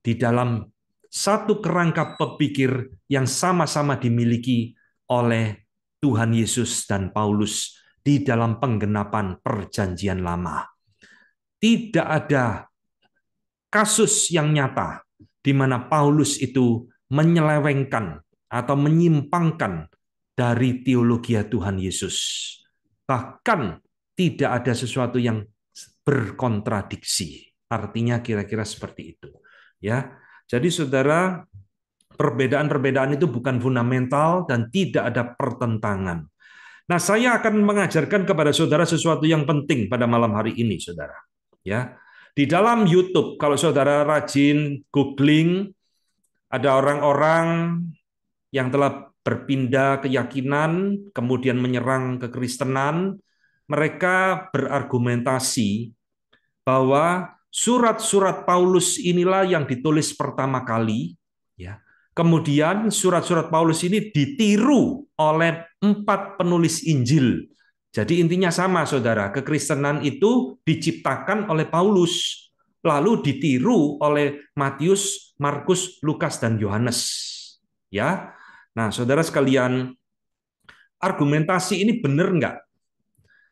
di dalam satu kerangka pepikir yang sama-sama dimiliki oleh Tuhan Yesus dan Paulus di dalam penggenapan perjanjian lama tidak ada kasus yang nyata di mana Paulus itu menyelewengkan atau menyimpangkan dari teologi Tuhan Yesus. Bahkan tidak ada sesuatu yang berkontradiksi. Artinya kira-kira seperti itu, ya. Jadi saudara, perbedaan-perbedaan itu bukan fundamental dan tidak ada pertentangan. Nah, saya akan mengajarkan kepada saudara sesuatu yang penting pada malam hari ini, saudara ya. Di dalam YouTube kalau saudara rajin googling ada orang-orang yang telah berpindah keyakinan kemudian menyerang kekristenan, mereka berargumentasi bahwa surat-surat Paulus inilah yang ditulis pertama kali ya. Kemudian surat-surat Paulus ini ditiru oleh empat penulis Injil jadi intinya sama Saudara, kekristenan itu diciptakan oleh Paulus lalu ditiru oleh Matius, Markus, Lukas dan Yohanes. Ya. Nah, Saudara sekalian, argumentasi ini benar enggak?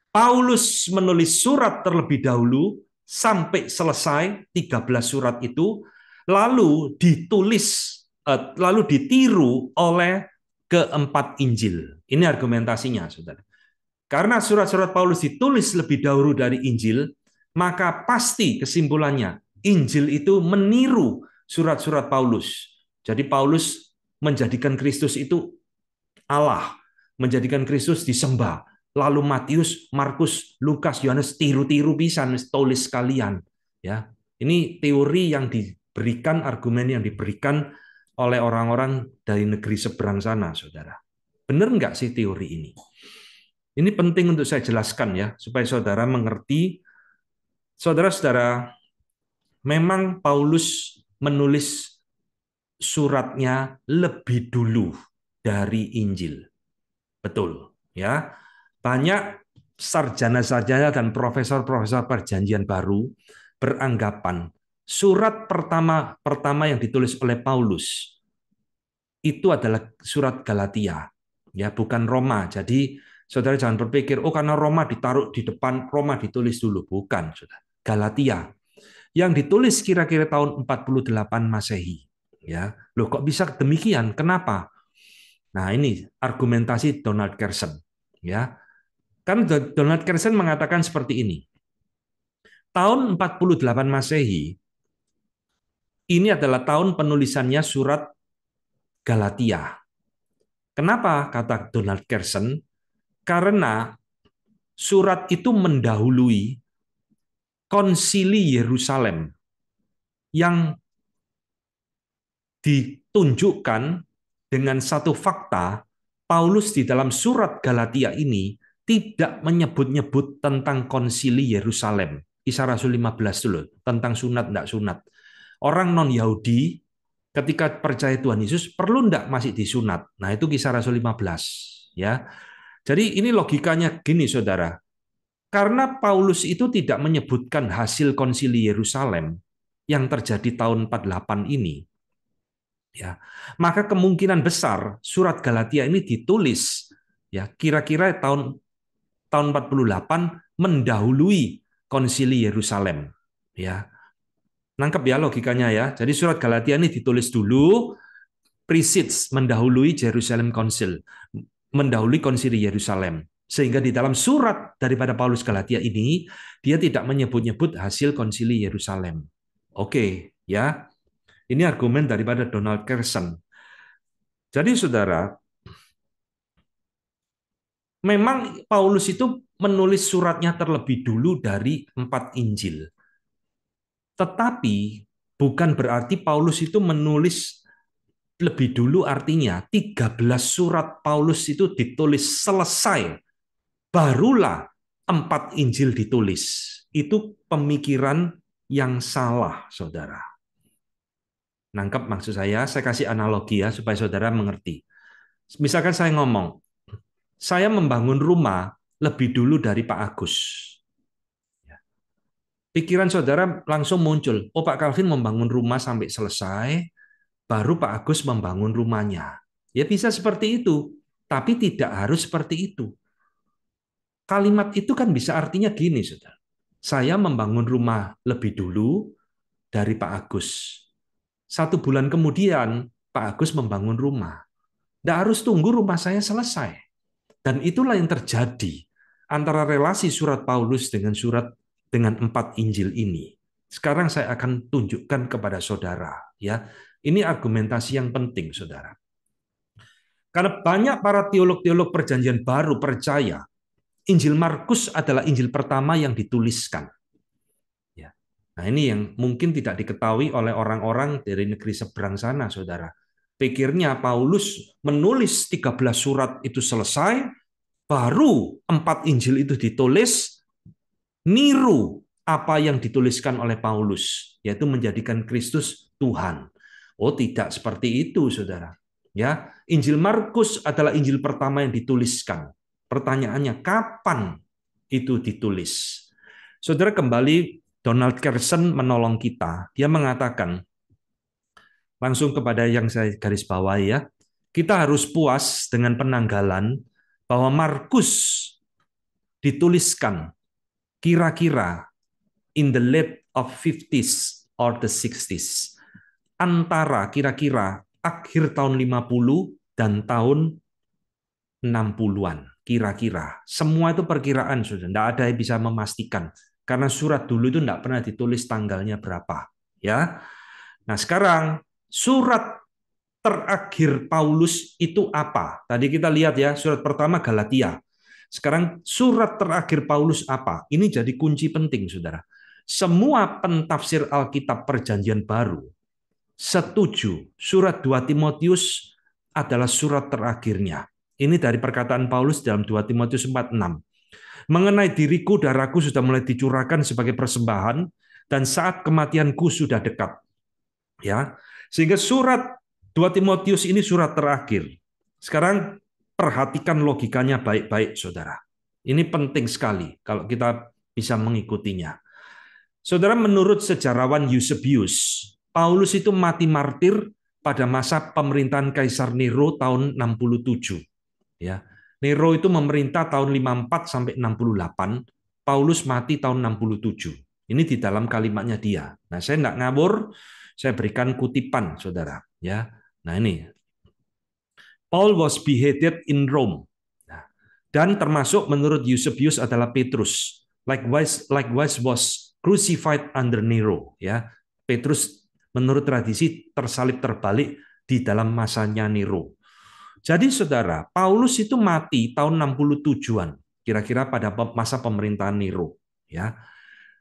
Paulus menulis surat terlebih dahulu sampai selesai 13 surat itu lalu ditulis eh, lalu ditiru oleh keempat Injil. Ini argumentasinya, Saudara. Karena surat-surat Paulus ditulis lebih dahulu dari Injil, maka pasti kesimpulannya Injil itu meniru surat-surat Paulus. Jadi Paulus menjadikan Kristus itu Allah, menjadikan Kristus disembah. Lalu Matius, Markus, Lukas, Yohanes tiru-tiru bisa tulis sekalian, ya. Ini teori yang diberikan, argumen yang diberikan oleh orang-orang dari negeri seberang sana, Saudara. Benar nggak sih teori ini? Ini penting untuk saya jelaskan ya, supaya saudara mengerti. Saudara-saudara, memang Paulus menulis suratnya lebih dulu dari Injil. Betul, ya. Banyak sarjana-sarjana dan profesor-profesor perjanjian baru beranggapan surat pertama pertama yang ditulis oleh Paulus itu adalah surat Galatia, ya bukan Roma. Jadi Saudara jangan berpikir, oh karena Roma ditaruh di depan, Roma ditulis dulu. Bukan, saudara. Galatia. Yang ditulis kira-kira tahun 48 Masehi. Ya, Loh kok bisa demikian? Kenapa? Nah ini argumentasi Donald Carson. Ya, kan Donald Carson mengatakan seperti ini. Tahun 48 Masehi, ini adalah tahun penulisannya surat Galatia. Kenapa kata Donald Carson? Karena surat itu mendahului konsili Yerusalem yang ditunjukkan dengan satu fakta Paulus di dalam surat Galatia ini tidak menyebut-nyebut tentang konsili Yerusalem. Kisah Rasul 15 dulu, tentang sunat tidak sunat. Orang non-Yahudi ketika percaya Tuhan Yesus perlu tidak masih disunat. Nah itu kisah Rasul 15. ya jadi ini logikanya gini Saudara. Karena Paulus itu tidak menyebutkan hasil konsili Yerusalem yang terjadi tahun 48 ini, ya maka kemungkinan besar surat Galatia ini ditulis ya kira-kira tahun tahun 48 mendahului konsili Yerusalem ya nangkep ya logikanya ya jadi surat Galatia ini ditulis dulu presides mendahului Jerusalem Council mendahului konsili Yerusalem. Sehingga di dalam surat daripada Paulus Galatia ini, dia tidak menyebut-nyebut hasil konsili Yerusalem. Oke, okay, ya. Ini argumen daripada Donald Carson. Jadi saudara, memang Paulus itu menulis suratnya terlebih dulu dari empat Injil. Tetapi bukan berarti Paulus itu menulis lebih dulu artinya 13 surat Paulus itu ditulis selesai. Barulah empat Injil ditulis. Itu pemikiran yang salah, saudara. Nangkep maksud saya, saya kasih analogi ya supaya saudara mengerti. Misalkan saya ngomong, saya membangun rumah lebih dulu dari Pak Agus. Ya. Pikiran saudara langsung muncul, oh Pak Calvin membangun rumah sampai selesai, baru Pak Agus membangun rumahnya. Ya bisa seperti itu, tapi tidak harus seperti itu. Kalimat itu kan bisa artinya gini, Saudara. Saya membangun rumah lebih dulu dari Pak Agus. Satu bulan kemudian, Pak Agus membangun rumah. Tidak harus tunggu rumah saya selesai. Dan itulah yang terjadi antara relasi surat Paulus dengan surat dengan empat Injil ini. Sekarang saya akan tunjukkan kepada saudara ya ini argumentasi yang penting, saudara. Karena banyak para teolog-teolog perjanjian baru percaya Injil Markus adalah Injil pertama yang dituliskan. Ya. Nah ini yang mungkin tidak diketahui oleh orang-orang dari negeri seberang sana, saudara. Pikirnya Paulus menulis 13 surat itu selesai, baru empat Injil itu ditulis, niru apa yang dituliskan oleh Paulus, yaitu menjadikan Kristus Tuhan. Oh, tidak seperti itu, Saudara. Ya, Injil Markus adalah Injil pertama yang dituliskan. Pertanyaannya, kapan itu ditulis? Saudara kembali Donald Carson menolong kita. Dia mengatakan langsung kepada yang saya garis bawahi ya, kita harus puas dengan penanggalan bahwa Markus dituliskan kira-kira in the late of 50s or the 60s antara kira-kira akhir tahun 50 dan tahun 60-an kira-kira. Semua itu perkiraan sudah, tidak ada yang bisa memastikan karena surat dulu itu tidak pernah ditulis tanggalnya berapa, ya. Nah, sekarang surat terakhir Paulus itu apa? Tadi kita lihat ya, surat pertama Galatia. Sekarang surat terakhir Paulus apa? Ini jadi kunci penting, Saudara. Semua pentafsir Alkitab Perjanjian Baru setuju. Surat 2 Timotius adalah surat terakhirnya. Ini dari perkataan Paulus dalam 2 Timotius 4:6. Mengenai diriku, darahku sudah mulai dicurahkan sebagai persembahan dan saat kematianku sudah dekat. Ya. Sehingga surat 2 Timotius ini surat terakhir. Sekarang perhatikan logikanya baik-baik Saudara. Ini penting sekali kalau kita bisa mengikutinya. Saudara menurut sejarawan Eusebius, Paulus itu mati martir pada masa pemerintahan Kaisar Nero tahun 67. Ya, Nero itu memerintah tahun 54 sampai 68, Paulus mati tahun 67. Ini di dalam kalimatnya dia. Nah, saya enggak ngabur, saya berikan kutipan, Saudara, ya. Nah, ini. Paul was beheaded in Rome. Nah, dan termasuk menurut Eusebius adalah Petrus. Likewise likewise was crucified under Nero, ya. Petrus menurut tradisi tersalib terbalik di dalam masanya Nero. Jadi saudara, Paulus itu mati tahun 67-an, kira-kira pada masa pemerintahan Nero. ya.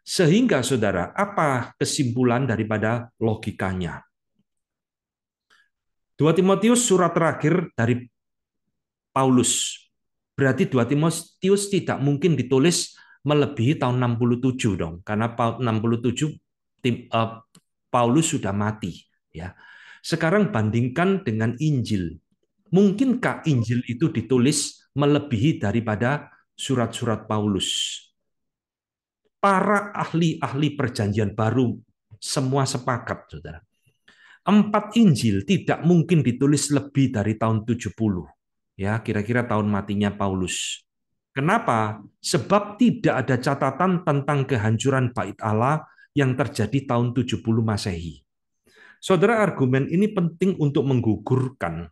Sehingga saudara, apa kesimpulan daripada logikanya? 2 Timotius surat terakhir dari Paulus. Berarti 2 Timotius tidak mungkin ditulis melebihi tahun 67 dong, karena 67 Paulus sudah mati, ya. Sekarang bandingkan dengan Injil. Mungkinkah Injil itu ditulis melebihi daripada surat-surat Paulus? Para ahli-ahli perjanjian baru semua sepakat, Saudara. Empat Injil tidak mungkin ditulis lebih dari tahun 70. Ya, kira-kira tahun matinya Paulus. Kenapa? Sebab tidak ada catatan tentang kehancuran bait Allah yang terjadi tahun 70 Masehi. Saudara, argumen ini penting untuk menggugurkan.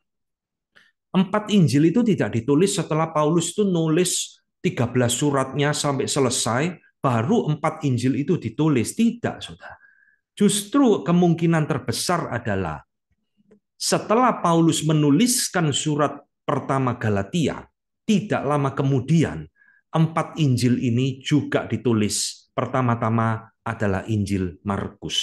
Empat Injil itu tidak ditulis setelah Paulus itu nulis 13 suratnya sampai selesai, baru empat Injil itu ditulis. Tidak, saudara. Justru kemungkinan terbesar adalah setelah Paulus menuliskan surat pertama Galatia, tidak lama kemudian empat Injil ini juga ditulis pertama-tama adalah Injil Markus.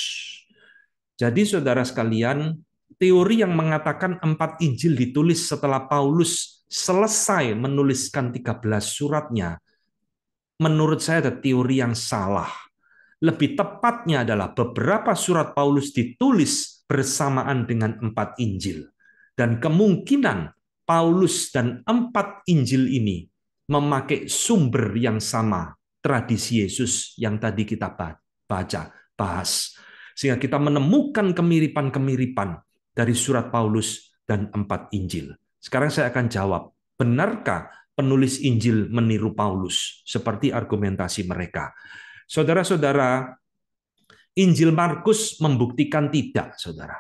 Jadi saudara sekalian, teori yang mengatakan empat Injil ditulis setelah Paulus selesai menuliskan 13 suratnya, menurut saya ada teori yang salah. Lebih tepatnya adalah beberapa surat Paulus ditulis bersamaan dengan empat Injil. Dan kemungkinan Paulus dan empat Injil ini memakai sumber yang sama, tradisi Yesus yang tadi kita baca baca, bahas. Sehingga kita menemukan kemiripan-kemiripan dari surat Paulus dan empat Injil. Sekarang saya akan jawab, benarkah penulis Injil meniru Paulus seperti argumentasi mereka? Saudara-saudara, Injil Markus membuktikan tidak, saudara.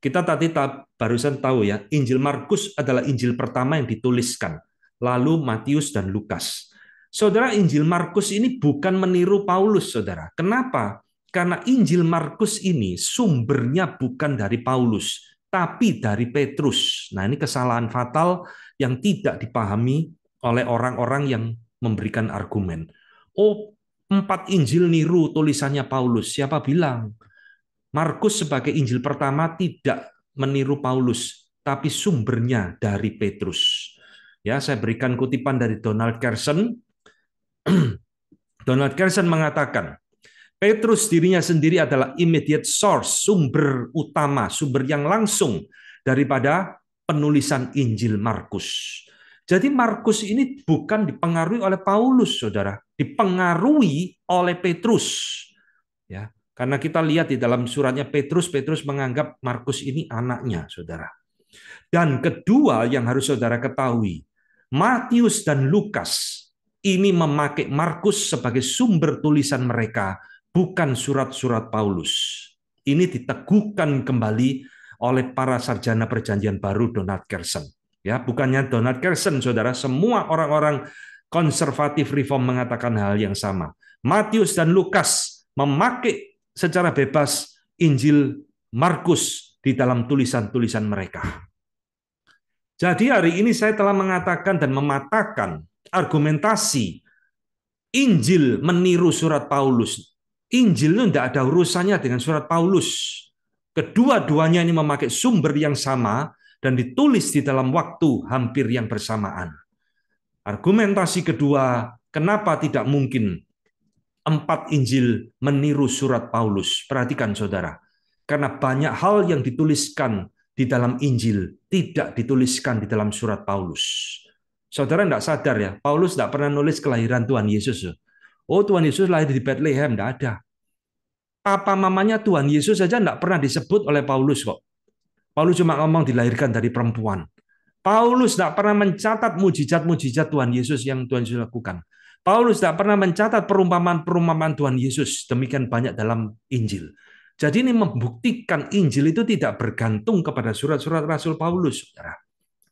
Kita tadi barusan tahu ya, Injil Markus adalah Injil pertama yang dituliskan, lalu Matius dan Lukas. Saudara, Injil Markus ini bukan meniru Paulus, saudara. Kenapa? Karena Injil Markus ini sumbernya bukan dari Paulus, tapi dari Petrus. Nah, ini kesalahan fatal yang tidak dipahami oleh orang-orang yang memberikan argumen. Oh, empat Injil niru tulisannya Paulus. Siapa bilang? Markus sebagai Injil pertama tidak meniru Paulus, tapi sumbernya dari Petrus. Ya, saya berikan kutipan dari Donald Carson, Donald Carson mengatakan, Petrus dirinya sendiri adalah immediate source, sumber utama, sumber yang langsung daripada penulisan Injil Markus. Jadi Markus ini bukan dipengaruhi oleh Paulus, Saudara, dipengaruhi oleh Petrus. Ya, karena kita lihat di dalam suratnya Petrus, Petrus menganggap Markus ini anaknya, Saudara. Dan kedua yang harus Saudara ketahui, Matius dan Lukas ini memakai Markus sebagai sumber tulisan mereka, bukan surat-surat Paulus. Ini diteguhkan kembali oleh para sarjana perjanjian baru Donald Kersen. Ya, bukannya Donald Kersen, saudara, semua orang-orang konservatif reform mengatakan hal yang sama. Matius dan Lukas memakai secara bebas Injil Markus di dalam tulisan-tulisan mereka. Jadi hari ini saya telah mengatakan dan mematakan argumentasi Injil meniru surat Paulus. Injil itu tidak ada urusannya dengan surat Paulus. Kedua-duanya ini memakai sumber yang sama dan ditulis di dalam waktu hampir yang bersamaan. Argumentasi kedua, kenapa tidak mungkin empat Injil meniru surat Paulus? Perhatikan saudara, karena banyak hal yang dituliskan di dalam Injil tidak dituliskan di dalam surat Paulus. Saudara tidak sadar ya, Paulus tidak pernah nulis kelahiran Tuhan Yesus. Oh Tuhan Yesus lahir di Bethlehem, tidak ada. Apa mamanya Tuhan Yesus saja tidak pernah disebut oleh Paulus kok. Paulus cuma ngomong dilahirkan dari perempuan. Paulus tidak pernah mencatat mujizat-mujizat Tuhan Yesus yang Tuhan Yesus lakukan. Paulus tidak pernah mencatat perumpamaan-perumpamaan Tuhan Yesus demikian banyak dalam Injil. Jadi ini membuktikan Injil itu tidak bergantung kepada surat-surat Rasul Paulus, saudara.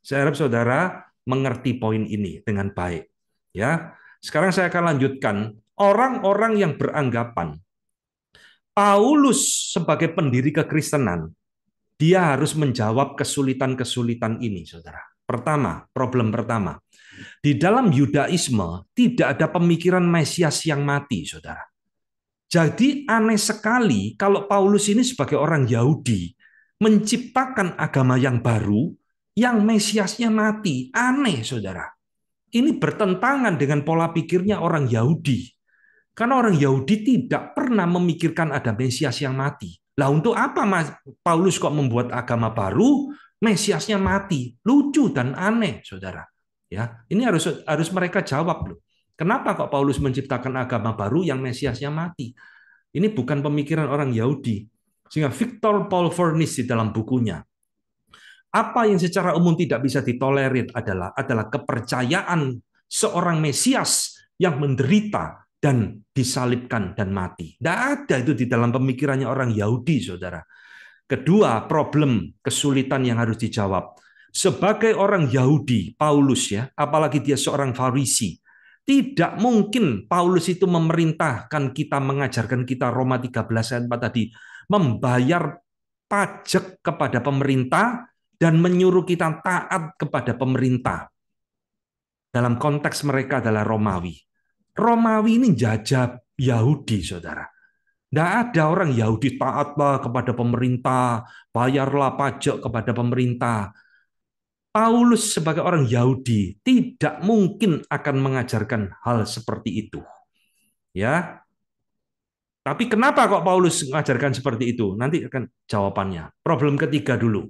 Saya harap saudara mengerti poin ini dengan baik. Ya. Sekarang saya akan lanjutkan orang-orang yang beranggapan Paulus sebagai pendiri kekristenan dia harus menjawab kesulitan-kesulitan ini, Saudara. Pertama, problem pertama. Di dalam Yudaisme tidak ada pemikiran Mesias yang mati, Saudara. Jadi aneh sekali kalau Paulus ini sebagai orang Yahudi menciptakan agama yang baru yang Mesiasnya mati. Aneh, saudara. Ini bertentangan dengan pola pikirnya orang Yahudi. Karena orang Yahudi tidak pernah memikirkan ada Mesias yang mati. Lah untuk apa Mas Paulus kok membuat agama baru? Mesiasnya mati. Lucu dan aneh, saudara. Ya, ini harus harus mereka jawab loh. Kenapa kok Paulus menciptakan agama baru yang Mesiasnya mati? Ini bukan pemikiran orang Yahudi. Sehingga Victor Paul Furnis di dalam bukunya apa yang secara umum tidak bisa ditolerir adalah adalah kepercayaan seorang Mesias yang menderita dan disalibkan dan mati. Tidak ada itu di dalam pemikirannya orang Yahudi, saudara. Kedua, problem kesulitan yang harus dijawab. Sebagai orang Yahudi, Paulus ya, apalagi dia seorang Farisi, tidak mungkin Paulus itu memerintahkan kita mengajarkan kita Roma 13 ayat tadi membayar pajak kepada pemerintah dan menyuruh kita taat kepada pemerintah. Dalam konteks mereka adalah Romawi. Romawi ini jajah Yahudi, saudara. Tidak ada orang Yahudi taatlah kepada pemerintah, bayarlah pajak kepada pemerintah. Paulus sebagai orang Yahudi tidak mungkin akan mengajarkan hal seperti itu. Ya. Tapi kenapa kok Paulus mengajarkan seperti itu? Nanti akan jawabannya. Problem ketiga dulu.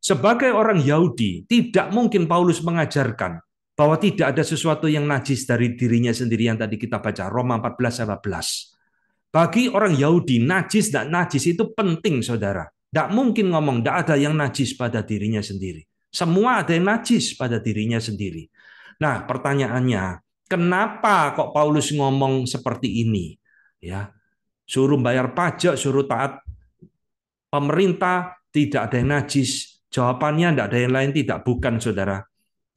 Sebagai orang Yahudi, tidak mungkin Paulus mengajarkan bahwa tidak ada sesuatu yang najis dari dirinya sendiri yang tadi kita baca Roma 14 14. Bagi orang Yahudi, najis dan najis itu penting, Saudara. Tidak mungkin ngomong tidak ada yang najis pada dirinya sendiri. Semua ada yang najis pada dirinya sendiri. Nah, pertanyaannya, kenapa kok Paulus ngomong seperti ini? Ya, suruh bayar pajak, suruh taat pemerintah, tidak ada yang najis. Jawabannya tidak ada yang lain, tidak bukan saudara.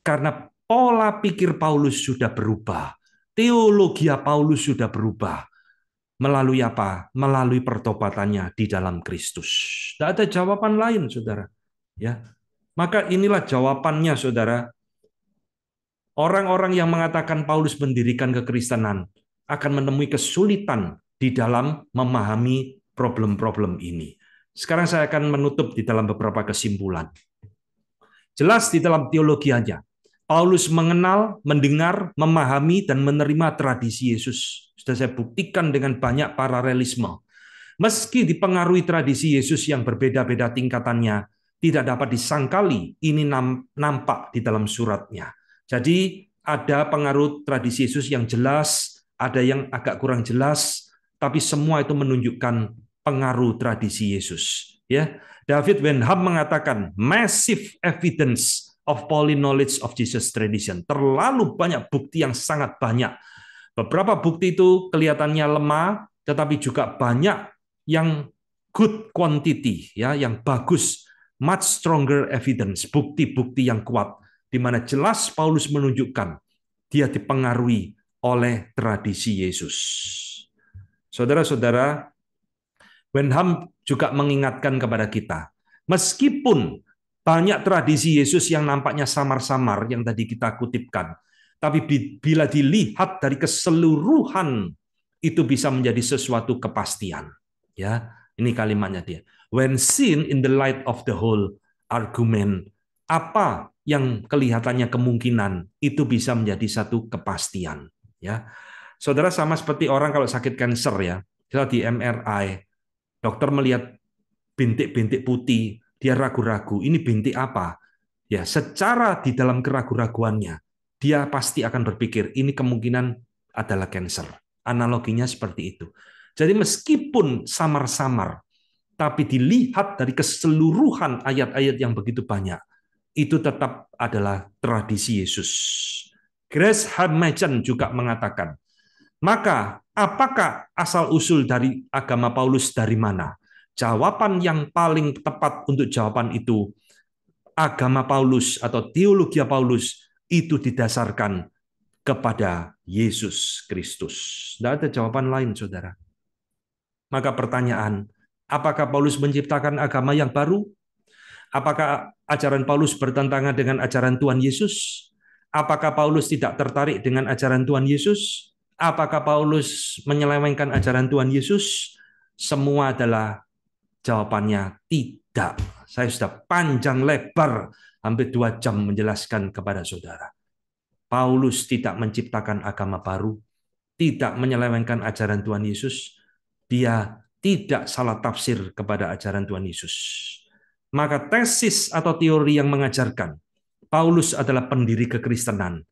Karena pola pikir Paulus sudah berubah. Teologi Paulus sudah berubah. Melalui apa? Melalui pertobatannya di dalam Kristus. Tidak ada jawaban lain, saudara. Ya, maka inilah jawabannya, saudara. Orang-orang yang mengatakan Paulus mendirikan kekristenan akan menemui kesulitan di dalam memahami problem-problem ini. Sekarang saya akan menutup di dalam beberapa kesimpulan. Jelas di dalam teologi teologinya, Paulus mengenal, mendengar, memahami, dan menerima tradisi Yesus. Sudah saya buktikan dengan banyak paralelisme. Meski dipengaruhi tradisi Yesus yang berbeda-beda tingkatannya, tidak dapat disangkali ini nampak di dalam suratnya. Jadi ada pengaruh tradisi Yesus yang jelas, ada yang agak kurang jelas, tapi semua itu menunjukkan pengaruh tradisi Yesus. Ya, David Wenham mengatakan massive evidence of Pauline knowledge of Jesus tradition. Terlalu banyak bukti yang sangat banyak. Beberapa bukti itu kelihatannya lemah, tetapi juga banyak yang good quantity, ya, yang bagus, much stronger evidence, bukti-bukti yang kuat, di mana jelas Paulus menunjukkan dia dipengaruhi oleh tradisi Yesus. Saudara-saudara, Wenham juga mengingatkan kepada kita, meskipun banyak tradisi Yesus yang nampaknya samar-samar yang tadi kita kutipkan, tapi bila dilihat dari keseluruhan itu bisa menjadi sesuatu kepastian. Ya, ini kalimatnya dia. When seen in the light of the whole argument, apa yang kelihatannya kemungkinan itu bisa menjadi satu kepastian. Ya, saudara sama seperti orang kalau sakit kanker ya, kita di MRI, Dokter melihat bintik-bintik putih, dia ragu-ragu, ini bintik apa? Ya, secara di dalam keragu-raguannya, dia pasti akan berpikir ini kemungkinan adalah kanker. Analoginya seperti itu. Jadi meskipun samar-samar, tapi dilihat dari keseluruhan ayat-ayat yang begitu banyak, itu tetap adalah tradisi Yesus. Grace Hamilton juga mengatakan, maka, apakah asal-usul dari agama Paulus dari mana? Jawaban yang paling tepat untuk jawaban itu, agama Paulus atau teologi Paulus itu didasarkan kepada Yesus Kristus. Tidak ada jawaban lain, saudara. Maka pertanyaan, apakah Paulus menciptakan agama yang baru? Apakah ajaran Paulus bertentangan dengan ajaran Tuhan Yesus? Apakah Paulus tidak tertarik dengan ajaran Tuhan Yesus? Apakah Paulus menyelewengkan ajaran Tuhan Yesus? Semua adalah jawabannya tidak. Saya sudah panjang lebar hampir dua jam menjelaskan kepada saudara. Paulus tidak menciptakan agama baru, tidak menyelewengkan ajaran Tuhan Yesus. Dia tidak salah tafsir kepada ajaran Tuhan Yesus. Maka tesis atau teori yang mengajarkan Paulus adalah pendiri kekristenan,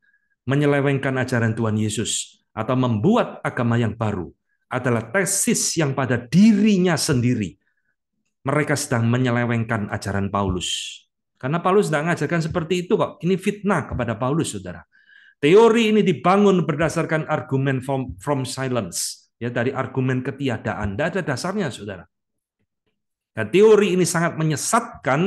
menyelewengkan ajaran Tuhan Yesus, atau membuat agama yang baru adalah tesis yang pada dirinya sendiri mereka sedang menyelewengkan ajaran Paulus. Karena Paulus tidak mengajarkan seperti itu kok. Ini fitnah kepada Paulus, saudara. Teori ini dibangun berdasarkan argumen from, from silence, ya dari argumen ketiadaan. Tidak ada dasarnya, saudara. Dan teori ini sangat menyesatkan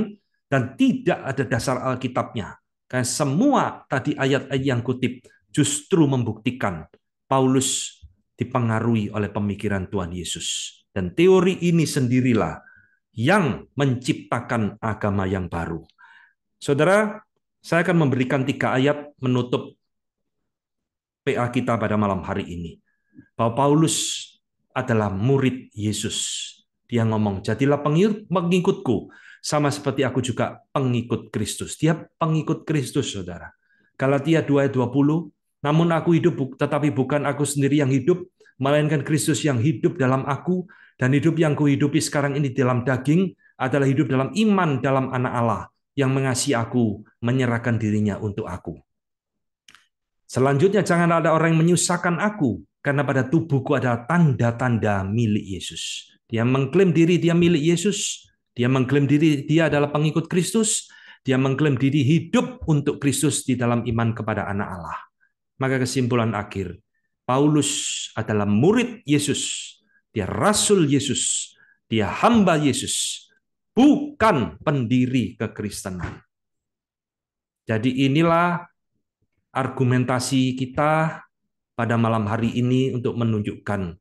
dan tidak ada dasar Alkitabnya. Karena semua tadi ayat-ayat yang kutip justru membuktikan Paulus dipengaruhi oleh pemikiran Tuhan Yesus. Dan teori ini sendirilah yang menciptakan agama yang baru. Saudara, saya akan memberikan tiga ayat menutup PA kita pada malam hari ini. Bahwa Paulus adalah murid Yesus. Dia ngomong, jadilah pengikutku, sama seperti aku juga pengikut Kristus. Dia pengikut Kristus, saudara. Galatia 2 ayat 20, namun aku hidup, tetapi bukan aku sendiri yang hidup, melainkan Kristus yang hidup dalam aku, dan hidup yang kuhidupi sekarang ini dalam daging adalah hidup dalam iman dalam anak Allah yang mengasihi aku, menyerahkan dirinya untuk aku. Selanjutnya, jangan ada orang yang menyusahkan aku, karena pada tubuhku ada tanda-tanda milik Yesus. Dia mengklaim diri dia milik Yesus, dia mengklaim diri dia adalah pengikut Kristus, dia mengklaim diri hidup untuk Kristus di dalam iman kepada anak Allah. Maka kesimpulan akhir, Paulus adalah murid Yesus, dia rasul Yesus, dia hamba Yesus, bukan pendiri kekristenan. Jadi inilah argumentasi kita pada malam hari ini untuk menunjukkan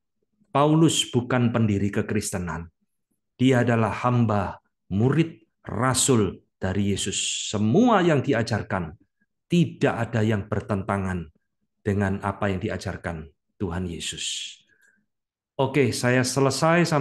Paulus bukan pendiri kekristenan. Dia adalah hamba, murid, rasul dari Yesus. Semua yang diajarkan tidak ada yang bertentangan dengan apa yang diajarkan Tuhan Yesus. Oke, saya selesai.